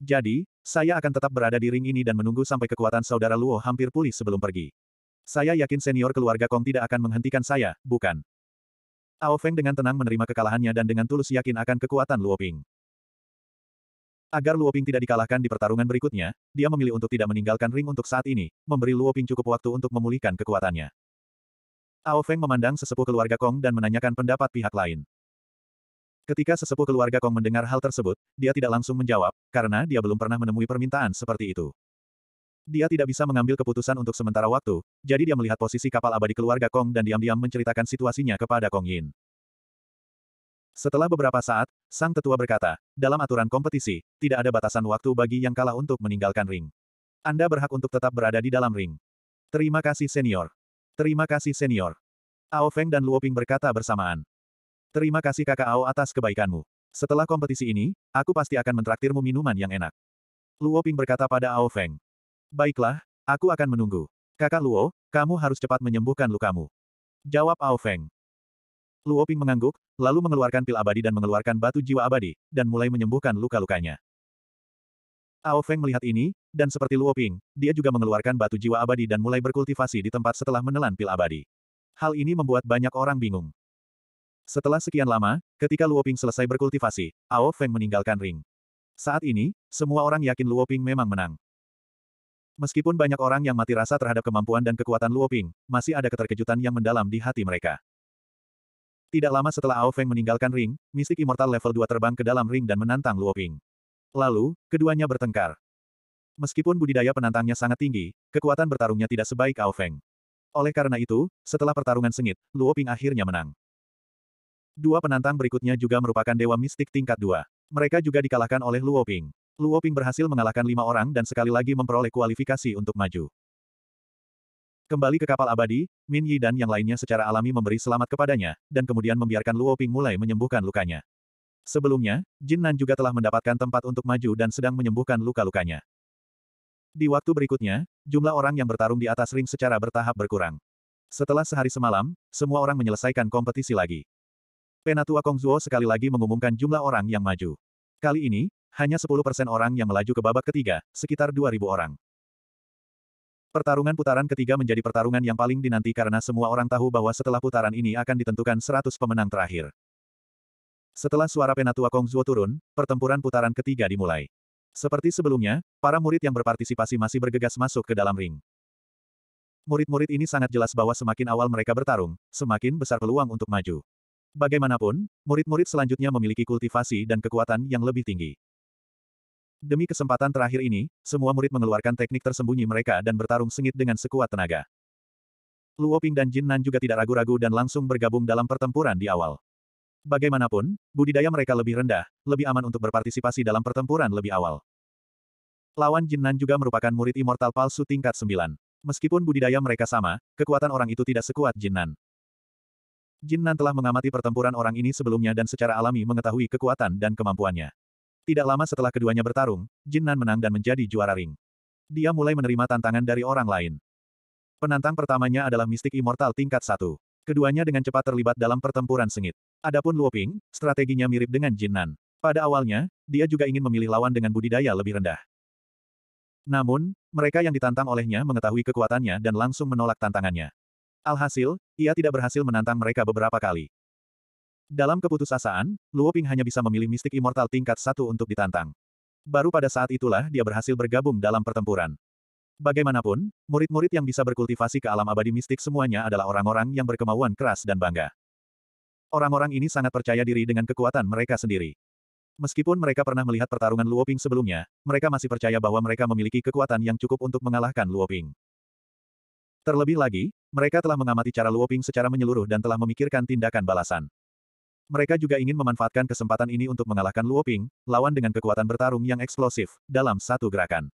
Jadi, saya akan tetap berada di ring ini dan menunggu sampai kekuatan saudara Luo hampir pulih sebelum pergi. Saya yakin senior keluarga Kong tidak akan menghentikan saya, bukan? Ao Feng dengan tenang menerima kekalahannya dan dengan tulus yakin akan kekuatan Luo Ping. Agar Luo Ping tidak dikalahkan di pertarungan berikutnya, dia memilih untuk tidak meninggalkan ring untuk saat ini, memberi Luo Ping cukup waktu untuk memulihkan kekuatannya. Ao Feng memandang sesepuh keluarga Kong dan menanyakan pendapat pihak lain. Ketika sesepuh keluarga Kong mendengar hal tersebut, dia tidak langsung menjawab, karena dia belum pernah menemui permintaan seperti itu. Dia tidak bisa mengambil keputusan untuk sementara waktu, jadi dia melihat posisi kapal abadi keluarga Kong dan diam-diam menceritakan situasinya kepada Kong Yin. Setelah beberapa saat, sang tetua berkata, dalam aturan kompetisi, tidak ada batasan waktu bagi yang kalah untuk meninggalkan ring. Anda berhak untuk tetap berada di dalam ring. Terima kasih senior. Terima kasih senior. Ao Feng dan Luo Ping berkata bersamaan. Terima kasih kakak Ao atas kebaikanmu. Setelah kompetisi ini, aku pasti akan mentraktirmu minuman yang enak. Luo Ping berkata pada Ao Feng. Baiklah, aku akan menunggu. Kakak Luo, kamu harus cepat menyembuhkan lukamu. Jawab Ao Feng. Luo Ping mengangguk, lalu mengeluarkan pil abadi dan mengeluarkan batu jiwa abadi, dan mulai menyembuhkan luka-lukanya. Ao Feng melihat ini, dan seperti Luo Ping, dia juga mengeluarkan batu jiwa abadi dan mulai berkultivasi di tempat setelah menelan pil abadi. Hal ini membuat banyak orang bingung. Setelah sekian lama, ketika Luo Ping selesai berkultivasi, Ao Feng meninggalkan ring. Saat ini, semua orang yakin Luo Ping memang menang. Meskipun banyak orang yang mati rasa terhadap kemampuan dan kekuatan Luo Ping, masih ada keterkejutan yang mendalam di hati mereka. Tidak lama setelah Ao Feng meninggalkan ring, mistik immortal level 2 terbang ke dalam ring dan menantang Luo Ping. Lalu, keduanya bertengkar. Meskipun budidaya penantangnya sangat tinggi, kekuatan bertarungnya tidak sebaik Ao Feng. Oleh karena itu, setelah pertarungan sengit, Luo Ping akhirnya menang. Dua penantang berikutnya juga merupakan dewa mistik tingkat 2. Mereka juga dikalahkan oleh Luo Ping. Luo Ping berhasil mengalahkan lima orang dan sekali lagi memperoleh kualifikasi untuk maju. Kembali ke kapal abadi, Min Yi dan yang lainnya secara alami memberi selamat kepadanya, dan kemudian membiarkan Luo Ping mulai menyembuhkan lukanya. Sebelumnya, Jin Nan juga telah mendapatkan tempat untuk maju dan sedang menyembuhkan luka-lukanya. Di waktu berikutnya, jumlah orang yang bertarung di atas ring secara bertahap berkurang. Setelah sehari semalam, semua orang menyelesaikan kompetisi lagi. Penatua Kongzuo sekali lagi mengumumkan jumlah orang yang maju. Kali ini, hanya 10% orang yang melaju ke babak ketiga, sekitar 2.000 orang. Pertarungan putaran ketiga menjadi pertarungan yang paling dinanti karena semua orang tahu bahwa setelah putaran ini akan ditentukan 100 pemenang terakhir. Setelah suara Penatua Kongzuo turun, pertempuran putaran ketiga dimulai. Seperti sebelumnya, para murid yang berpartisipasi masih bergegas masuk ke dalam ring. Murid-murid ini sangat jelas bahwa semakin awal mereka bertarung, semakin besar peluang untuk maju. Bagaimanapun, murid-murid selanjutnya memiliki kultivasi dan kekuatan yang lebih tinggi. Demi kesempatan terakhir ini, semua murid mengeluarkan teknik tersembunyi mereka dan bertarung sengit dengan sekuat tenaga. Luo Ping dan Jin Nan juga tidak ragu-ragu dan langsung bergabung dalam pertempuran di awal. Bagaimanapun, budidaya mereka lebih rendah, lebih aman untuk berpartisipasi dalam pertempuran lebih awal. Lawan Jin Nan juga merupakan murid immortal palsu tingkat 9. Meskipun budidaya mereka sama, kekuatan orang itu tidak sekuat Jin Nan. Jin Nan telah mengamati pertempuran orang ini sebelumnya dan secara alami mengetahui kekuatan dan kemampuannya. Tidak lama setelah keduanya bertarung, Jin Nan menang dan menjadi juara ring. Dia mulai menerima tantangan dari orang lain. Penantang pertamanya adalah mistik immortal tingkat satu. Keduanya dengan cepat terlibat dalam pertempuran sengit. Adapun Luo Ping, strateginya mirip dengan Jin Nan. Pada awalnya, dia juga ingin memilih lawan dengan budidaya lebih rendah. Namun, mereka yang ditantang olehnya mengetahui kekuatannya dan langsung menolak tantangannya. Alhasil, ia tidak berhasil menantang mereka beberapa kali. Dalam keputusasaan, Luoping hanya bisa memilih mistik immortal tingkat satu untuk ditantang. Baru pada saat itulah dia berhasil bergabung dalam pertempuran. Bagaimanapun, murid-murid yang bisa berkultivasi ke alam abadi mistik semuanya adalah orang-orang yang berkemauan keras dan bangga. Orang-orang ini sangat percaya diri dengan kekuatan mereka sendiri. Meskipun mereka pernah melihat pertarungan Luoping sebelumnya, mereka masih percaya bahwa mereka memiliki kekuatan yang cukup untuk mengalahkan Luoping. Terlebih lagi, mereka telah mengamati cara Luoping secara menyeluruh dan telah memikirkan tindakan balasan. Mereka juga ingin memanfaatkan kesempatan ini untuk mengalahkan Luoping, lawan dengan kekuatan bertarung yang eksplosif, dalam satu gerakan.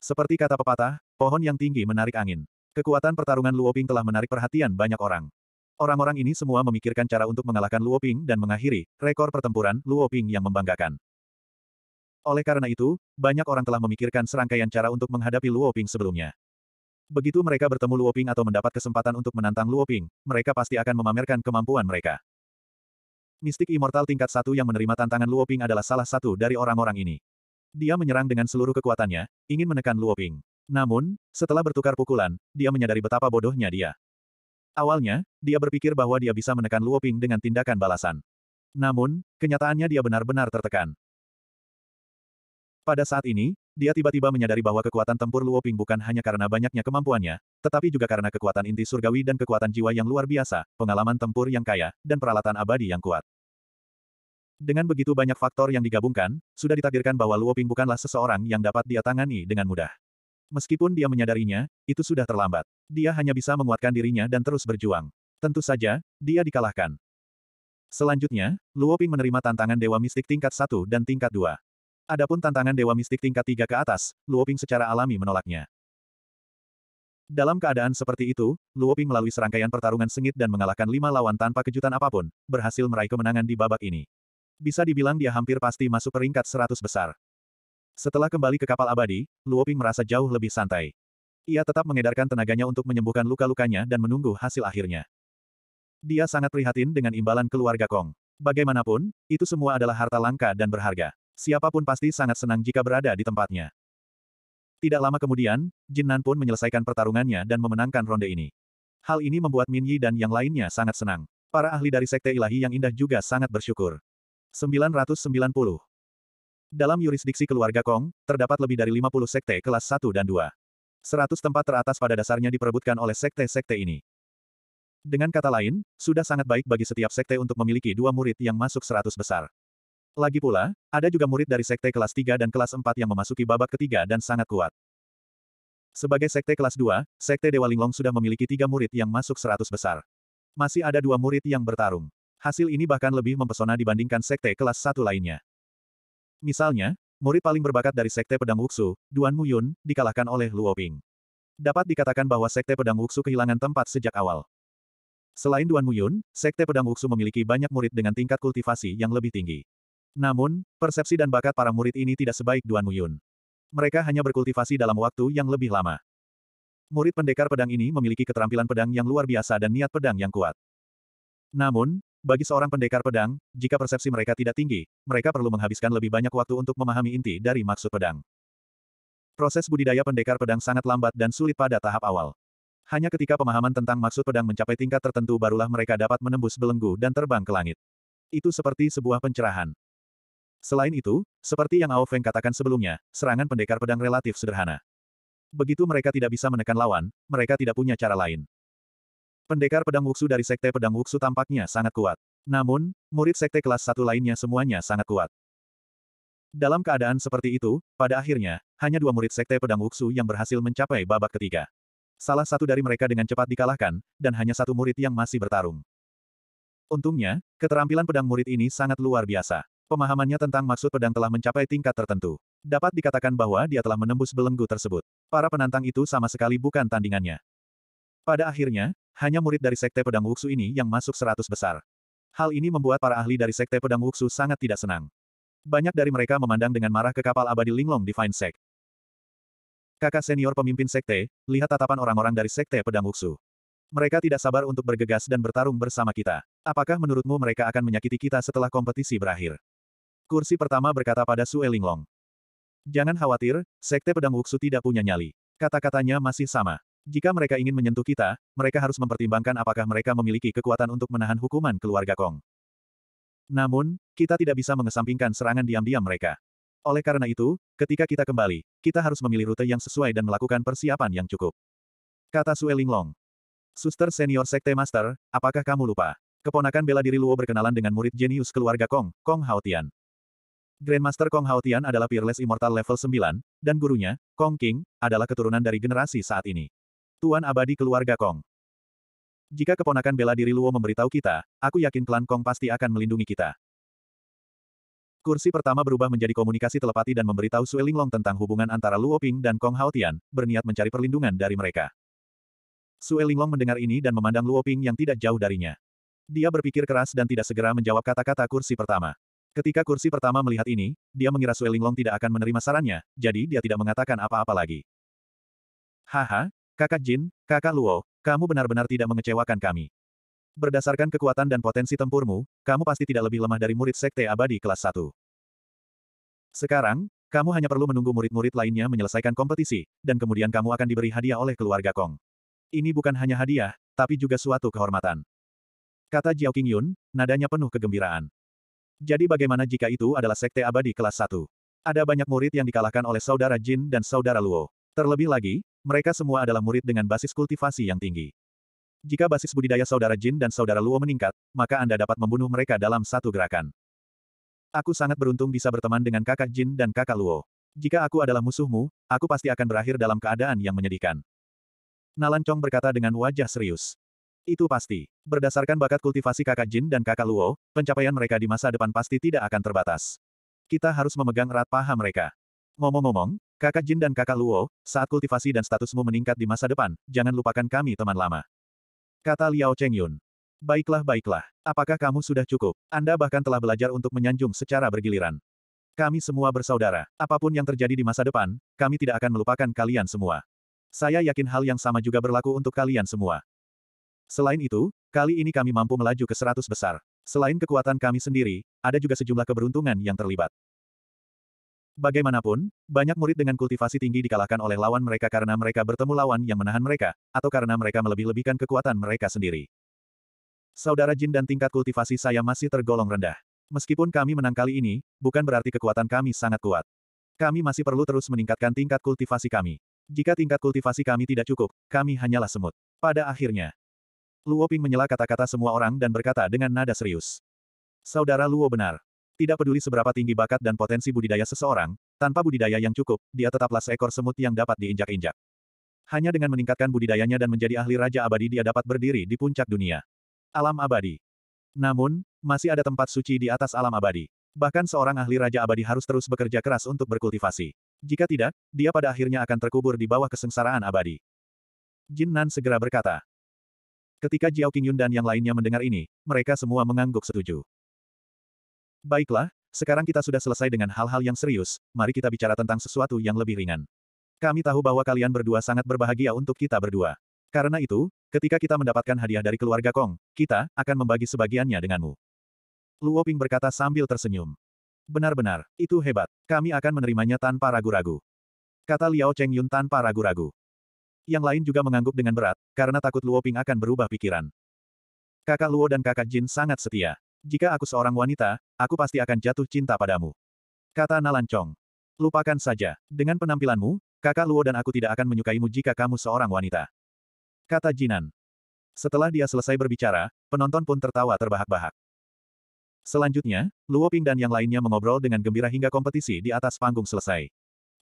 Seperti kata pepatah, pohon yang tinggi menarik angin. Kekuatan pertarungan Luoping telah menarik perhatian banyak orang. Orang-orang ini semua memikirkan cara untuk mengalahkan Luoping dan mengakhiri rekor pertempuran Luoping yang membanggakan. Oleh karena itu, banyak orang telah memikirkan serangkaian cara untuk menghadapi Luoping sebelumnya. Begitu mereka bertemu Luoping atau mendapat kesempatan untuk menantang Luoping, mereka pasti akan memamerkan kemampuan mereka. Mistik Immortal tingkat satu yang menerima tantangan Luoping adalah salah satu dari orang-orang ini. Dia menyerang dengan seluruh kekuatannya, ingin menekan Luoping. Namun, setelah bertukar pukulan, dia menyadari betapa bodohnya dia. Awalnya, dia berpikir bahwa dia bisa menekan Luoping dengan tindakan balasan. Namun, kenyataannya dia benar-benar tertekan. Pada saat ini, dia tiba-tiba menyadari bahwa kekuatan tempur Luo Ping bukan hanya karena banyaknya kemampuannya, tetapi juga karena kekuatan inti surgawi dan kekuatan jiwa yang luar biasa, pengalaman tempur yang kaya, dan peralatan abadi yang kuat. Dengan begitu banyak faktor yang digabungkan, sudah ditakdirkan bahwa Luo Ping bukanlah seseorang yang dapat dia tangani dengan mudah. Meskipun dia menyadarinya, itu sudah terlambat. Dia hanya bisa menguatkan dirinya dan terus berjuang. Tentu saja, dia dikalahkan. Selanjutnya, Luo Ping menerima tantangan Dewa Mistik tingkat 1 dan tingkat 2. Adapun tantangan Dewa Mistik tingkat tiga ke atas, Luoping secara alami menolaknya. Dalam keadaan seperti itu, Luoping melalui serangkaian pertarungan sengit dan mengalahkan lima lawan tanpa kejutan apapun, berhasil meraih kemenangan di babak ini. Bisa dibilang dia hampir pasti masuk peringkat seratus besar. Setelah kembali ke kapal abadi, Luoping merasa jauh lebih santai. Ia tetap mengedarkan tenaganya untuk menyembuhkan luka-lukanya dan menunggu hasil akhirnya. Dia sangat prihatin dengan imbalan keluarga Kong. Bagaimanapun, itu semua adalah harta langka dan berharga siapapun pasti sangat senang jika berada di tempatnya. Tidak lama kemudian, Nan pun menyelesaikan pertarungannya dan memenangkan ronde ini. Hal ini membuat Min Yi dan yang lainnya sangat senang. Para ahli dari Sekte Ilahi yang indah juga sangat bersyukur. 990 Dalam yurisdiksi keluarga Kong, terdapat lebih dari 50 sekte kelas 1 dan 2. 100 tempat teratas pada dasarnya diperebutkan oleh sekte-sekte ini. Dengan kata lain, sudah sangat baik bagi setiap sekte untuk memiliki dua murid yang masuk 100 besar. Lagi pula, ada juga murid dari sekte kelas 3 dan kelas 4 yang memasuki babak ketiga dan sangat kuat. Sebagai sekte kelas 2, sekte Dewa Linglong sudah memiliki tiga murid yang masuk 100 besar. Masih ada dua murid yang bertarung. Hasil ini bahkan lebih mempesona dibandingkan sekte kelas 1 lainnya. Misalnya, murid paling berbakat dari sekte pedang Wuxu, Duan Muyun, dikalahkan oleh Luo Ping. Dapat dikatakan bahwa sekte pedang Wuxu kehilangan tempat sejak awal. Selain Duan Muyun, sekte pedang Wuxu memiliki banyak murid dengan tingkat kultivasi yang lebih tinggi. Namun, persepsi dan bakat para murid ini tidak sebaik Duan Muyun. Mereka hanya berkultivasi dalam waktu yang lebih lama. Murid pendekar pedang ini memiliki keterampilan pedang yang luar biasa dan niat pedang yang kuat. Namun, bagi seorang pendekar pedang, jika persepsi mereka tidak tinggi, mereka perlu menghabiskan lebih banyak waktu untuk memahami inti dari maksud pedang. Proses budidaya pendekar pedang sangat lambat dan sulit pada tahap awal. Hanya ketika pemahaman tentang maksud pedang mencapai tingkat tertentu barulah mereka dapat menembus belenggu dan terbang ke langit. Itu seperti sebuah pencerahan. Selain itu, seperti yang Ao Feng katakan sebelumnya, serangan pendekar pedang relatif sederhana. Begitu mereka tidak bisa menekan lawan, mereka tidak punya cara lain. Pendekar pedang wuksu dari sekte pedang wuksu tampaknya sangat kuat. Namun, murid sekte kelas satu lainnya semuanya sangat kuat. Dalam keadaan seperti itu, pada akhirnya, hanya dua murid sekte pedang wuksu yang berhasil mencapai babak ketiga. Salah satu dari mereka dengan cepat dikalahkan, dan hanya satu murid yang masih bertarung. Untungnya, keterampilan pedang murid ini sangat luar biasa. Pemahamannya tentang maksud pedang telah mencapai tingkat tertentu. Dapat dikatakan bahwa dia telah menembus belenggu tersebut. Para penantang itu sama sekali bukan tandingannya. Pada akhirnya, hanya murid dari Sekte Pedang Wuxu ini yang masuk seratus besar. Hal ini membuat para ahli dari Sekte Pedang Wuxu sangat tidak senang. Banyak dari mereka memandang dengan marah ke kapal abadi Linglong Divine Sect. Kakak senior pemimpin Sekte, lihat tatapan orang-orang dari Sekte Pedang Wuxu. Mereka tidak sabar untuk bergegas dan bertarung bersama kita. Apakah menurutmu mereka akan menyakiti kita setelah kompetisi berakhir? Kursi pertama berkata pada Su Linglong. Jangan khawatir, Sekte Pedang Wuksu tidak punya nyali. Kata-katanya masih sama. Jika mereka ingin menyentuh kita, mereka harus mempertimbangkan apakah mereka memiliki kekuatan untuk menahan hukuman keluarga Kong. Namun, kita tidak bisa mengesampingkan serangan diam-diam mereka. Oleh karena itu, ketika kita kembali, kita harus memilih rute yang sesuai dan melakukan persiapan yang cukup. Kata Sue Linglong. Suster senior Sekte Master, apakah kamu lupa? Keponakan bela diri Luo berkenalan dengan murid jenius keluarga Kong, Kong Haotian. Grandmaster Kong Haotian adalah Peerless Immortal level 9, dan gurunya, Kong King, adalah keturunan dari generasi saat ini. Tuan abadi keluarga Kong. Jika keponakan bela diri Luo memberitahu kita, aku yakin klan Kong pasti akan melindungi kita. Kursi pertama berubah menjadi komunikasi telepati dan memberitahu Sue Linglong tentang hubungan antara Luo Ping dan Kong Haotian, berniat mencari perlindungan dari mereka. Sue Linglong mendengar ini dan memandang Luo Ping yang tidak jauh darinya. Dia berpikir keras dan tidak segera menjawab kata-kata kursi pertama. Ketika kursi pertama melihat ini, dia mengira Sue Linglong tidak akan menerima sarannya, jadi dia tidak mengatakan apa-apa lagi. Haha, kakak Jin, kakak Luo, kamu benar-benar tidak mengecewakan kami. Berdasarkan kekuatan dan potensi tempurmu, kamu pasti tidak lebih lemah dari murid sekte abadi kelas 1. Sekarang, kamu hanya perlu menunggu murid-murid lainnya menyelesaikan kompetisi, dan kemudian kamu akan diberi hadiah oleh keluarga Kong. Ini bukan hanya hadiah, tapi juga suatu kehormatan. Kata Jiao Qingyun, nadanya penuh kegembiraan. Jadi bagaimana jika itu adalah sekte abadi kelas 1? Ada banyak murid yang dikalahkan oleh saudara Jin dan saudara Luo. Terlebih lagi, mereka semua adalah murid dengan basis kultivasi yang tinggi. Jika basis budidaya saudara Jin dan saudara Luo meningkat, maka Anda dapat membunuh mereka dalam satu gerakan. Aku sangat beruntung bisa berteman dengan kakak Jin dan kakak Luo. Jika aku adalah musuhmu, aku pasti akan berakhir dalam keadaan yang menyedihkan. Nalan Chong berkata dengan wajah serius. Itu pasti. Berdasarkan bakat kultivasi kakak Jin dan kakak Luo, pencapaian mereka di masa depan pasti tidak akan terbatas. Kita harus memegang erat paha mereka. Ngomong-ngomong, kakak Jin dan kakak Luo, saat kultivasi dan statusmu meningkat di masa depan, jangan lupakan kami teman lama. Kata Liao Chengyun. Baiklah baiklah, apakah kamu sudah cukup? Anda bahkan telah belajar untuk menyanjung secara bergiliran. Kami semua bersaudara, apapun yang terjadi di masa depan, kami tidak akan melupakan kalian semua. Saya yakin hal yang sama juga berlaku untuk kalian semua. Selain itu, kali ini kami mampu melaju ke seratus besar. Selain kekuatan kami sendiri, ada juga sejumlah keberuntungan yang terlibat. Bagaimanapun, banyak murid dengan kultivasi tinggi dikalahkan oleh lawan mereka karena mereka bertemu lawan yang menahan mereka, atau karena mereka melebih-lebihkan kekuatan mereka sendiri. Saudara Jin dan tingkat kultivasi saya masih tergolong rendah. Meskipun kami menang kali ini, bukan berarti kekuatan kami sangat kuat. Kami masih perlu terus meningkatkan tingkat kultivasi kami. Jika tingkat kultivasi kami tidak cukup, kami hanyalah semut. Pada akhirnya, Luo Ping menyela kata-kata semua orang dan berkata dengan nada serius. Saudara Luo benar. Tidak peduli seberapa tinggi bakat dan potensi budidaya seseorang, tanpa budidaya yang cukup, dia tetaplah seekor semut yang dapat diinjak-injak. Hanya dengan meningkatkan budidayanya dan menjadi ahli raja abadi dia dapat berdiri di puncak dunia. Alam abadi. Namun, masih ada tempat suci di atas alam abadi. Bahkan seorang ahli raja abadi harus terus bekerja keras untuk berkultivasi. Jika tidak, dia pada akhirnya akan terkubur di bawah kesengsaraan abadi. Jin Nan segera berkata, Ketika Jiao Qingyun dan yang lainnya mendengar ini, mereka semua mengangguk setuju. Baiklah, sekarang kita sudah selesai dengan hal-hal yang serius, mari kita bicara tentang sesuatu yang lebih ringan. Kami tahu bahwa kalian berdua sangat berbahagia untuk kita berdua. Karena itu, ketika kita mendapatkan hadiah dari keluarga Kong, kita akan membagi sebagiannya denganmu. Luo Ping berkata sambil tersenyum. Benar-benar, itu hebat. Kami akan menerimanya tanpa ragu-ragu. Kata Liao Cheng Yun tanpa ragu-ragu yang lain juga mengangguk dengan berat, karena takut Luo Ping akan berubah pikiran. Kakak Luo dan kakak Jin sangat setia. Jika aku seorang wanita, aku pasti akan jatuh cinta padamu. Kata Nalan Chong. Lupakan saja. Dengan penampilanmu, kakak Luo dan aku tidak akan menyukaimu jika kamu seorang wanita. Kata Jinan. Setelah dia selesai berbicara, penonton pun tertawa terbahak-bahak. Selanjutnya, Luo Ping dan yang lainnya mengobrol dengan gembira hingga kompetisi di atas panggung selesai.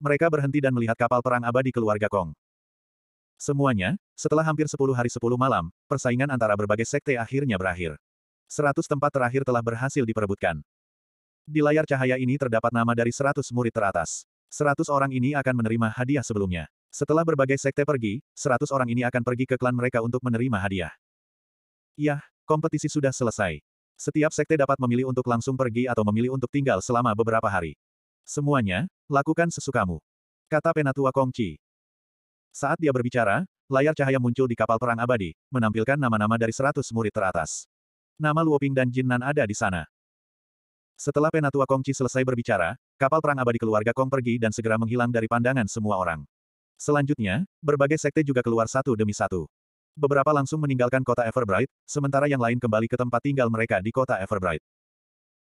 Mereka berhenti dan melihat kapal perang abadi keluarga Kong. Semuanya, setelah hampir 10 hari 10 malam, persaingan antara berbagai sekte akhirnya berakhir. 100 tempat terakhir telah berhasil diperebutkan. Di layar cahaya ini terdapat nama dari 100 murid teratas. 100 orang ini akan menerima hadiah sebelumnya. Setelah berbagai sekte pergi, 100 orang ini akan pergi ke klan mereka untuk menerima hadiah. Yah, kompetisi sudah selesai. Setiap sekte dapat memilih untuk langsung pergi atau memilih untuk tinggal selama beberapa hari. Semuanya, lakukan sesukamu. Kata Penatua Kongci. Saat dia berbicara, layar cahaya muncul di kapal perang abadi, menampilkan nama-nama dari seratus murid teratas. Nama Luoping dan Jin Nan ada di sana. Setelah Penatua Kongci selesai berbicara, kapal perang abadi keluarga Kong pergi dan segera menghilang dari pandangan semua orang. Selanjutnya, berbagai sekte juga keluar satu demi satu. Beberapa langsung meninggalkan kota Everbright, sementara yang lain kembali ke tempat tinggal mereka di kota Everbright.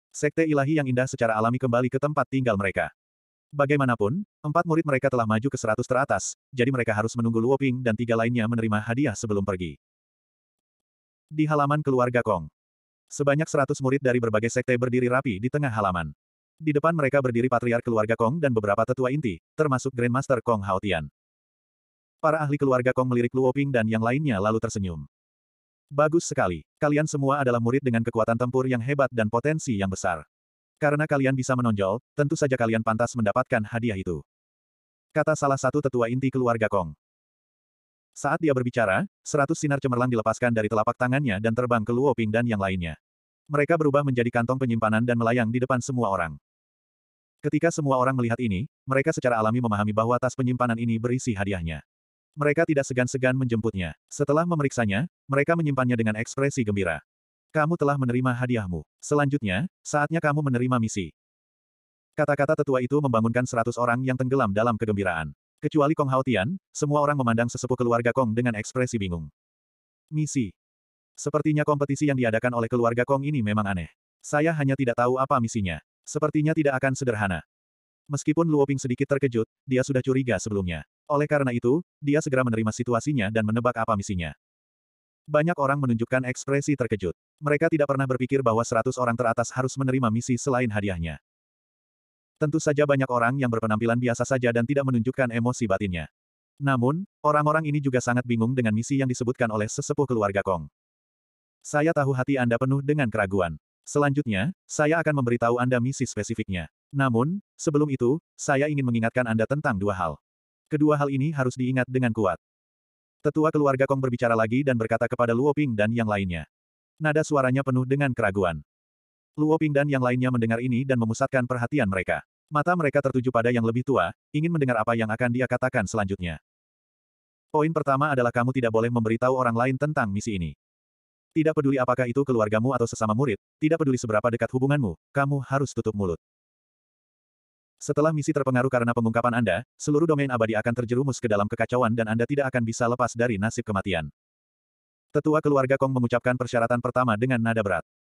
Sekte ilahi yang indah secara alami kembali ke tempat tinggal mereka. Bagaimanapun, empat murid mereka telah maju ke seratus teratas, jadi mereka harus menunggu Luoping dan tiga lainnya menerima hadiah sebelum pergi. Di halaman keluarga Kong. Sebanyak seratus murid dari berbagai sekte berdiri rapi di tengah halaman. Di depan mereka berdiri patriark keluarga Kong dan beberapa tetua inti, termasuk Grandmaster Kong Haotian. Para ahli keluarga Kong melirik Luoping dan yang lainnya lalu tersenyum. Bagus sekali. Kalian semua adalah murid dengan kekuatan tempur yang hebat dan potensi yang besar. Karena kalian bisa menonjol, tentu saja kalian pantas mendapatkan hadiah itu. Kata salah satu tetua inti keluarga Kong. Saat dia berbicara, seratus sinar cemerlang dilepaskan dari telapak tangannya dan terbang ke Luo Ping dan yang lainnya. Mereka berubah menjadi kantong penyimpanan dan melayang di depan semua orang. Ketika semua orang melihat ini, mereka secara alami memahami bahwa tas penyimpanan ini berisi hadiahnya. Mereka tidak segan-segan menjemputnya. Setelah memeriksanya, mereka menyimpannya dengan ekspresi gembira. Kamu telah menerima hadiahmu. Selanjutnya, saatnya kamu menerima misi. Kata-kata tetua itu membangunkan seratus orang yang tenggelam dalam kegembiraan. Kecuali Kong Hao semua orang memandang sesepuh keluarga Kong dengan ekspresi bingung. Misi. Sepertinya kompetisi yang diadakan oleh keluarga Kong ini memang aneh. Saya hanya tidak tahu apa misinya. Sepertinya tidak akan sederhana. Meskipun Luo Ping sedikit terkejut, dia sudah curiga sebelumnya. Oleh karena itu, dia segera menerima situasinya dan menebak apa misinya. Banyak orang menunjukkan ekspresi terkejut. Mereka tidak pernah berpikir bahwa 100 orang teratas harus menerima misi selain hadiahnya. Tentu saja banyak orang yang berpenampilan biasa saja dan tidak menunjukkan emosi batinnya. Namun, orang-orang ini juga sangat bingung dengan misi yang disebutkan oleh sesepuh keluarga Kong. Saya tahu hati Anda penuh dengan keraguan. Selanjutnya, saya akan memberitahu Anda misi spesifiknya. Namun, sebelum itu, saya ingin mengingatkan Anda tentang dua hal. Kedua hal ini harus diingat dengan kuat. Tetua keluarga Kong berbicara lagi dan berkata kepada Luo Ping dan yang lainnya. Nada suaranya penuh dengan keraguan. Luo Ping dan yang lainnya mendengar ini dan memusatkan perhatian mereka. Mata mereka tertuju pada yang lebih tua, ingin mendengar apa yang akan dia katakan selanjutnya. Poin pertama adalah kamu tidak boleh memberitahu orang lain tentang misi ini. Tidak peduli apakah itu keluargamu atau sesama murid, tidak peduli seberapa dekat hubunganmu, kamu harus tutup mulut. Setelah misi terpengaruh karena pengungkapan Anda, seluruh domain abadi akan terjerumus ke dalam kekacauan dan Anda tidak akan bisa lepas dari nasib kematian. Tetua keluarga Kong mengucapkan persyaratan pertama dengan nada berat.